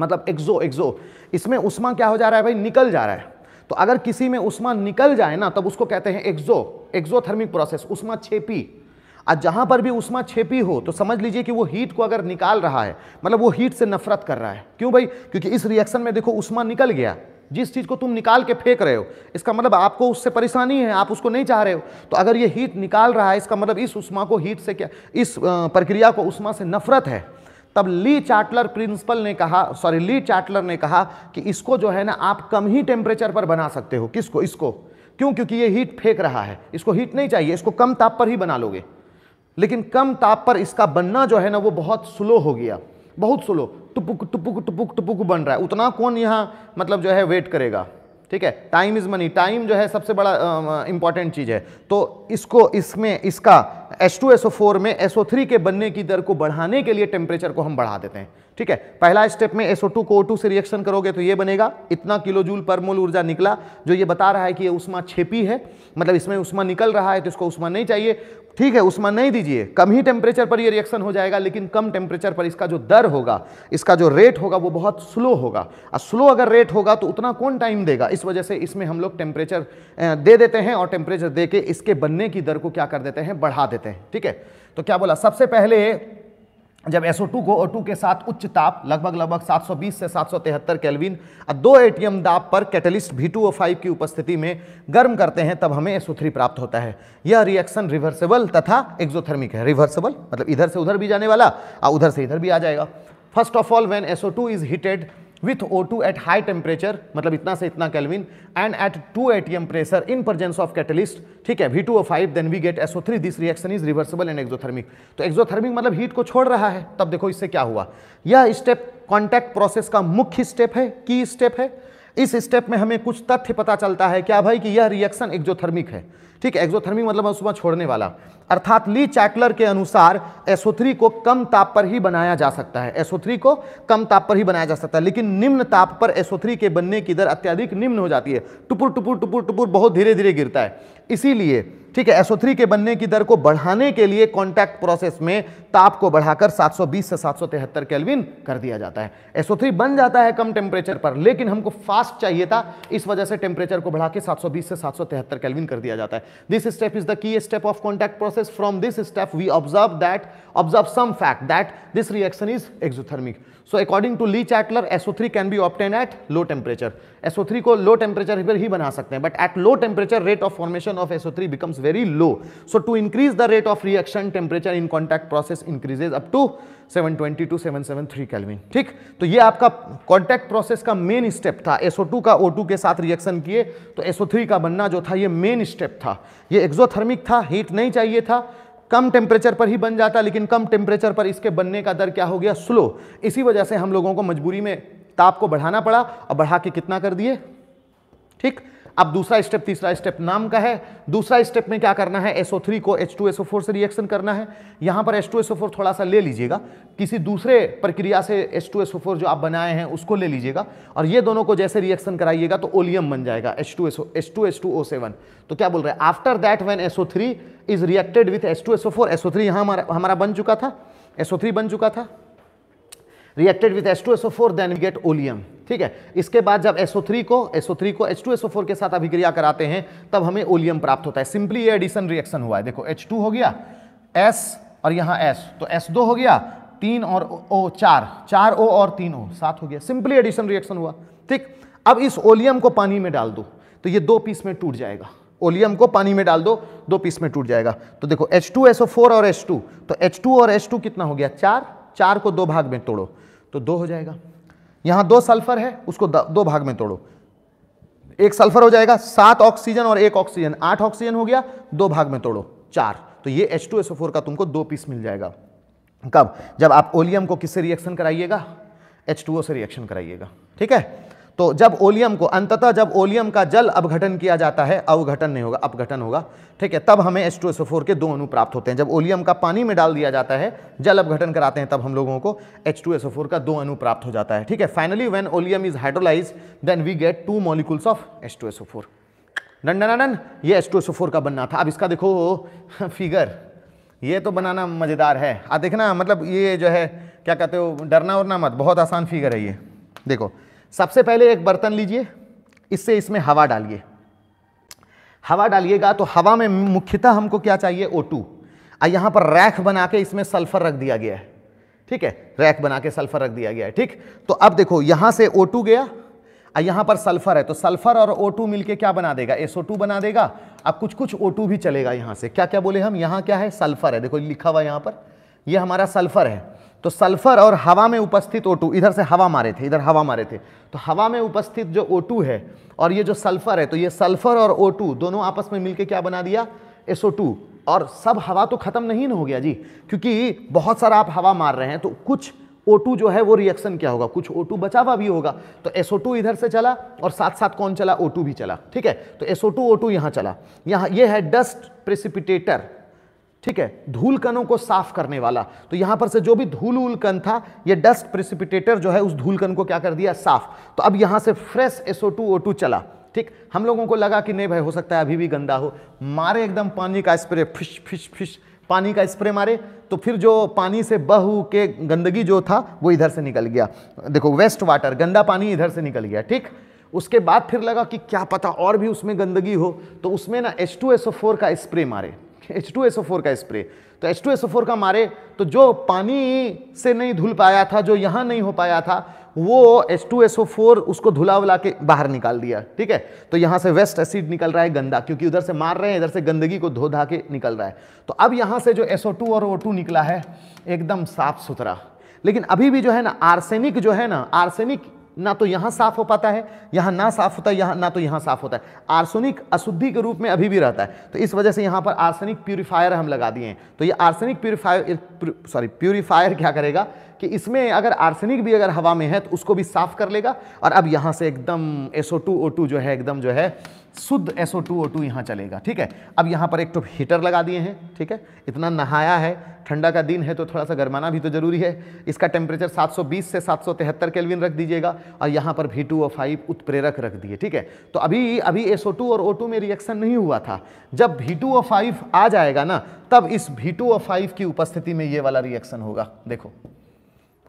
मतलब एक्जो एक्जो इसमें उष्मा क्या हो जा रहा है भाई निकल जा रहा है तो अगर किसी में उष्मा निकल जाए ना तब उसको कहते हैं एक्जो एक्जोथर्मिक प्रोसेस उष्मा छेपी आज जहां पर भी उष्मा छेपी हो तो समझ लीजिए कि वो हीट को अगर निकाल रहा है मतलब वो हीट से नफरत कर रहा है क्यों भाई क्योंकि इस रिएक्शन में देखो उष्मा निकल गया जिस चीज़ को तुम निकाल के फेंक रहे हो इसका मतलब आपको उससे परेशानी है आप उसको नहीं चाह रहे हो तो अगर ये हीट निकाल रहा है इसका मतलब इस उष्मा को हीट से क्या इस प्रक्रिया को उष्मा से नफरत है तब ली चाटलर प्रिंसिपल ने कहा सॉरी ली चाटलर ने कहा कि इसको जो है ना आप कम ही टेम्परेचर पर बना सकते हो किसको इसको क्यों क्योंकि ये हीट फेंक रहा है इसको हीट नहीं चाहिए इसको कम ताप पर ही बना लोगे लेकिन कम ताप पर इसका बनना जो है ना वो बहुत स्लो हो गया बहुत स्लो टुपुक टुपुक टुपुक टुपुक बन रहा है उतना कौन यहाँ मतलब जो है वेट करेगा ठीक है टाइम इज़ मनी टाइम जो है सबसे बड़ा इंपॉर्टेंट चीज़ है तो इसको इसमें इसका H2SO4 में SO3 के बनने की दर को बढ़ाने के लिए टेम्परेचर को हम बढ़ा देते हैं ठीक है पहला स्टेप में SO2 को O2 से रिएक्शन करोगे तो ये बनेगा इतना किलो जूल पर मोल ऊर्जा निकला जो ये बता रहा है कि ये उष्मा छेपी है मतलब इसमें उष्मा निकल रहा है तो इसको उष्मा नहीं चाहिए ठीक है उष्मा नहीं दीजिए कम ही टेम्परेचर पर ये रिएक्शन हो जाएगा लेकिन कम टेम्परेचर पर इसका जो दर होगा इसका जो रेट होगा वो बहुत स्लो होगा और स्लो अगर रेट होगा तो उतना कौन टाइम देगा इस वजह से इसमें हम लोग टेम्परेचर दे देते हैं और टेम्परेचर दे के इसके बनने की दर को क्या कर देते हैं बढ़ा देते हैं ठीक है तो क्या बोला सबसे पहले जब SO2 को O2 के साथ उच्च ताप लगभग लगभग 720 से 773 केल्विन और दो एटीएम दाब पर कैटलिस्ट V2O5 की उपस्थिति में गर्म करते हैं तब हमें SO3 प्राप्त होता है यह रिएक्शन रिवर्सेबल तथा एक्जोथर्मिक है रिवर्सेबल मतलब इधर से उधर भी जाने वाला और उधर से इधर भी आ जाएगा first of all when SO2 is heated with O two at high temperature मतलब इतना से इतना Kelvin and at two A T M pressure in presence of catalyst ठीक है V two O five then we get SO three this reaction is reversible and exothermic तो exothermic मतलब heat को छोड़ रहा है तब देखो इससे क्या हुआ यह स्टेप कॉन्टैक्ट प्रोसेस का मुख्य स्टेप है की स्टेप है इस स्टेप में हमें कुछ तथ्य पता चलता है क्या भाई कि यह रिएक्शन एक्जोथर्मिक है ठीक है एक्जोथर्मिक मतलब उसमें छोड़ने वाला अर्थात ली चैकलर के अनुसार एसओथ्री को कम ताप पर ही बनाया जा सकता है एसओथ्री को कम ताप पर ही बनाया जा सकता है लेकिन निम्न ताप पर एसओथ्री के बनने की दर अत्यधिक निम्न हो जाती है टुपुर टुपुर टुपुर टुपुर बहुत धीरे धीरे गिरता है इसीलिए ठीक है एसओथ्री के बनने की दर को बढ़ाने के लिए कॉन्टैक्ट प्रोसेस में ताप को बढ़ाकर 720 से 773 केल्विन कर दिया जाता है एसओथ्री बन जाता है कम टेम्परेचर पर लेकिन हमको फास्ट चाहिए था इस वजह से टेम्परेचर को बढ़ा के 720 से 773 केल्विन कर दिया जाता है this step is the key step of contact process process from this step we observe that observe some fact that this reaction is exothermic. So according to Le Chatelier SO3 can be obtain at low temperature SO3 को low temperature पर ही बना सकते हैं but at low temperature rate of formation of SO3 becomes very low so to increase the rate of reaction temperature in contact process increases up to twenty two 773 Kelvin ठीक तो ये आपका contact process का main step था SO2 का O2 के साथ reaction किए तो SO3 का बनना जो था ये मेन स्टेप था ये एक्जोथर्मिक था हीट नहीं चाहिए था कम टेम्परेचर पर ही बन जाता लेकिन कम टेम्परेचर पर इसके बनने का दर क्या हो गया स्लो इसी वजह से हम लोगों को मजबूरी में ताप को बढ़ाना पड़ा और बढ़ा के कितना कर दिए ठीक अब दूसरा स्टेप तीसरा स्टेप नाम का है दूसरा स्टेप में क्या करना है SO3 को H2SO4 से रिएक्शन करना है यहाँ पर H2SO4 थोड़ा सा ले लीजिएगा किसी दूसरे प्रक्रिया से H2SO4 जो आप बनाए हैं उसको ले लीजिएगा और ये दोनों को जैसे रिएक्शन कराइएगा तो ओलियम बन जाएगा H2SO H2H2O7 तो क्या बोल रहे हैं after that when SO is reacted with four SO3 यहाँ हमारा हमारा बन चुका था थ्री बन चुका था reacted with two four then we get oleum ठीक है इसके बाद जब SO3 को SO3 को H2SO4 के साथ अभिक्रिया कराते हैं तब हमें ओलियम प्राप्त होता है सिंपली ये एडिशन रिएक्शन हुआ है देखो H2 हो गया S और यहाँ S तो S2 हो गया तीन और ओ चार चार ओ और तीन ओ सात हो गया सिंपली एडिशन रिएक्शन हुआ ठीक अब इस ओलियम को पानी में डाल दो तो ये दो पीस में टूट जाएगा ओलियम को पानी में डाल दो दो पीस में टूट जाएगा तो देखो H2SO4 और H2 तो H2 और H2 कितना हो गया चार चार को दो भाग में तोड़ो तो दो हो जाएगा यहाँ दो सल्फर है उसको दो भाग में तोड़ो एक सल्फर हो जाएगा सात ऑक्सीजन और एक ऑक्सीजन आठ ऑक्सीजन हो गया दो भाग में तोड़ो चार तो ये H2SO4 का तुमको दो पीस मिल जाएगा कब जब आप ओलियम को किससे रिएक्शन कराइएगा H2O से रिएक्शन कराइएगा ठीक है तो जब ओलियम को अंततः जब ओलियम का जल अवघटन किया जाता है अवघटन नहीं होगा अपघटन होगा ठीक है तब हमें एस टू फोर के दो अणु प्राप्त होते हैं जब ओलियम का पानी में डाल दिया जाता है जल अवघटन कराते हैं तब हम लोगों को एच टू एस फोर का दो अणु प्राप्त हो जाता है ठीक है finally when oleum is hydrolyse then we get two molecules of S two S four done ये एस टू एस फोर का बनना था अब इसका देखो फिगर ये तो बनाना मज़ेदार है आ देखना मतलब ये जो है क्या कहते हो डरना और ना मत बहुत आसान फिगर है ये देखो सबसे पहले एक बर्तन लीजिए इससे इसमें हवा डालिए हवा डालिएगा तो हवा में मुख्यतः हमको क्या चाहिए ओ टू और यहाँ पर रैख बना के इसमें सल्फर रख दिया गया है ठीक है रैख बना के सल्फर रख दिया गया है ठीक तो अब देखो यहाँ से ओ टू गया और यहाँ पर सल्फर है तो सल्फर और ओ टू मिलके क्या बना देगा एसओ टू बना देगा अब कुछ कुछ ओ टू भी चलेगा यहाँ से क्या क्या बोले हम यहाँ क्या है सल्फर है देखो लिखा हुआ यहाँ पर यह हमारा सल्फर है तो सल्फर और हवा में उपस्थित ओ इधर से हवा मारे थे इधर हवा मारे थे तो हवा में उपस्थित जो ओ है और ये जो सल्फर है तो ये सल्फर और ओ दोनों आपस में मिलकर क्या बना दिया SO2 और सब हवा तो ख़त्म नहीं ना हो गया जी क्योंकि बहुत सारा आप हवा मार रहे हैं तो कुछ O2 जो है वो रिएक्शन क्या होगा कुछ O2 बचा हुआ भी होगा तो SO2 इधर से चला और साथ साथ कौन चला O2 भी चला ठीक है तो SO2 O2 यहाँ चला यहाँ ये है डस्ट प्रेसिपिटेटर ठीक है धूल कणों को साफ करने वाला तो यहां पर से जो भी धूल उल कण था ये डस्ट प्रिसिपिटेटर जो है उस धूल कण को क्या कर दिया साफ तो अब यहां से फ्रेश टू चला ठीक हम लोगों को लगा कि नहीं भाई हो सकता है अभी भी गंदा हो मारे एकदम पानी का स्प्रे फिश फिश फिश पानी का स्प्रे मारे तो फिर जो पानी से बह के गंदगी जो था वो इधर से निकल गया देखो वेस्ट वाटर गंदा पानी इधर से निकल गया ठीक उसके बाद फिर लगा कि क्या पता और भी उसमें गंदगी हो तो उसमें ना H2SO4 का स्प्रे मारे H2SO4 का स्प्रे तो H2SO4 का मारे तो जो पानी से नहीं धुल पाया था जो यहाँ नहीं हो पाया था वो H2SO4 उसको धुला वुला के बाहर निकाल दिया ठीक है तो यहाँ से वेस्ट एसिड निकल रहा है गंदा क्योंकि उधर से मार रहे हैं इधर से गंदगी को धो धा के निकल रहा है तो अब यहाँ से जो SO2 और O2 निकला है एकदम साफ सुथरा लेकिन अभी भी जो है ना आर्सेनिक जो है ना आर्सेनिक ना तो यहाँ साफ हो पाता है यहाँ ना साफ होता है यहाँ ना तो यहाँ साफ होता है आर्सनिक अशुद्धि के रूप में अभी भी रहता है तो इस वजह से यहाँ पर आर्सनिक प्यूरीफायर हम लगा दिए हैं तो ये आर्सनिक प्यूरीफायर सॉरी प्यूरीफायर क्या करेगा कि इसमें अगर आर्सेनिक भी अगर हवा में है तो उसको भी साफ कर लेगा और अब यहाँ से एकदम टू टू जो है एकदम जो है शुद्ध टू ओ टू यहाँ चलेगा ठीक है अब यहाँ पर एक तो हीटर लगा दिए हैं ठीक है इतना नहाया है ठंडा का दिन है तो थोड़ा सा गर्माना भी तो ज़रूरी है इसका टेम्परेचर 720 से 773 केल्विन रख दीजिएगा और यहाँ पर भी टू ओ फाइव उत्प्रेरक रख दिए ठीक है तो अभी अभी टू और टू में रिएक्शन नहीं हुआ था जब भी टू ओ फाइव आ जाएगा ना तब इस भी टू ओ फाइव की उपस्थिति में ये वाला रिएक्शन होगा देखो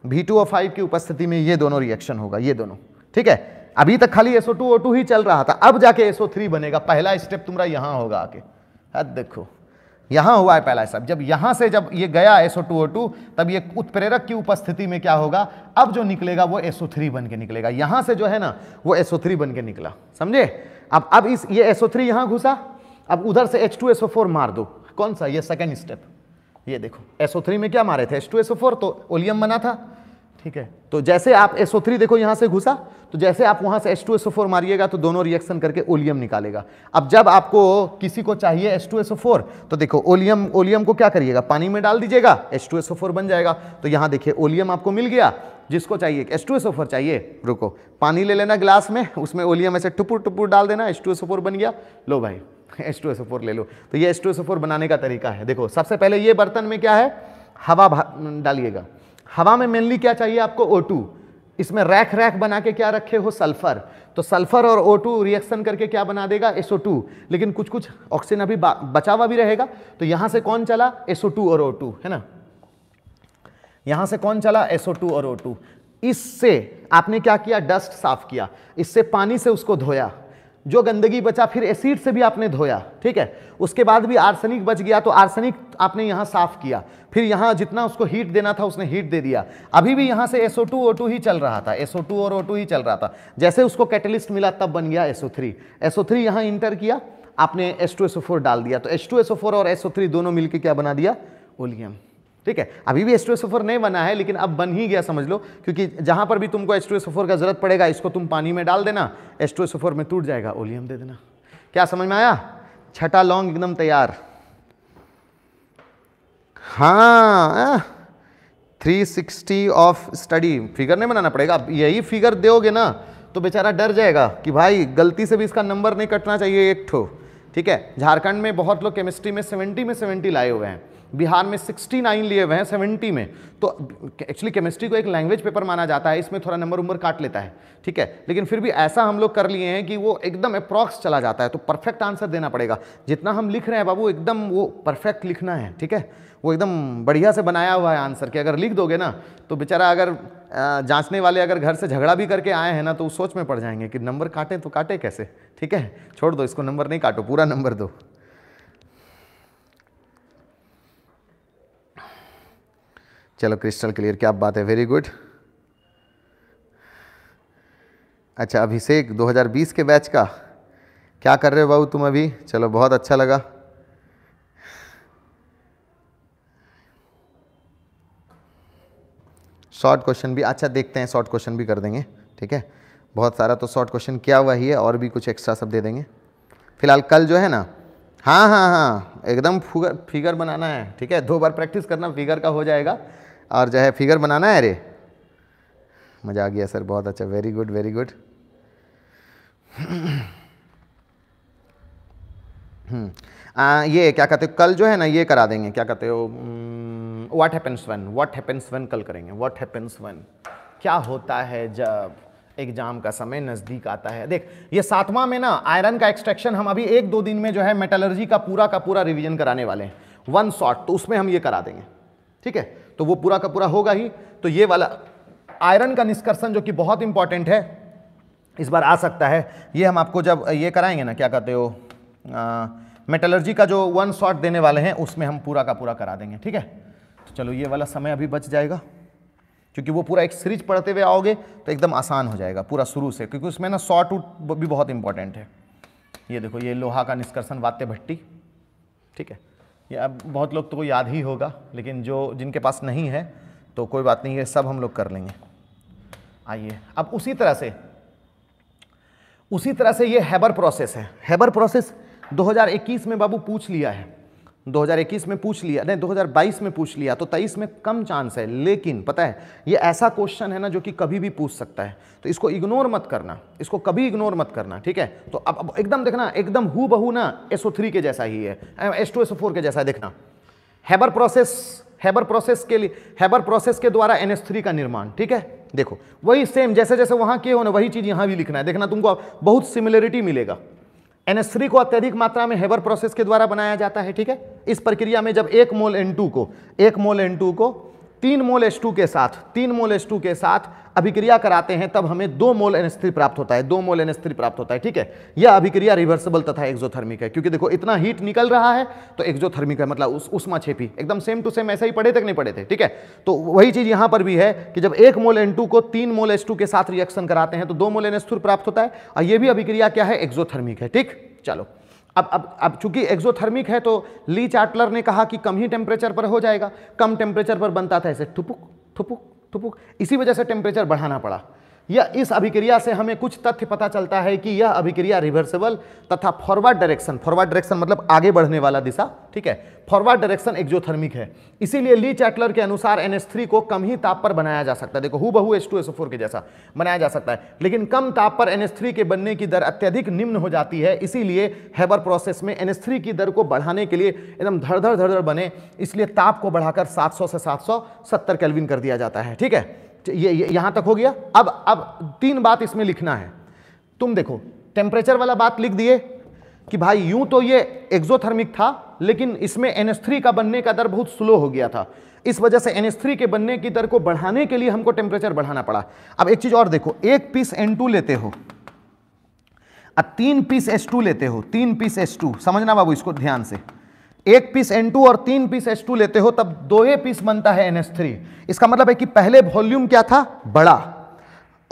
भी टू और फाइव की उपस्थिति में ये दोनों रिएक्शन होगा ये दोनों ठीक है अभी तक खाली एसओ टू ओ टू ही चल रहा था अब जाके एसओ थ्री बनेगा पहला स्टेप तुम्हारा यहाँ होगा आके हद देखो यहाँ हुआ है पहला स्टेप जब यहाँ से जब ये गया एसओ टू ओ टू तब ये उत्प्रेरक की उपस्थिति में क्या होगा अब जो निकलेगा वो एसओ थ्री बन के निकलेगा यहाँ से जो है ना वो एसओ थ्री बन के निकला समझे अब अब इस ये एसओ थ्री यहां घुसा अब उधर से एच टू एसओ फोर मार दो कौन सा ये सेकेंड स्टेप ये देखो एसओ थ्री में क्या मारे थे एच टू एसओ फोर तो ओलियम बना था ठीक है तो जैसे आप SO3 देखो यहां से घुसा तो जैसे आप वहां से H2SO4 मारिएगा तो दोनों रिएक्शन करके ओलियम निकालेगा अब जब आपको किसी को चाहिए H2SO4 तो देखो ओलियम ओलियम को क्या करिएगा पानी में डाल दीजिएगा H2SO4 बन जाएगा तो यहां देखिए ओलियम आपको मिल गया जिसको चाहिए H2SO4 चाहिए रुको पानी ले लेना ग्लास में उसमें ओलियम ऐसे टुपुर टुपुर डाल देना H2SO4 बन गया लो भाई H2SO4 ले लो तो ये H2SO4 बनाने का तरीका है देखो सबसे पहले ये बर्तन में क्या है हवा डालिएगा हवा में मेनली क्या चाहिए आपको ओ इसमें रैक रैक बना के क्या रखे हो सल्फर तो सल्फर और ओ रिएक्शन करके क्या बना देगा SO2 लेकिन कुछ कुछ ऑक्सीजन अभी बचा हुआ भी रहेगा तो यहाँ से कौन चला SO2 और ओ है ना यहाँ से कौन चला एसओ और ओ इससे आपने क्या किया डस्ट साफ किया इससे पानी से उसको धोया जो गंदगी बचा फिर एसिड से भी आपने धोया ठीक है उसके बाद भी आर्सेनिक बच गया तो आर्सेनिक आपने यहाँ साफ किया फिर यहाँ जितना उसको हीट देना था उसने हीट दे दिया अभी भी यहाँ से एसओ टू ओ टू ही चल रहा था एसओ टू और ओ टू ही चल रहा था जैसे उसको कैटलिस्ट मिला तब बन गया एसओ थ्री एसओ थ्री यहाँ इंटर किया आपने एस टू एसओ फोर डाल दिया तो एस टू एसओ फोर और एसओ थ्री दोनों मिलकर क्या बना दिया ओलियम ठीक है अभी भी एच नहीं बना है लेकिन अब बन ही गया समझ लो क्योंकि जहां पर भी तुमको एच का ज़रूरत पड़ेगा इसको तुम पानी में डाल देना एच में टूट जाएगा ओलियम दे देना क्या समझ में आया छठा लौंग एकदम तैयार हाँ three sixty of study figure नहीं बनाना पड़ेगा अब यही फिगर दोगे ना तो बेचारा डर जाएगा कि भाई गलती से भी इसका नंबर नहीं कटना चाहिए एक ठो ठीक है झारखंड में बहुत लोग केमिस्ट्री में सेवेंटी में सेवेंटी लाए हुए हैं बिहार में 69 लिए हुए हैं सेवेंटी में तो एक्चुअली केमिस्ट्री को एक लैंग्वेज पेपर माना जाता है इसमें थोड़ा नंबर उम्र काट लेता है ठीक है लेकिन फिर भी ऐसा हम लोग कर लिए हैं कि वो एकदम अप्रॉक्स चला जाता है तो परफेक्ट आंसर देना पड़ेगा जितना हम लिख रहे हैं बाबू एकदम वो परफेक्ट लिखना है ठीक है वो एकदम बढ़िया से बनाया हुआ है आंसर कि अगर लिख दोगे ना तो बेचारा अगर जांचने वाले अगर घर से झगड़ा भी करके आए हैं ना तो वो सोच में पड़ जाएंगे कि नंबर काटें तो काटे कैसे ठीक है छोड़ दो इसको नंबर नहीं काटो पूरा नंबर दो चलो क्रिस्टल क्लियर क्या बात है वेरी गुड अच्छा अभिषेक 2020 के बैच का क्या कर रहे हो बाबू तुम अभी चलो बहुत अच्छा लगा शॉर्ट क्वेश्चन भी अच्छा देखते हैं शॉर्ट क्वेश्चन भी कर देंगे ठीक है बहुत सारा तो शॉर्ट क्वेश्चन किया हुआ ही है और भी कुछ एक्स्ट्रा सब दे देंगे फिलहाल कल जो है ना हाँ हाँ हाँ एकदम फिगर फिगर बनाना है ठीक है दो बार प्रैक्टिस करना फिगर का हो जाएगा और जो है फिगर बनाना है अरे मज़ा आ गया सर बहुत अच्छा वेरी गुड वेरी गुड आ, ये क्या कहते हो कल जो है ना ये करा देंगे क्या कहते हो what happens one what happens one कल करेंगे व्हाट हैपन्स वन क्या होता है जब एग्जाम का समय नज़दीक आता है देख ये सातवां में ना आयरन का एक्सट्रैक्शन हम अभी एक दो दिन में जो है मेटलर्जी का पूरा का पूरा रिवीजन कराने वाले हैं वन शॉट तो उसमें हम ये करा देंगे ठीक है तो वो पूरा का पूरा होगा ही तो ये वाला आयरन का निष्कर्षण जो कि बहुत इंपॉर्टेंट है इस बार आ सकता है ये हम आपको जब ये कराएंगे ना क्या कहते हो मेटलर्जी का जो वन शॉट देने वाले हैं उसमें हम पूरा का पूरा करा देंगे ठीक है तो चलो ये वाला समय अभी बच जाएगा क्योंकि वो पूरा एक सीरीज पढ़ते हुए आओगे तो एकदम आसान हो जाएगा पूरा शुरू से क्योंकि उसमें ना शॉर्ट उट भी बहुत इंपॉर्टेंट है ये देखो ये लोहा का निष्कर्षण वात्य भट्टी ठीक है या बहुत लोग तो याद ही होगा लेकिन जो जिनके पास नहीं है तो कोई बात नहीं है सब हम लोग कर लेंगे आइए अब उसी तरह से उसी तरह से ये हैबर प्रोसेस है हैबर प्रोसेस 2021 में बाबू पूछ लिया है 2021 में पूछ लिया नहीं 2022 में पूछ लिया तो 23 में कम चांस है लेकिन पता है ये ऐसा क्वेश्चन है ना जो कि कभी भी पूछ सकता है तो इसको इग्नोर मत करना इसको कभी इग्नोर मत करना ठीक है तो अब, अब एकदम देखना एकदम हु बहू ना थ्री के जैसा ही है एस फोर के जैसा है देखना हैबर प्रोसेस हैबर प्रोसेस के लिए हैबर प्रोसेस के द्वारा थ्री का निर्माण ठीक है देखो वही सेम जैसे जैसे वहाँ किए हो ना वही चीज़ यहाँ भी लिखना है देखना तुमको बहुत सिमिलरिटी मिलेगा NH3 को अत्यधिक मात्रा में हेबर प्रोसेस के द्वारा बनाया जाता है ठीक है इस प्रक्रिया में जब एक मोल टू को एक मोल टू को तीन मोल एस के साथ तीन मोल एस के साथ अभिक्रिया कराते हैं तब हमें दो मोल एन प्राप्त होता है दो मोल एन प्राप्त होता है ठीक है यह अभिक्रिया रिवर्सिबल तथा एक्जोथर्मिक है क्योंकि देखो इतना हीट निकल रहा है तो एक्जोथर्मिक है मतलब उस उसमा छेपी एकदम सेम टू सेम ऐसे ही पढ़े तक नहीं पढ़े थे ठीक है तो वही चीज यहां पर भी है कि जब एक मोल एन को तीन मोल एस के साथ रिएक्शन कराते हैं तो दो मोल एन प्राप्त होता है और यह भी अभिक्रिया क्या है एक्जोथर्मिक है ठीक चलो अब अब अब चूंकि एक्जोथर्मिक है तो ली चार्टलर ने कहा कि कम ही टेम्परेचर पर हो जाएगा कम टेम्परेचर पर बनता था ऐसे थुपुक थुपुक थुपुक इसी वजह से टेम्परेचर बढ़ाना पड़ा या इस अभिक्रिया से हमें कुछ तथ्य पता चलता है कि यह अभिक्रिया रिवर्सेबल तथा फॉरवर्ड डायरेक्शन फॉरवर्ड डायरेक्शन मतलब आगे बढ़ने वाला दिशा ठीक है फॉरवर्ड डायरेक्शन एक्जोथर्मिक है इसीलिए ली चैटलर के अनुसार एन को कम ही ताप पर बनाया जा सकता है देखो हु बहू एस के जैसा बनाया जा सकता है लेकिन कम ताप पर एन के बनने की दर अत्यधिक निम्न हो जाती है इसीलिए हैबर प्रोसेस में एन की दर को बढ़ाने के लिए एकदम धड़धड़ धड़धड़ बने इसलिए ताप को बढ़ाकर सात से सात सौ कर दिया जाता है ठीक है ये, ये तक हो गया अब अब तीन बात इसमें लिखना है तुम देखो टेम्परेचर वाला बात लिख दिए कि भाई यूं तो ये एक्सोथर्मिक था लेकिन इसमें थ्री का बनने का दर बहुत स्लो हो गया था इस वजह से थ्री के बनने की दर को बढ़ाने के लिए हमको टेम्परेचर बढ़ाना पड़ा अब एक चीज़ और देखो एक पीस टू लेते हो अब तीन पीस H2 लेते हो तीन पीस H2 समझना बाबू इसको ध्यान से एक पीस N2 और तीन पीस H2 लेते हो तब दो ही पीस बनता है NH3 इसका मतलब है कि पहले वॉल्यूम क्या था बड़ा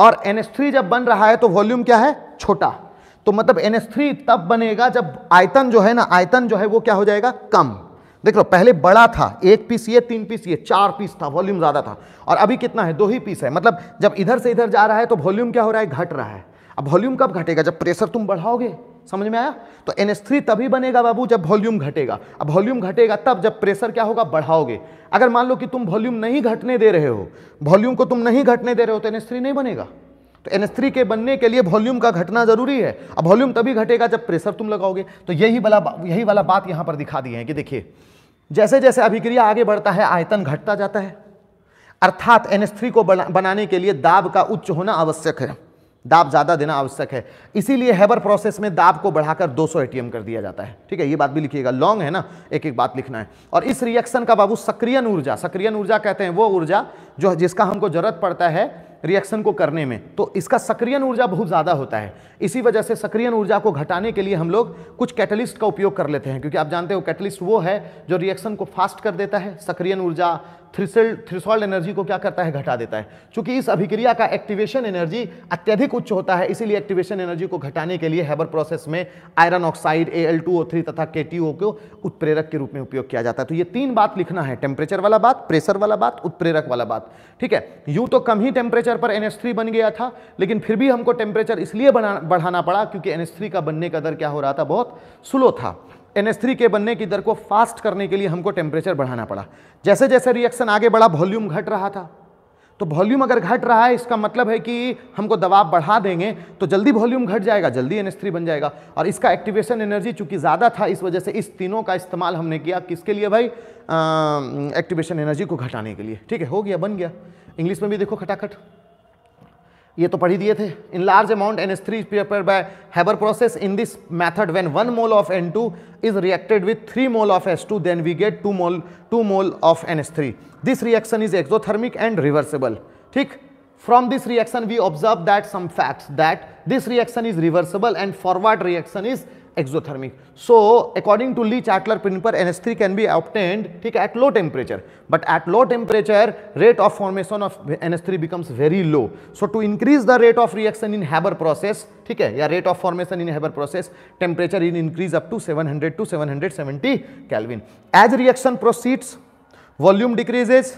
और NH3 जब बन रहा है तो वॉल्यूम क्या है छोटा तो मतलब NH3 तब बनेगा जब आयतन जो है ना आयतन जो है वो क्या हो जाएगा कम देख लो पहले बड़ा था एक पीस ये तीन पीस ये चार पीस था वॉल्यूम ज़्यादा था और अभी कितना है दो ही पीस है मतलब जब इधर से इधर जा रहा है तो वॉल्यूम क्या हो रहा है घट रहा है अब वॉल्यूम कब घटेगा जब प्रेशर तुम बढ़ाओगे समझ में आया तो एन तभी बनेगा बाबू जब वॉल्यूम घटेगा अब वॉल्यूम घटेगा तब जब प्रेशर क्या होगा बढ़ाओगे अगर मान लो कि तुम वॉल्यूम नहीं घटने दे रहे हो वॉल्यूम को तुम नहीं घटने दे रहे हो तो एन नहीं बनेगा तो एन के बनने के लिए वॉल्यूम का घटना जरूरी है अब वॉल्यूम तभी घटेगा जब प्रेशर तुम लगाओगे तो यही वाला यही वाला बात यहां पर दिखा दी है कि देखिए जैसे जैसे अभिक्रिया आगे बढ़ता है आयतन घटता जाता है अर्थात एन को बनाने के लिए दाब का उच्च होना आवश्यक है दाब ज़्यादा देना आवश्यक है इसीलिए हैबर प्रोसेस में दाब को बढ़ाकर 200 सौ कर दिया जाता है ठीक है ये बात भी लिखिएगा लॉन्ग है ना एक एक बात लिखना है और इस रिएक्शन का बाबू सक्रियन ऊर्जा सक्रियन ऊर्जा कहते हैं वो ऊर्जा जो जिसका हमको जरूरत पड़ता है रिएक्शन को करने में तो इसका सक्रियन ऊर्जा बहुत ज़्यादा होता है इसी वजह से सक्रियन ऊर्जा को घटाने के लिए हम लोग कुछ कैटलिस्ट का उपयोग कर लेते हैं क्योंकि आप जानते हो कैटलिस्ट वो है जो रिएक्शन को फास्ट कर देता है सक्रियन ऊर्जा थ्रिसल थ्रिसोल्ड एनर्जी को क्या करता है घटा देता है क्योंकि इस अभिक्रिया का एक्टिवेशन एनर्जी अत्यधिक उच्च होता है इसीलिए एक्टिवेशन एनर्जी को घटाने के लिए हैबर प्रोसेस में आयरन ऑक्साइड ए तथा के को उत्प्रेरक के रूप में उपयोग किया जाता है तो ये तीन बात लिखना है टेम्परेचर वाला बात प्रेशर वाला बात उत्प्रेरक वाला बात ठीक है यूँ तो कम ही टेम्परेचर पर एन बन गया था लेकिन फिर भी हमको टेम्परेचर इसलिए बढ़ाना पड़ा क्योंकि एन का बनने का दर क्या हो रहा था बहुत स्लो था एन के बनने की दर को फास्ट करने के लिए हमको टेम्परेचर बढ़ाना पड़ा जैसे जैसे रिएक्शन आगे बढ़ा वॉल्यूम घट रहा था तो वॉल्यूम अगर घट रहा है इसका मतलब है कि हमको दबाव बढ़ा देंगे तो जल्दी वॉल्यूम घट जाएगा जल्दी एन बन जाएगा और इसका एक्टिवेशन एनर्जी चूंकि ज़्यादा था इस वजह से इस तीनों का इस्तेमाल हमने किया किसके लिए भाई एक्टिवेशन एनर्जी को घटाने के लिए ठीक है हो गया बन गया इंग्लिश में भी देखो खटाखट ये तो पढ़ ही दिए थे in large amount N S three paper by Haber process in this method when one mole of N two is reacted with three mole of S two then we get two mole two mole of N S three this reaction is exothermic and reversible ठीक from this reaction we observe that some facts that this reaction is reversible and forward reaction is exothermic so according to Le Chatelier principle N S three can be obtained ठीक है at low temperature but at low temperature rate of formation of N S three becomes very low so to increase the rate of reaction in Haber process ठीक है या rate of formation in Haber process temperature in increase up to seven hundred to seven hundred seventy kelvin as reaction proceeds volume decreases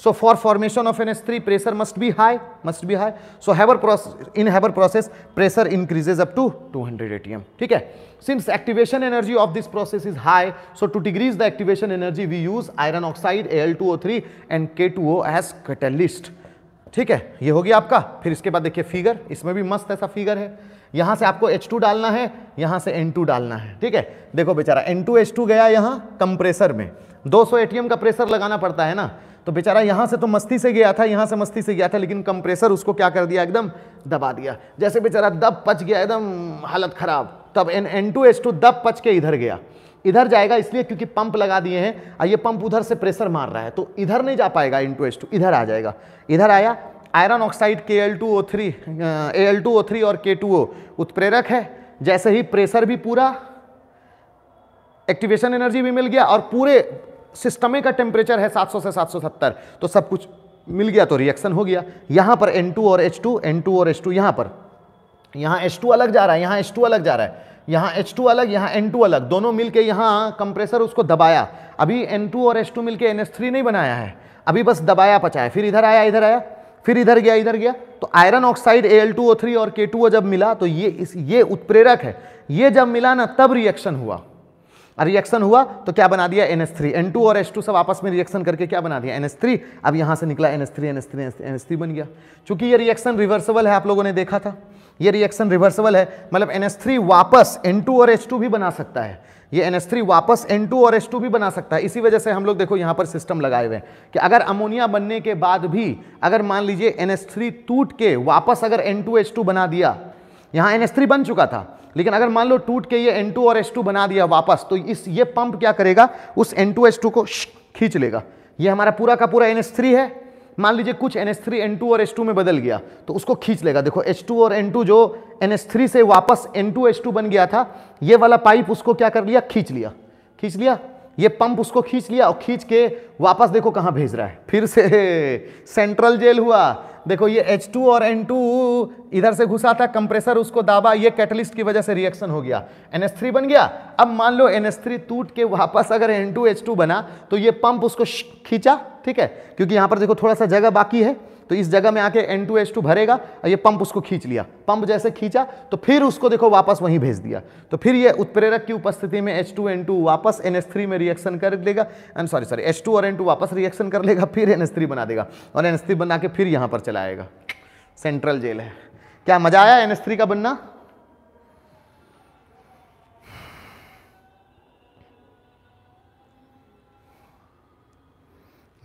So for formation of an S3 pressure must be high, must be high. So Haber process, in Haber process pressure increases up to 200 atm. theek hai Since activation energy of this process is high, so to decrease the activation energy we use iron oxide Al2O3 and K2O as catalyst. ठीक है ये हो गया आपका फिर इसके बाद देखिए फिगर इसमें भी मस्त ऐसा फिगर है यहाँ से आपको H2 डालना है यहाँ से N2 डालना है ठीक है देखो बेचारा H2 गया यहाँ कंप्रेसर में 200 एटीएम का प्रेशर लगाना पड़ता है ना तो बेचारा यहाँ से तो मस्ती से गया था यहाँ से मस्ती से गया था लेकिन कंप्रेसर उसको क्या कर दिया एकदम दबा दिया जैसे बेचारा दब पच गया एकदम हालत ख़राब तब N N two H two दब पच के इधर गया इधर जाएगा इसलिए क्योंकि पंप लगा दिए हैं और ये पंप उधर से प्रेशर मार रहा है तो इधर नहीं जा पाएगा एन टू एस टू इधर आ जाएगा इधर आया आयरन ऑक्साइड के L two O three A L two O three और के टू ओ उत्प्रेरक है जैसे ही प्रेशर भी पूरा एक्टिवेशन एनर्जी भी मिल गया और पूरे सिस्टमे का टेम्परेचर है 700 से 770 तो सब कुछ मिल गया तो रिएक्शन हो गया यहाँ पर N2 और H2 N2 और H2 यहाँ पर यहाँ H2 अलग जा रहा है यहाँ H2 अलग जा रहा है यहाँ H2 अलग यहाँ N2 अलग दोनों मिलके यहाँ कंप्रेसर उसको दबाया अभी N2 और H2 मिलके NH3 नहीं बनाया है अभी बस दबाया पचाया फिर इधर आया इधर आया फिर इधर गया इधर गया तो आयरन ऑक्साइड Al2O3 और K2O जब मिला तो ये इस ये उत्प्रेरक है ये जब मिला ना तब रिएक्शन हुआ रिएक्शन हुआ तो क्या बना दिया एन थ्री एन टू और एस टू सब आपस में रिएक्शन करके क्या बना दिया एन एस थ्री अब यहाँ से निकला N S three N S three N S three बन गया चूंकि ये रिएक्शन रिवर्सिबल है आप लोगों ने देखा था ये रिएक्शन रिवर्सिबल है मतलब एन एस थ्री वापस एन टू और एस टू भी बना सकता है ये एन एस थ्री वापस एन टू और एस टू भी बना सकता है इसी वजह से हम लोग देखो यहाँ पर सिस्टम लगाए हुए हैं कि अगर अमोनिया बनने के बाद भी अगर मान लीजिए एन एस थ्री टूट के वापस अगर एन टू एस टू बना दिया यहाँ एन एस थ्री बन चुका था लेकिन अगर मान लो टूट के ये N2 और S2 बना दिया वापस तो इस ये पंप क्या करेगा उस N2 S2 को खींच लेगा ये हमारा पूरा का पूरा NH3 है मान लीजिए कुछ NH3 N2 और S2 में बदल गया तो उसको खींच लेगा देखो H2 और N2 जो NH3 से वापस N2 S2 बन गया था ये वाला पाइप उसको क्या कर लिया खींच लिया खींच लिया ये पंप उसको खींच लिया और खींच के वापस देखो कहाँ भेज रहा है फिर से सेंट्रल जेल हुआ देखो ये H2 और N2 इधर से घुसा था कंप्रेसर उसको दाबा ये कैटलिस्ट की वजह से रिएक्शन हो गया NS3 बन गया अब मान लो NS3 टूट के वापस अगर N2 H2 बना तो ये पंप उसको खींचा ठीक है क्योंकि यहाँ पर देखो थोड़ा सा जगह बाकी है तो इस जगह में आके एन टू एच टू भरेगा और ये पंप उसको खींच लिया पंप जैसे खींचा तो फिर उसको देखो वापस वहीं भेज दिया तो फिर ये उत्प्रेरक की उपस्थिति में एच टू एन टू वापस एन एस थ्री में रिएक्शन कर देगा and sorry sorry H two और एन टू वापस रिएक्शन कर लेगा फिर एन एस थ्री बना देगा और एन एस थ्री बना के फिर यहाँ पर चलाएगा सेंट्रल जेल है क्या मजा आया एन एस थ्री का बनना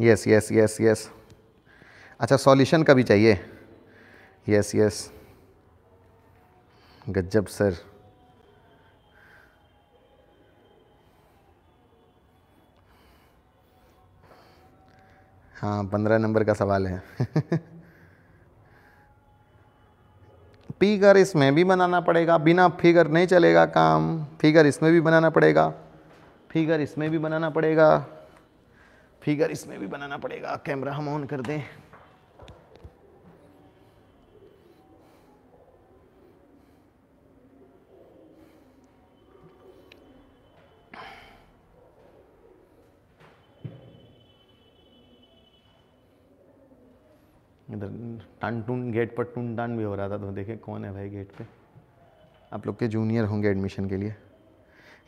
यस यस यस यस अच्छा सॉल्यूशन का भी चाहिए यस यस गजब सर हाँ पंद्रह नंबर का सवाल है फिगर इसमें भी बनाना पड़ेगा बिना फिगर नहीं चलेगा काम फिगर इसमें भी बनाना पड़ेगा फिगर इसमें भी बनाना पड़ेगा फिगर इसमें भी बनाना पड़ेगा कैमरा हम ऑन कर दें इधर टन टून गेट पर टून टान भी हो रहा था तो देखे कौन है भाई गेट पे आप लोग के जूनियर होंगे एडमिशन के लिए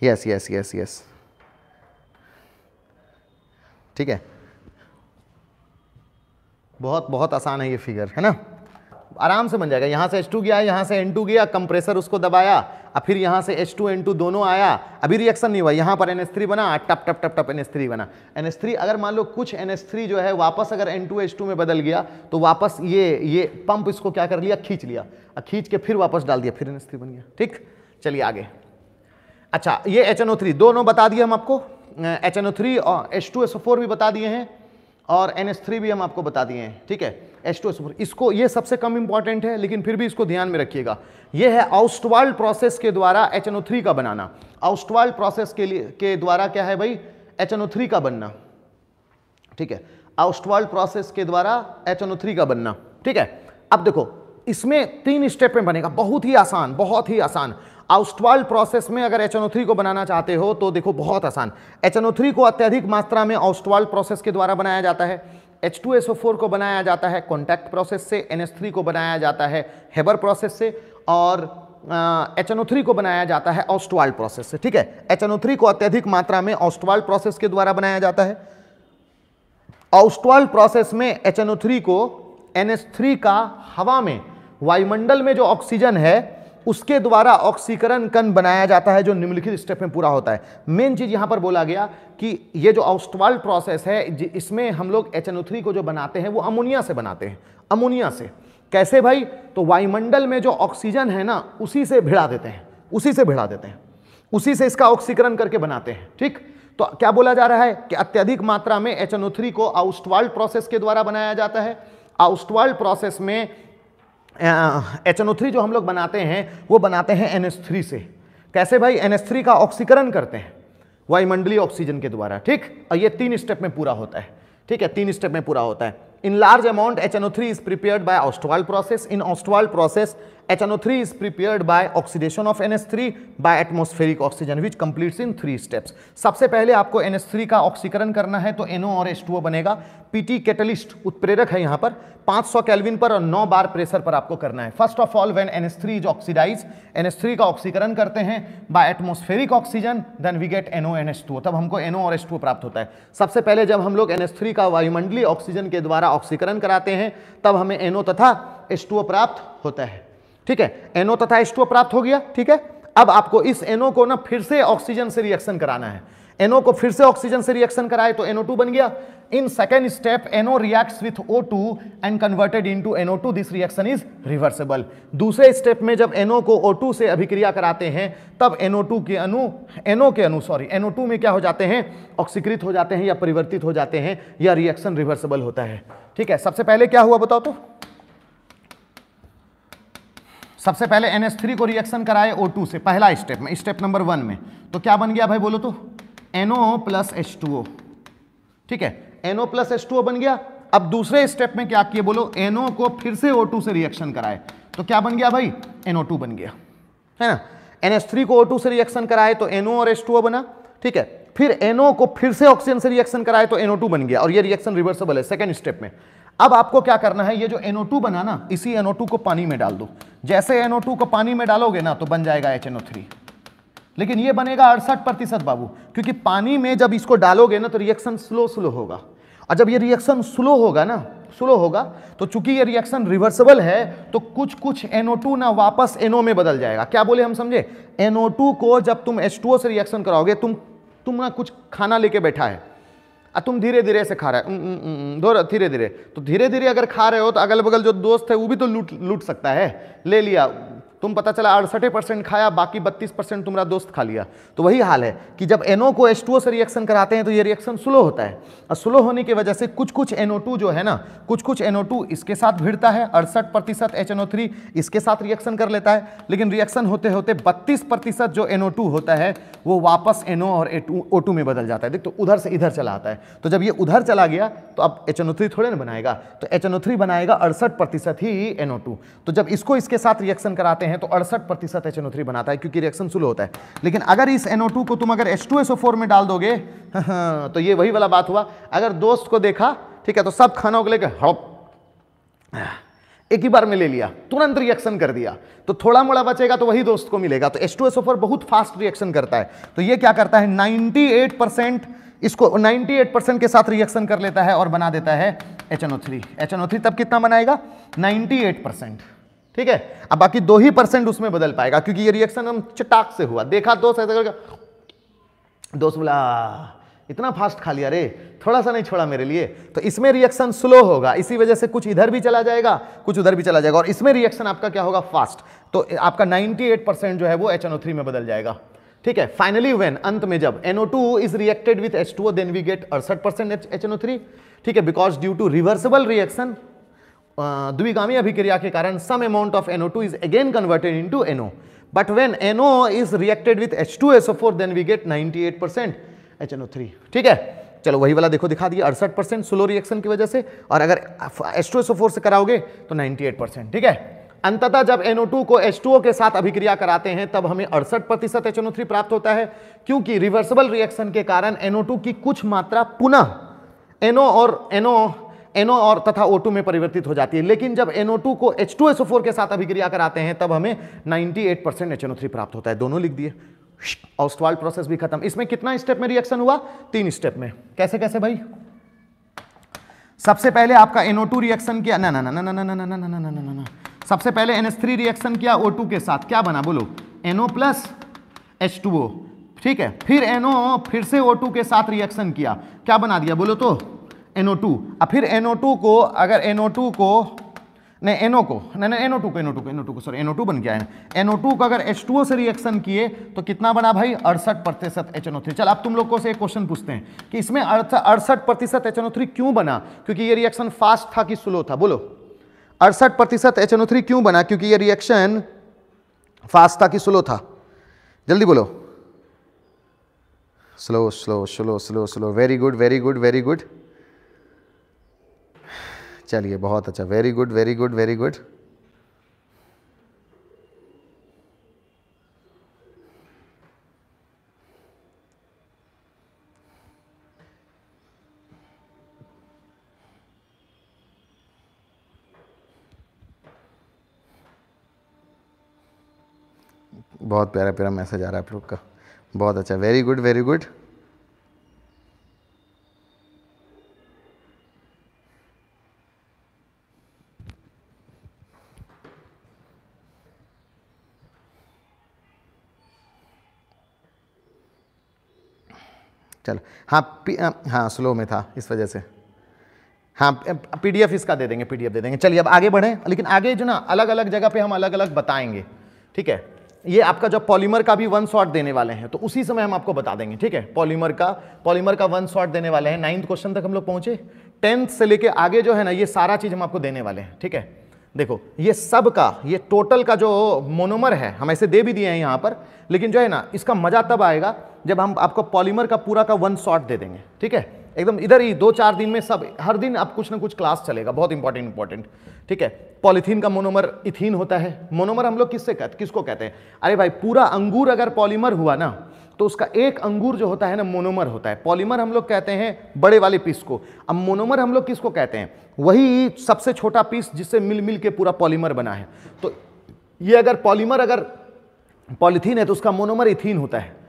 यस यस यस यस ठीक है बहुत बहुत आसान है ये फिगर है ना आराम से बन जाएगा यहाँ से H2 गया यहाँ से N2 गया कंप्रेसर उसको दबाया और फिर यहाँ से H2 N2 दोनों आया अभी रिएक्शन नहीं हुआ यहाँ पर NH3 बना टप टप टप टप NH3 बना NH3 अगर मान लो कुछ NH3 जो है वापस अगर N2 H2 में बदल गया तो वापस ये ये पंप इसको क्या कर लिया खींच लिया और खींच के फिर वापस डाल दिया फिर थ्री बन गया ठीक चलिए आगे अच्छा ये थ्री दोनों बता दिए हम आपको थ्री और फोर भी बता दिए हैं और थ्री भी हम आपको बता दिए हैं ठीक है एस्टोसफोर इसको ये सबसे कम इंपॉर्टेंट है लेकिन फिर भी इसको ध्यान में रखिएगा ये है आउस्टवाल प्रोसेस के द्वारा एच का बनाना आउस्टवाल प्रोसेस के लिए के द्वारा क्या है भाई एच का बनना ठीक है आउस्टवाल प्रोसेस के द्वारा एच का बनना ठीक है अब देखो इसमें तीन स्टेप में बनेगा बहुत ही आसान बहुत ही आसान आउस्टवाल प्रोसेस में अगर एच को बनाना चाहते हो तो देखो बहुत आसान एच को अत्यधिक मात्रा में आउस्टवाल प्रोसेस के द्वारा बनाया जाता है H2SO4 को बनाया जाता है कॉन्टैक्ट प्रोसेस से थ्री को बनाया जाता है हेबर प्रोसेस से और एच एन ओ थ्री को बनाया जाता है ऑस्टवाल प्रोसेस से ठीक है एच एन ओ थ्री को अत्यधिक मात्रा में ऑस्टवाल प्रोसेस के द्वारा बनाया जाता है ऑस्टवाल प्रोसेस में एच एन ओ थ्री को एन एस थ्री का हवा में वायुमंडल में जो ऑक्सीजन है उसके द्वारा ऑक्सीकरण कण बनाया जाता है जो निम्नलिखित स्टेप में पूरा होता है मेन चीज़ यहां पर बोला गया कि ये जो ऑस्टवाल्ड प्रोसेस है इसमें हम लोग एच को जो बनाते हैं वो अमोनिया से बनाते हैं अमोनिया से कैसे भाई तो वायुमंडल में जो ऑक्सीजन है ना उसी से भिड़ा देते हैं उसी से भिड़ा देते हैं उसी से इसका ऑक्सीकरण करके बनाते हैं ठीक तो क्या बोला जा रहा है कि अत्यधिक मात्रा में एच को आउस्टवाल्ड प्रोसेस के द्वारा बनाया जाता है आउस्टवाल्ड प्रोसेस में एच एन ओ थ्री जो हम लोग बनाते हैं वो बनाते हैं एन एस थ्री से कैसे भाई एन एस थ्री का ऑक्सीकरण करते हैं वायुमंडलीय ऑक्सीजन के द्वारा ठीक और ये तीन स्टेप में पूरा होता है ठीक है तीन स्टेप में पूरा होता है in large amount H N O three is prepare by Ostwald process in Ostwald process HNO3 is prepared by oxidation of NH3 by atmospheric oxygen which completes in three steps. सबसे पहले आपको NH3 का ऑक्सीकरण करना है तो NO और H2O बनेगा PT कैटलिस्ट उत्प्रेरक है यहाँ पर 500 केल्विन पर और 9 बार प्रेशर पर आपको करना है first of all S NH3 is oxidise three का ऑक्सीकरण करते हैं by atmospheric oxygen then we get NO NH2 तब हमको NO और H2O प्राप्त होता है सबसे पहले जब हम लोग NH3 का वायुमंडलीय ऑक्सीजन के द्वारा ऑक्सीकरण कराते हैं तब हमें NO तथा H2O प्राप्त होता है ठीक है एनओ तथा एस प्राप्त हो गया ठीक है अब आपको इस एनओ को ना फिर से ऑक्सीजन से रिएक्शन कराना है एनओ को फिर से ऑक्सीजन से रिएक्शन कराए तो एनओ बन गया in second step NO react with two and converted in NO two this reaction is reversible दूसरे स्टेप में जब एनओ को टू से अभिक्रिया कराते हैं तब टू के अनु एनओ के अनु सॉरी टू में क्या हो जाते हैं ऑक्सीकृत हो जाते हैं या परिवर्तित हो जाते हैं या रिएक्शन रिवर्सेबल होता है ठीक है सबसे पहले क्या हुआ बताओ तो सबसे पहले एन थ्री को रिएक्शन कराए ओ टू से पहला स्टेप में स्टेप नंबर वन में तो क्या बन गया भाई बोलो तो NO plus H two O ठीक है NO plus H two O बन गया अब दूसरे स्टेप में क्या किए बोलो एनओ को फिर से ओ टू से रिएक्शन कराए तो क्या बन गया भाई एनओ टू बन गया है ना एन थ्री को ओ टू से रिएक्शन कराए तो एनओ और एच टू ओ बना ठीक है फिर एनओ को फिर से ऑक्सीजन से रिएक्शन कराए तो एनओ टू बन गया और ये रिएक्शन रिवर्सेबल है सेकेंड स्टेप में अब आपको क्या करना है ये जो NO2 बना ना इसी NO2 को पानी में डाल दो जैसे NO2 को पानी में डालोगे ना तो बन जाएगा HNO3 लेकिन ये बनेगा अड़सठ प्रतिशत बाबू क्योंकि पानी में जब इसको डालोगे ना तो रिएक्शन स्लो स्लो होगा और जब ये रिएक्शन स्लो होगा ना स्लो होगा तो चूंकि ये रिएक्शन रिवर्सिबल है तो कुछ कुछ NO2 ना वापस NO में बदल जाएगा क्या बोले हम समझे NO2 को जब तुम H2O से रिएक्शन कराओगे तुम तुम ना कुछ खाना लेके बैठा है तुम धीरे धीरे ऐसे खा रहे हो दो धीरे धीरे तो धीरे धीरे अगर खा रहे हो तो अगल बगल जो दोस्त है वो भी तो लूट लूट सकता है ले लिया तुम पता चला अड़सठे परसेंट खाया बाकी बत्तीस परसेंट तुम्हारा दोस्त खा लिया तो वही हाल है कि जब एनओ को एच से रिएक्शन कराते हैं तो ये रिएक्शन स्लो होता है और स्लो होने की वजह से कुछ कुछ एनओ जो है ना कुछ कुछ एनओ इसके साथ भिड़ता है अड़सठ प्रतिशत एच इसके साथ रिएक्शन कर लेता है लेकिन रिएक्शन होते होते बत्तीस प्रतिशत जो एनओ होता है वो वापस एनओ और ओ टू में बदल जाता है देख तो उधर से इधर चला आता है तो जब ये उधर चला गया तो अब एच थोड़े ना बनाएगा तो एच बनाएगा अड़सठ प्रतिशत ही एनओ तो जब इसको इसके साथ रिएक्शन कराते बनाते हैं तो अड़सठ प्रतिशत एच बनाता है क्योंकि रिएक्शन स्लो होता है लेकिन अगर इस एनओ को तुम अगर एच में डाल दोगे तो ये वही वाला बात हुआ अगर दोस्त को देखा ठीक है तो सब खाना उगले के हड़प एक ही बार में ले लिया तुरंत रिएक्शन कर दिया तो थोड़ा मोड़ा बचेगा तो वही दोस्त को मिलेगा तो H2SO4 बहुत फास्ट रिएक्शन करता है तो ये क्या करता है 98 परसेंट इसको 98 परसेंट के साथ रिएक्शन कर लेता है और बना देता है HNO3 HNO3 तब कितना बनाएगा 98 परसेंट ठीक है अब बाकी दो ही परसेंट उसमें बदल पाएगा क्योंकि ये रिएक्शन हम चटाक से हुआ देखा दोस्त ऐसा करके दोस्त बोला इतना फास्ट खा लिया रे थोड़ा सा नहीं छोड़ा मेरे लिए तो इसमें रिएक्शन स्लो होगा इसी वजह से कुछ इधर भी चला जाएगा कुछ उधर भी चला जाएगा और इसमें रिएक्शन आपका क्या होगा फास्ट तो आपका 98 परसेंट जो है वो एच में बदल जाएगा ठीक है फाइनली वेन अंत में जब NO2 is reacted with H then we get अड़सठ परसेंट थ्री ठीक है because due to reversible reaction द्विगामी अभिक्रिया के कारण some amount of NO2 is again converted into NO but four NO we get with H2SO4 percent H N 98% three ठीक है चलो वही वाला देखो दिखा दिए अड़सठ परसेंट स्लो रिएक्शन की वजह से और अगर H2SO4 से कराओगे तो 98% ठीक है अंततः जब NO2 को H2O के साथ अभिक्रिया कराते हैं तब हमें अड़सठ प्रतिशत एच प्राप्त होता है क्योंकि रिवर्सिबल रिएक्शन के कारण टू की कुछ मात्रा पुनः NO और NO एनओ और तथा ओ में परिवर्तित हो जाती है लेकिन जब एनओ को एच के साथ अभिक्रिया कराते हैं तब हमें 98 एट प्राप्त होता है दोनों लिख दिए ऑस्टवाल प्रोसेस भी खत्म इसमें कितना स्टेप में रिएक्शन हुआ तीन स्टेप में कैसे कैसे भाई सबसे पहले आपका NO2 रिएक्शन किया ना ना ना ना ना ना ना ना ना ना ना ना ना सबसे पहले NH3 रिएक्शन किया O2 के साथ क्या बना बोलो NO प्लस H2O ठीक है फिर NO फिर से O2 के साथ रिएक्शन किया क्या बना दिया बोलो तो एनओ टू अब फिर एनओ टू को अगर एनओ टू को नहीं एनओ को नहीं नहीं एनओ टू को एनओ टू को एनओ टू को सॉरी एनओ टू बन गया है एनओ टू को अगर एच टू ओ से रिएक्शन किए तो कितना बना भाई अड़सठ प्रतिशत एच थ्री चल अब तुम लोग को से एक क्वेश्चन पूछते हैं कि इसमें अड़सठ प्रतिशत एच थ्री क्यों बना क्योंकि ये रिएक्शन फास्ट था कि स्लो था बोलो अड़सठ प्रतिशत एच थ्री क्यों बना क्योंकि ये रिएक्शन फास्ट था कि स्लो था जल्दी बोलो slow slow slow slow slow very good very good very good चलिए बहुत अच्छा very good very good very good बहुत प्यारा प्यारा मैसेज आ रहा है आप लोग का बहुत अच्छा वेरी गुड वेरी गुड चलो हाँ पी, हाँ स्लो में था इस वजह से हाँ पीडीएफ इसका दे देंगे पीडीएफ दे देंगे चलिए अब आगे बढ़ें लेकिन आगे जो ना अलग अलग जगह पे हम अलग अलग बताएंगे ठीक है ये आपका जो पॉलीमर का भी वन शॉट देने वाले हैं तो उसी समय हम आपको बता देंगे ठीक है पॉलीमर का पॉलीमर का वन शॉट देने वाले हैं नाइन्थ क्वेश्चन तक हम लोग पहुँचे टेंथ से लेके आगे जो है ना ये सारा चीज़ हम आपको देने वाले हैं ठीक है देखो ये सब का ये टोटल का जो मोनोमर है हम ऐसे दे भी दिए हैं यहाँ पर लेकिन जो है ना इसका मज़ा तब आएगा जब हम आपको पॉलीमर का पूरा का वन शॉट दे देंगे ठीक है एकदम इधर ही दो चार दिन में सब हर दिन आप कुछ ना कुछ क्लास चलेगा बहुत इंपॉर्टेंट इंपॉर्टेंट ठीक है पॉलीथीन का मोनोमर इथीन होता है मोनोमर हम लोग किससे कहते किसको कहते हैं अरे भाई पूरा अंगूर अगर पॉलीमर हुआ ना तो उसका एक अंगूर जो होता है ना मोनोमर होता है पॉलीमर हम लोग कहते हैं बड़े वाले पीस को अब मोनोमर हम लोग किसको कहते हैं वही सबसे छोटा पीस जिससे मिल मिल के पूरा पॉलीमर बना है तो ये अगर पॉलीमर अगर पॉलीथीन है तो उसका मोनोमर इथीन होता है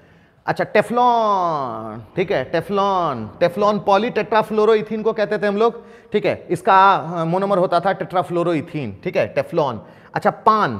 अच्छा टेफलॉन ठीक है टेफलॉन टेफलॉन पॉली टेट्राफ्लोरोइथीन को कहते थे हम लोग ठीक है इसका हाँ, मोनोमर होता था टेट्राफ्लोरोइथीन ठीक है टेफलॉन अच्छा पान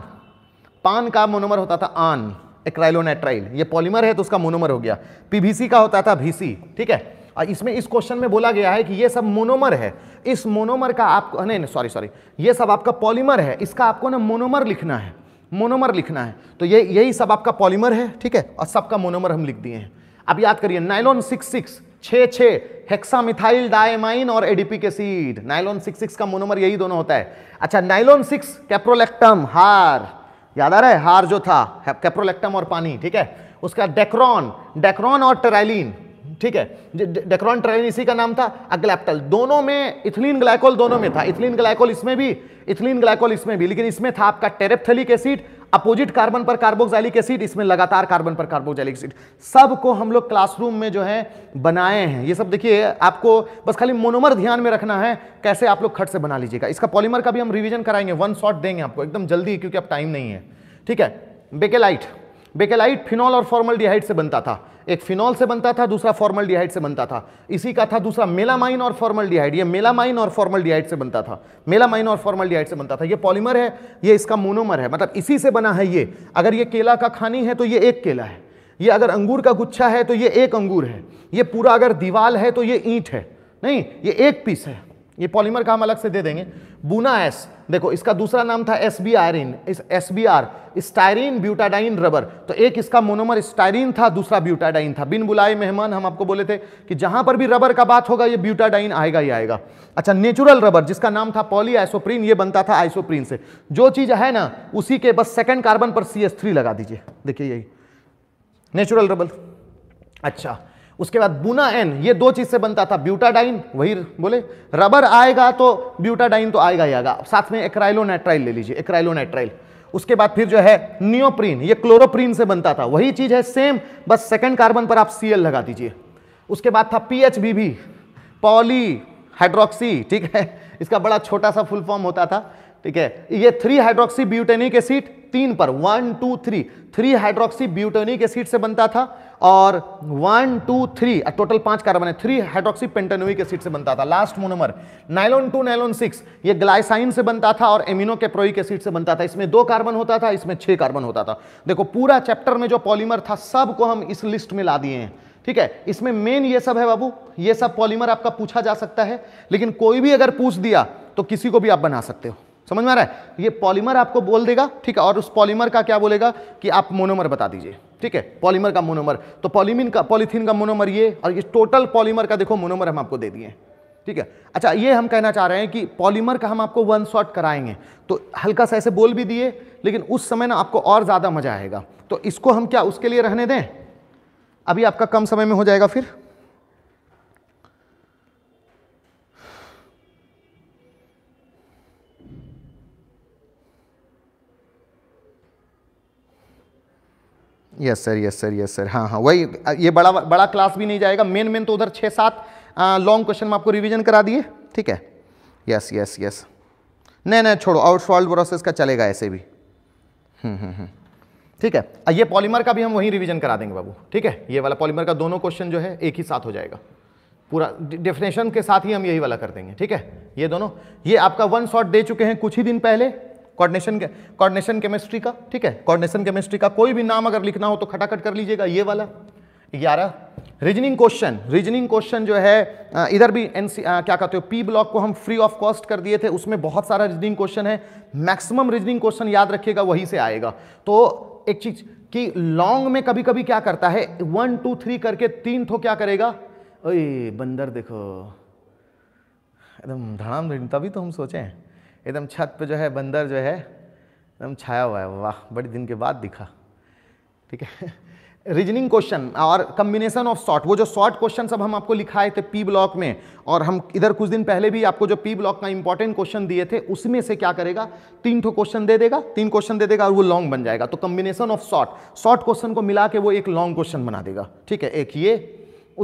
पान का मोनोमर होता था आन एक्राइलोनेट्राइल ये पॉलीमर है तो उसका मोनोमर हो गया पीबीसी का होता था भीसी ठीक है और इसमें इस क्वेश्चन में बोला गया है कि ये सब मोनोमर है इस मोनोमर का आप नहीं नहीं सॉरी सॉरी ये सब आपका पॉलीमर है इसका आपको ना मोनोमर लिखना है मोनोमर लिखना है तो ये यही सब आपका पॉलीमर है ठीक है और सबका मोनोमर हम लिख दिए हैं अब याद करिए नाइलॉन सिक्स सिक्स छः छः हेक्सामिथाइल डायमाइन और एडीपी के सीड नाइलॉन सिक्स सिक्स का मोनोमर यही दोनों होता है अच्छा नाइलॉन सिक्स कैप्रोलेक्टम हार याद आ रहा है हार जो था कैप्रोलेक्टम और पानी ठीक है उसका डेक्रॉन डेक्रॉन और टेराइलिन ठीक है डेक्रॉन ट्रेन इसी का नाम था अग्लैप्टल दोनों में इथिलीन ग्लाइकोल दोनों में था इथिलीन ग्लाइकोल इसमें भी इथिलीन ग्लाइकोल इसमें भी लेकिन इसमें था आपका टेरेपथलिक एसिड अपोजिट कार्बन पर कार्बोक्साइलिक एसिड इसमें लगातार कार्बन पर कार्बोक्साइलिक एसिड सबको हम लोग क्लासरूम में जो है बनाए हैं ये सब देखिए आपको बस खाली मोनोमर ध्यान में रखना है कैसे आप लोग खट से बना लीजिएगा इसका पॉलीमर का भी हम रिविजन कराएंगे वन शॉट देंगे आपको एकदम जल्दी क्योंकि अब टाइम नहीं है ठीक है बेकेलाइट बेकेलाइट फिनॉल और फॉर्मल से बनता था एक फिनॉल से बनता था दूसरा फॉर्मल से बनता था इसी का था दूसरा मेलामाइन और फॉर्मल ये मेलामाइन और फॉर्मल से बनता था मेलामाइन और फॉर्मल से बनता था ये पॉलीमर है ये इसका मोनोमर है मतलब इसी से बना है ये अगर ये केला का खानी है तो ये एक केला है ये अगर अंगूर का गुच्छा है तो ये एक अंगूर है ये पूरा अगर दीवाल है तो ये ईंट है नहीं ये एक पीस है ये पॉलीमर का हम अलग से दे देंगे बूना एस देखो इसका दूसरा नाम था एस बी आयरिन इस S B R styrene butadiene rubber तो एक इसका मोनोमर स्टायरिन था दूसरा ब्यूटाडाइन था बिन बुलाए मेहमान हम आपको बोले थे कि जहां पर भी रबर का बात होगा ये ब्यूटाडाइन आएगा ही आएगा अच्छा नेचुरल रबर जिसका नाम था पॉली आइसोप्रीन ये बनता था आइसोप्रीन से जो चीज है ना उसी के बस सेकेंड कार्बन पर सी लगा दीजिए देखिए यही नेचुरल रबर अच्छा उसके बाद बुना एन ये दो चीज से बनता था ब्यूटाडाइन वही बोले रबर आएगा तो ब्यूटाडाइन तो आएगा ही आएगा साथ में नाइट्राइल ले लीजिए नाइट्राइल उसके बाद फिर जो है नियोप्रीन ये क्लोरोप्रीन से बनता था वही चीज है सेम बस सेकंड कार्बन पर आप सी लगा दीजिए उसके बाद था पी पॉली हाइड्रोक्सी ठीक है इसका बड़ा छोटा सा फुल फॉर्म होता था ठीक है ये थ्री हाइड्रोक्सी ब्यूटेनिक एसिड तीन पर one two three three hydroxy butanoic acid से बनता था और वन टू थ्री टोटल पांच कार्बन है थ्री हाइड्रोक्सी पेंटेनोइक एसिड से बनता था last monomer nylon two nylon six ये ग्लाइसाइन से बनता था और एमिनो के प्रोइक एसिड से बनता था इसमें दो कार्बन होता था इसमें छह कार्बन होता था देखो पूरा चैप्टर में जो पॉलीमर था सबको हम इस लिस्ट में ला दिए हैं ठीक है इसमें मेन ये सब है बाबू ये सब पॉलीमर आपका पूछा जा सकता है लेकिन कोई भी अगर पूछ दिया तो किसी को भी आप बना सकते हो समझ में आ रहा है ये पॉलीमर आपको बोल देगा ठीक है और उस पॉलीमर का क्या बोलेगा कि आप मोनोमर बता दीजिए ठीक है पॉलीमर का मोनोमर तो पॉलीमिन का पॉलीथीन का मोनोमर ये और ये टोटल पॉलीमर का देखो मोनोमर हम आपको दे दिए ठीक है अच्छा ये हम कहना चाह रहे हैं कि पॉलीमर का हम आपको वन शॉट कराएंगे तो हल्का सा ऐसे बोल भी दिए लेकिन उस समय ना आपको और ज़्यादा मज़ा आएगा तो इसको हम क्या उसके लिए रहने दें अभी आपका कम समय में हो जाएगा फिर yes sir yes sir yes sir हाँ हाँ वही ये बड़ा बड़ा क्लास भी नहीं जाएगा मेन मेन तो उधर छः सात लॉन्ग क्वेश्चन में आपको रिवीजन करा दिए ठीक है यस यस यस नहीं नहीं छोड़ो आउटसॉल्ड प्रोसेस का चलेगा ऐसे भी हम्म, हम्म, हम्म। ठीक है ये पॉलीमर का भी हम वहीं रिवीजन करा देंगे बाबू ठीक है ये वाला पॉलीमर का दोनों क्वेश्चन जो है एक ही साथ हो जाएगा पूरा डेफिनेशन के साथ ही हम यही वाला कर देंगे ठीक है ये दोनों ये आपका वन शॉट दे चुके हैं कुछ ही दिन पहले कॉर्डिनेशन कॉर्डिनेशन केमिस्ट्री का ठीक है कॉर्डिनेशन केमिस्ट्री का कोई भी नाम अगर लिखना हो तो खटाखट कर लीजिएगा ये वाला ग्यारह रीजनिंग क्वेश्चन रीजनिंग क्वेश्चन जो है इधर भी एन क्या कहते हो पी ब्लॉक को हम फ्री ऑफ कॉस्ट कर दिए थे उसमें बहुत सारा रीजनिंग क्वेश्चन है मैक्सिमम रीजनिंग क्वेश्चन याद रखिएगा वहीं से आएगा तो एक चीज कि लॉन्ग में कभी कभी क्या करता है वन टू थ्री करके तीन थो क्या करेगा ओए बंदर देखो एकदम धड़ाम तभी तो हम सोचे हैं एकदम छत पे जो है बंदर जो है एकदम छाया हुआ है वाह बड़े दिन के बाद दिखा ठीक है रीजनिंग क्वेश्चन और कम्बिनेशन ऑफ शॉर्ट वो जो शॉर्ट क्वेश्चन सब हम आपको लिखाए थे पी ब्लॉक में और हम इधर कुछ दिन पहले भी आपको जो पी ब्लॉक का इंपॉर्टेंट क्वेश्चन दिए थे उसमें से क्या करेगा तीन ठो क्वेश्चन दे देगा तीन क्वेश्चन दे देगा और वो लॉन्ग बन जाएगा तो combination of short short question को मिला के वो एक लॉन्ग क्वेश्चन बना देगा ठीक है एक ये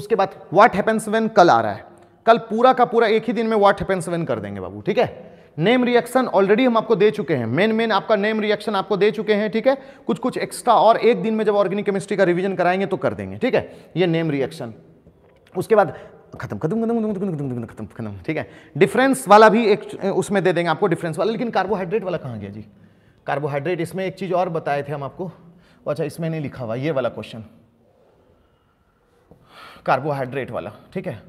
उसके बाद व्हाट हैपन्स वेन कल आ रहा है कल पूरा का पूरा एक ही दिन में व्हाट हैपन्स वेन कर देंगे बाबू ठीक है नेम रिएक्शन ऑलरेडी हम आपको दे चुके हैं मेन मेन आपका नेम रिएक्शन आपको दे चुके हैं ठीक है कुछ कुछ एक्स्ट्रा और एक दिन में जब ऑर्गेनिक केमिस्ट्री का रिविजन कराएंगे तो कर देंगे ठीक है ये नेम रिएक्शन उसके बाद खत्म खत्म खत्म खत्म खत्म खत्म ठीक है डिफरेंस वाला भी एक उसमें दे देंगे आपको डिफरेंस वाला लेकिन कार्बोहाइड्रेट वाला कहाँ गया जी कार्बोहाइड्रेट इसमें एक चीज़ और बताए थे हम आपको अच्छा इसमें नहीं लिखा हुआ ये वाला क्वेश्चन कार्बोहाइड्रेट वाला ठीक है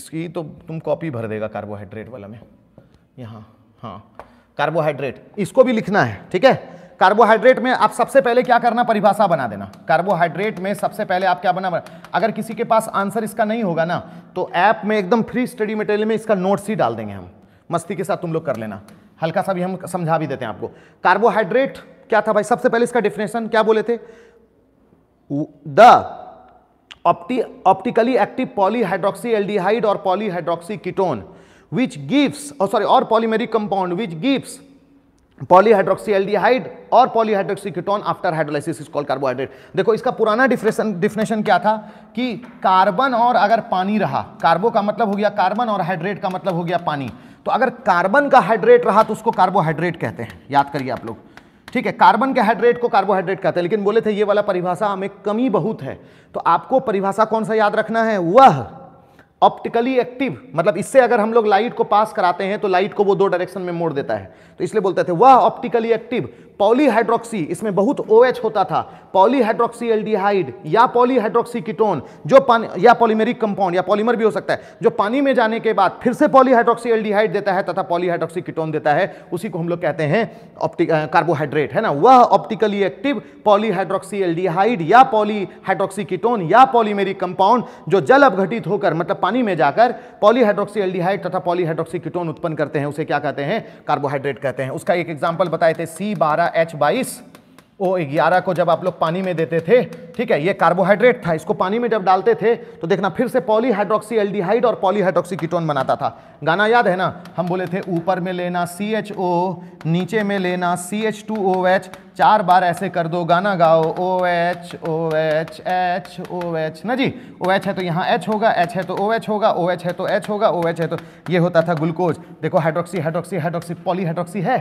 इसकी तो तुम कॉपी भर देगा कार्बोहाइड्रेट वाला में यहाँ हाँ कार्बोहाइड्रेट इसको भी लिखना है ठीक है कार्बोहाइड्रेट में आप सबसे पहले क्या करना परिभाषा बना देना कार्बोहाइड्रेट में सबसे पहले आप क्या बना अगर किसी के पास आंसर इसका नहीं होगा ना तो ऐप में एकदम फ्री स्टडी मटेरियल में इसका नोट्स ही डाल देंगे हम मस्ती के साथ तुम लोग कर लेना हल्का सा भी हम समझा भी देते हैं आपको कार्बोहाइड्रेट क्या था भाई सबसे पहले इसका डिफिनेशन क्या बोले थे the optically active polyhydroxy aldehyde और polyhydroxy ketone which gives oh sorry or polymeric compound which gives polyhydroxyaldehyde और polyhydroxyketone after hydrolysis is call carbohydrate देखो इसका पुराना डिफ्रेशन डिफिनेशन क्या था कि कार्बन और अगर पानी रहा कार्बो का मतलब हो गया कार्बन और हाइड्रेट का मतलब हो गया पानी तो अगर कार्बन का हाइड्रेट रहा तो उसको कार्बोहाइड्रेट कहते हैं याद करिए आप लोग ठीक है कार्बन के हाइड्रेट को कार्बोहाइड्रेट कहते हैं लेकिन बोले थे ये वाला परिभाषा हमें कमी बहुत है तो आपको परिभाषा कौन सा याद रखना है वह ऑप्टिकली एक्टिव मतलब इससे अगर हम लोग लाइट को पास कराते हैं तो लाइट को वो दो डायरेक्शन में मोड़ देता है तो इसलिए बोलते थे वह ऑप्टिकली एक्टिव पॉलीहाइड्रोक्सी इसमें बहुत OH होता था पॉलीहाइड्रोक्सी एल्डिहाइड या पॉलीहाइड्रोक्सी कीटोन जो पानी या पॉलीमेरिक कंपाउंड या पॉलीमर भी हो सकता है जो पानी में जाने के बाद फिर से पॉलीहाइड्रोक्सी एल्डिहाइड देता है तथा पॉलीहाइड्रोक्सी कीटोन देता है उसी को हम लोग कहते हैं ऑप्टिक कार्बोहाइड्रेट है ना वह ऑप्टिकली एक्टिव पॉलीहाइड्रोक्सी एल्डिहाइड या पॉलीहाइड्रोक्सी कीटोन या पॉलीमेरिक कंपाउंड जो जल अपघटित होकर मतलब पानी में जाकर पॉलीहाइड्रोक्सी एल्डिहाइड तथा पॉलीहाइड्रोक्सी कीटोन उत्पन्न करते हैं उसे क्या कहते हैं कार्बोहाइड्रेट कहते हैं उसका एक एग्जाम्पल बताए थे सी बारह हमारा एच बाईस ओ ग्यारह को जब आप लोग पानी में देते थे ठीक है ये कार्बोहाइड्रेट था इसको पानी में जब डालते थे तो देखना फिर से पॉलीहाइड्रोक्सी एल्डिहाइड और पॉलीहाइड्रोक्सी कीटोन बनाता था गाना याद है ना हम बोले थे ऊपर में लेना सी एच ओ नीचे में लेना C H two O H चार बार ऐसे कर दो गाना गाओ O H O H H O H ना जी ओ एच है तो यहाँ एच होगा एच है तो ओ एच होगा ओ एच है तो एच होगा ओ एच है तो ये होता था ग्लूकोज देखो हाइड्रोक्सी हाइड्रोक्सी हाइड्रोक्सी पॉलीहाइड्रोक्सी है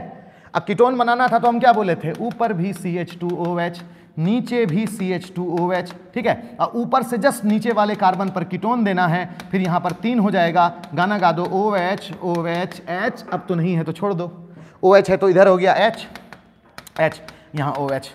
अब कीटोन बनाना था तो हम क्या बोले थे ऊपर भी C H two O H नीचे भी C H two O H ठीक है और ऊपर से जस्ट नीचे वाले कार्बन पर कीटोन देना है फिर यहाँ पर तीन हो जाएगा गाना गा दो O H O H H अब तो नहीं है तो छोड़ दो ओ एच है तो इधर हो गया एच एच यहाँ ओ एच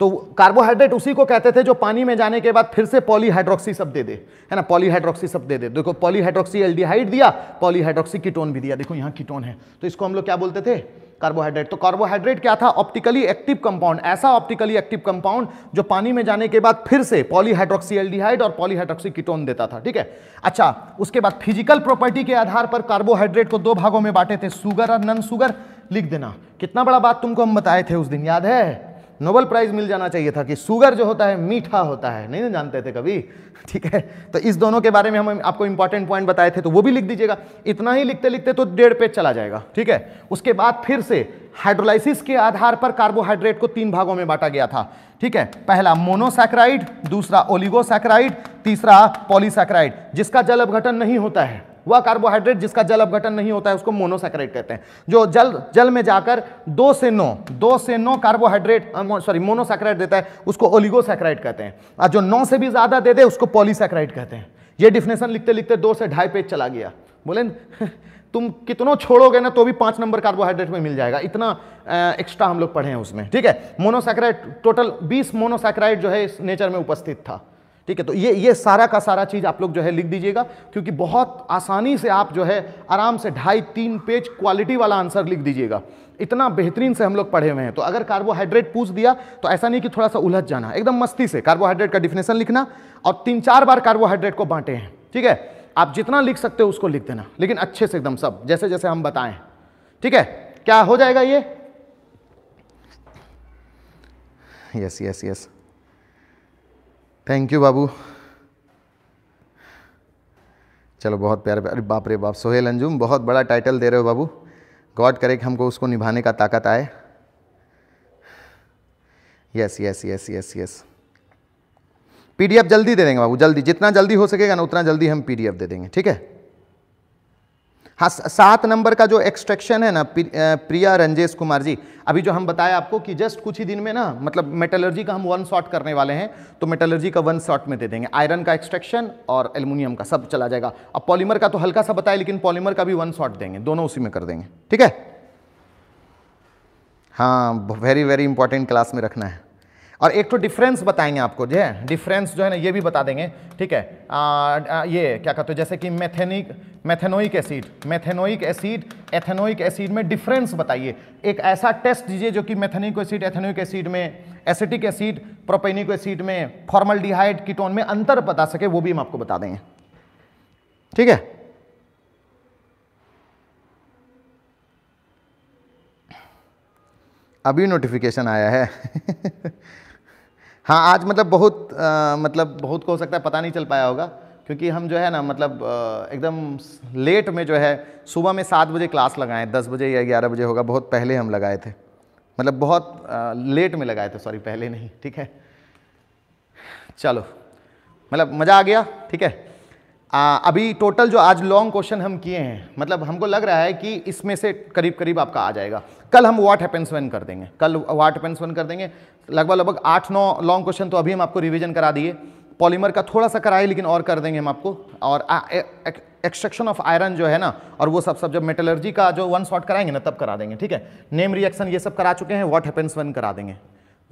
तो कार्बोहाइड्रेट उसी को कहते थे जो पानी में जाने के बाद फिर से पॉलीहाइड्रोक्सी सब दे दे है ना पॉलीहाइड्रोक्सी सब दे दे देखो पॉलीहाइड्रोक्सी एल्डिहाइड दिया पॉलीहाइड्रोक्सी कीटोन भी दिया देखो यहाँ कीटोन है तो इसको हम लोग क्या बोलते थे कार्बोहाइड्रेट तो कार्बोहाइड्रेट क्या था ऑप्टिकली एक्टिव कंपाउंड ऐसा ऑप्टिकली एक्टिव कंपाउंड जो पानी में जाने के बाद फिर से पॉलीहाइड्रोक्सीएल्डिहाइड और पॉलीहाइड्रोक्सी कीटोन देता था ठीक है अच्छा उसके बाद फिजिकल प्रॉपर्टी के आधार पर कार्बोहाइड्रेट को दो भागों में बांटे थे सुगर और नन सुगर लिख देना कितना बड़ा बात तुमको हम बताए थे उस दिन याद है नोबल प्राइज मिल जाना चाहिए था कि सुगर जो होता है मीठा होता है नहीं ना जानते थे कभी ठीक है तो इस दोनों के बारे में हम आपको इंपॉर्टेंट पॉइंट बताए थे तो वो भी लिख दीजिएगा इतना ही लिखते लिखते तो डेढ़ पेज चला जाएगा ठीक है उसके बाद फिर से हाइड्रोलाइसिस के आधार पर कार्बोहाइड्रेट को तीन भागों में बांटा गया था ठीक है पहला मोनोसैक्राइड दूसरा ओलिगोसैक्राइड तीसरा पॉलीसैक्राइड जिसका जल नहीं होता है वह कार्बोहाइड्रेट जिसका जल अपघटन नहीं होता है उसको मोनोसेक्रेट कहते हैं जो जल जल में जाकर दो से नौ दो से नौ कार्बोहाइड्रेट सॉरी मोनोसैक्राइड देता है उसको ओलिगोसेक्राइड कहते हैं और जो नौ से भी ज़्यादा दे दे उसको पॉलीसैक्राइड कहते हैं ये डिफिनेशन लिखते लिखते दो से ढाई पेज चला गया बोले तुम कितनों छोड़ोगे ना तो भी पांच नंबर कार्बोहाइड्रेट में मिल जाएगा इतना एक्स्ट्रा हम लोग पढ़े हैं उसमें ठीक है मोनोसेक्राइड टोटल बीस मोनोसेक्राइड जो है इस नेचर में उपस्थित था ठीक है तो ये ये सारा का सारा चीज़ आप लोग जो है लिख दीजिएगा क्योंकि बहुत आसानी से आप जो है आराम से ढाई तीन पेज क्वालिटी वाला आंसर लिख दीजिएगा इतना बेहतरीन से हम लोग पढ़े हुए हैं तो अगर कार्बोहाइड्रेट पूछ दिया तो ऐसा नहीं कि थोड़ा सा उलझ जाना एकदम मस्ती से कार्बोहाइड्रेट का डिफिनेशन लिखना और तीन चार बार कार्बोहाइड्रेट को बांटे हैं ठीक है आप जितना लिख सकते हो उसको लिख देना लेकिन अच्छे से एकदम सब जैसे जैसे हम बताएं ठीक है क्या हो जाएगा ये yes yes yes thank you बाबू चलो बहुत प्यारे अरे बाप रे बाप सोहेल अंजुम बहुत बड़ा टाइटल दे रहे हो बाबू गॉड करे कि हमको उसको निभाने का ताकत आए yes yes yes yes yes PDF जल्दी दे देंगे बाबू जल्दी जितना जल्दी हो सकेगा ना उतना जल्दी हम पीडीएफ दे देंगे ठीक है हाँ सात नंबर का जो एक्सट्रैक्शन है ना प्रिया रंजेश कुमार जी अभी जो हम बताया आपको कि जस्ट कुछ ही दिन में ना मतलब मेटलर्जी का हम वन शॉट करने वाले हैं तो मेटलर्जी का वन शॉट में दे देंगे आयरन का एक्सट्रैक्शन और एल्यूमिनियम का सब चला जाएगा अब पॉलीमर का तो हल्का सा बताया लेकिन पॉलीमर का भी वन शॉट देंगे दोनों उसी में कर देंगे ठीक है हाँ वेरी वेरी इंपॉर्टेंट क्लास में रखना है और एक तो डिफरेंस बताएंगे आपको जो है डिफरेंस जो है ना ये भी बता देंगे ठीक है आ, आ, ये क्या कहते हो जैसे कि methanoic methanoic acid methanoic acid ethanoic acid में डिफरेंस बताइए एक ऐसा टेस्ट दीजिए जो कि मैथेनिक एसिड एथेनोइक एसिड में एसिटिक एसिड प्रोपेनिक एसिड में फॉर्मल डिहाइड कीटोन में अंतर बता सके वो भी हम आपको बता देंगे ठीक है अभी नोटिफिकेशन आया है हाँ आज मतलब बहुत आ, मतलब बहुत को हो सकता है पता नहीं चल पाया होगा क्योंकि हम जो है ना मतलब एकदम लेट में जो है सुबह में सात बजे क्लास लगाएं दस बजे या ग्यारह बजे होगा बहुत पहले हम लगाए थे मतलब बहुत आ, लेट में लगाए थे सॉरी पहले नहीं ठीक है चलो मतलब मज़ा आ गया ठीक है आ, अभी टोटल जो आज लॉन्ग क्वेश्चन हम किए हैं मतलब हमको लग रहा है कि इसमें से करीब करीब आपका आ जाएगा कल हम वाट हैपेंस वन कर देंगे कल वाट हैपेंस वन कर देंगे लगभग लगभग आठ नौ लॉन्ग क्वेश्चन तो अभी हम आपको रिवीजन करा दिए पॉलीमर का थोड़ा सा कराए लेकिन और कर देंगे हम आपको और एक्सट्रक्शन ऑफ आयरन जो है ना और वो सब सब जब मेटलर्जी का जो वन शॉट कराएंगे ना तब करा देंगे ठीक है नेम रिएक्शन ये सब करा चुके हैं व्हाट हैपेंस वन करा देंगे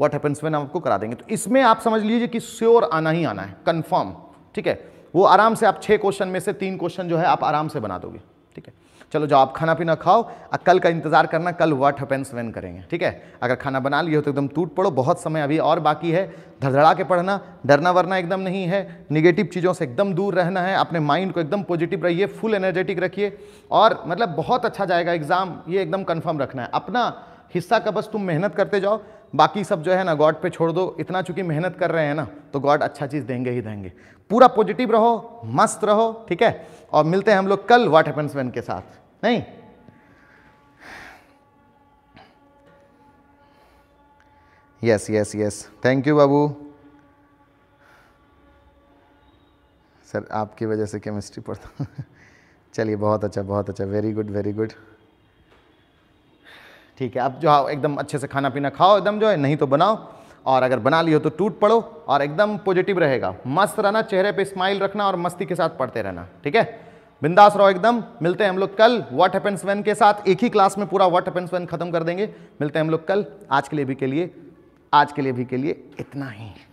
व्हाट हैपेंस वन हम आपको करा देंगे तो इसमें आप समझ लीजिए कि श्योर आना ही आना है कन्फर्म ठीक है वो आराम से आप छः क्वेश्चन में से तीन क्वेश्चन जो है आप आराम से बना दोगे ठीक है चलो जाओ आप खाना पीना खाओ और कल का इंतजार करना कल व्हाट हैपेंस वेन करेंगे ठीक है अगर खाना बना लिया हो तो एकदम टूट पड़ो बहुत समय अभी और बाकी है धड़धड़ा के पढ़ना डरना वरना एकदम नहीं है निगेटिव चीज़ों से एकदम दूर रहना है अपने माइंड को एकदम पॉजिटिव रहिए फुल एनर्जेटिक रखिए और मतलब बहुत अच्छा जाएगा एग्ज़ाम ये एकदम कन्फर्म रखना है अपना हिस्सा का बस तुम मेहनत करते जाओ बाकी सब जो है ना गॉड पे छोड़ दो इतना चूंकि मेहनत कर रहे हैं ना तो गॉड अच्छा चीज़ देंगे ही देंगे पूरा पॉजिटिव रहो मस्त रहो ठीक है और मिलते हैं हम लोग कल वाट हैपन्स वेन के साथ नहीं yes yes yes thank you बाबू सर आपकी वजह से केमिस्ट्री पढ़ता चलिए बहुत अच्छा बहुत अच्छा वेरी गुड वेरी गुड ठीक है अब जो है एकदम अच्छे से खाना पीना खाओ एकदम जो है नहीं तो बनाओ और अगर बना लियो तो टूट पड़ो और एकदम पॉजिटिव रहेगा मस्त रहना चेहरे पे स्माइल रखना और मस्ती के साथ पढ़ते रहना ठीक है बिंदास रहो एकदम मिलते हैं हम लोग कल व्हाट हैपेंस वेन के साथ एक ही क्लास में पूरा व्हाट हैपेंस वेन खत्म कर देंगे मिलते हैं हम लोग कल आज के लिए भी के लिए आज के लिए भी के लिए इतना ही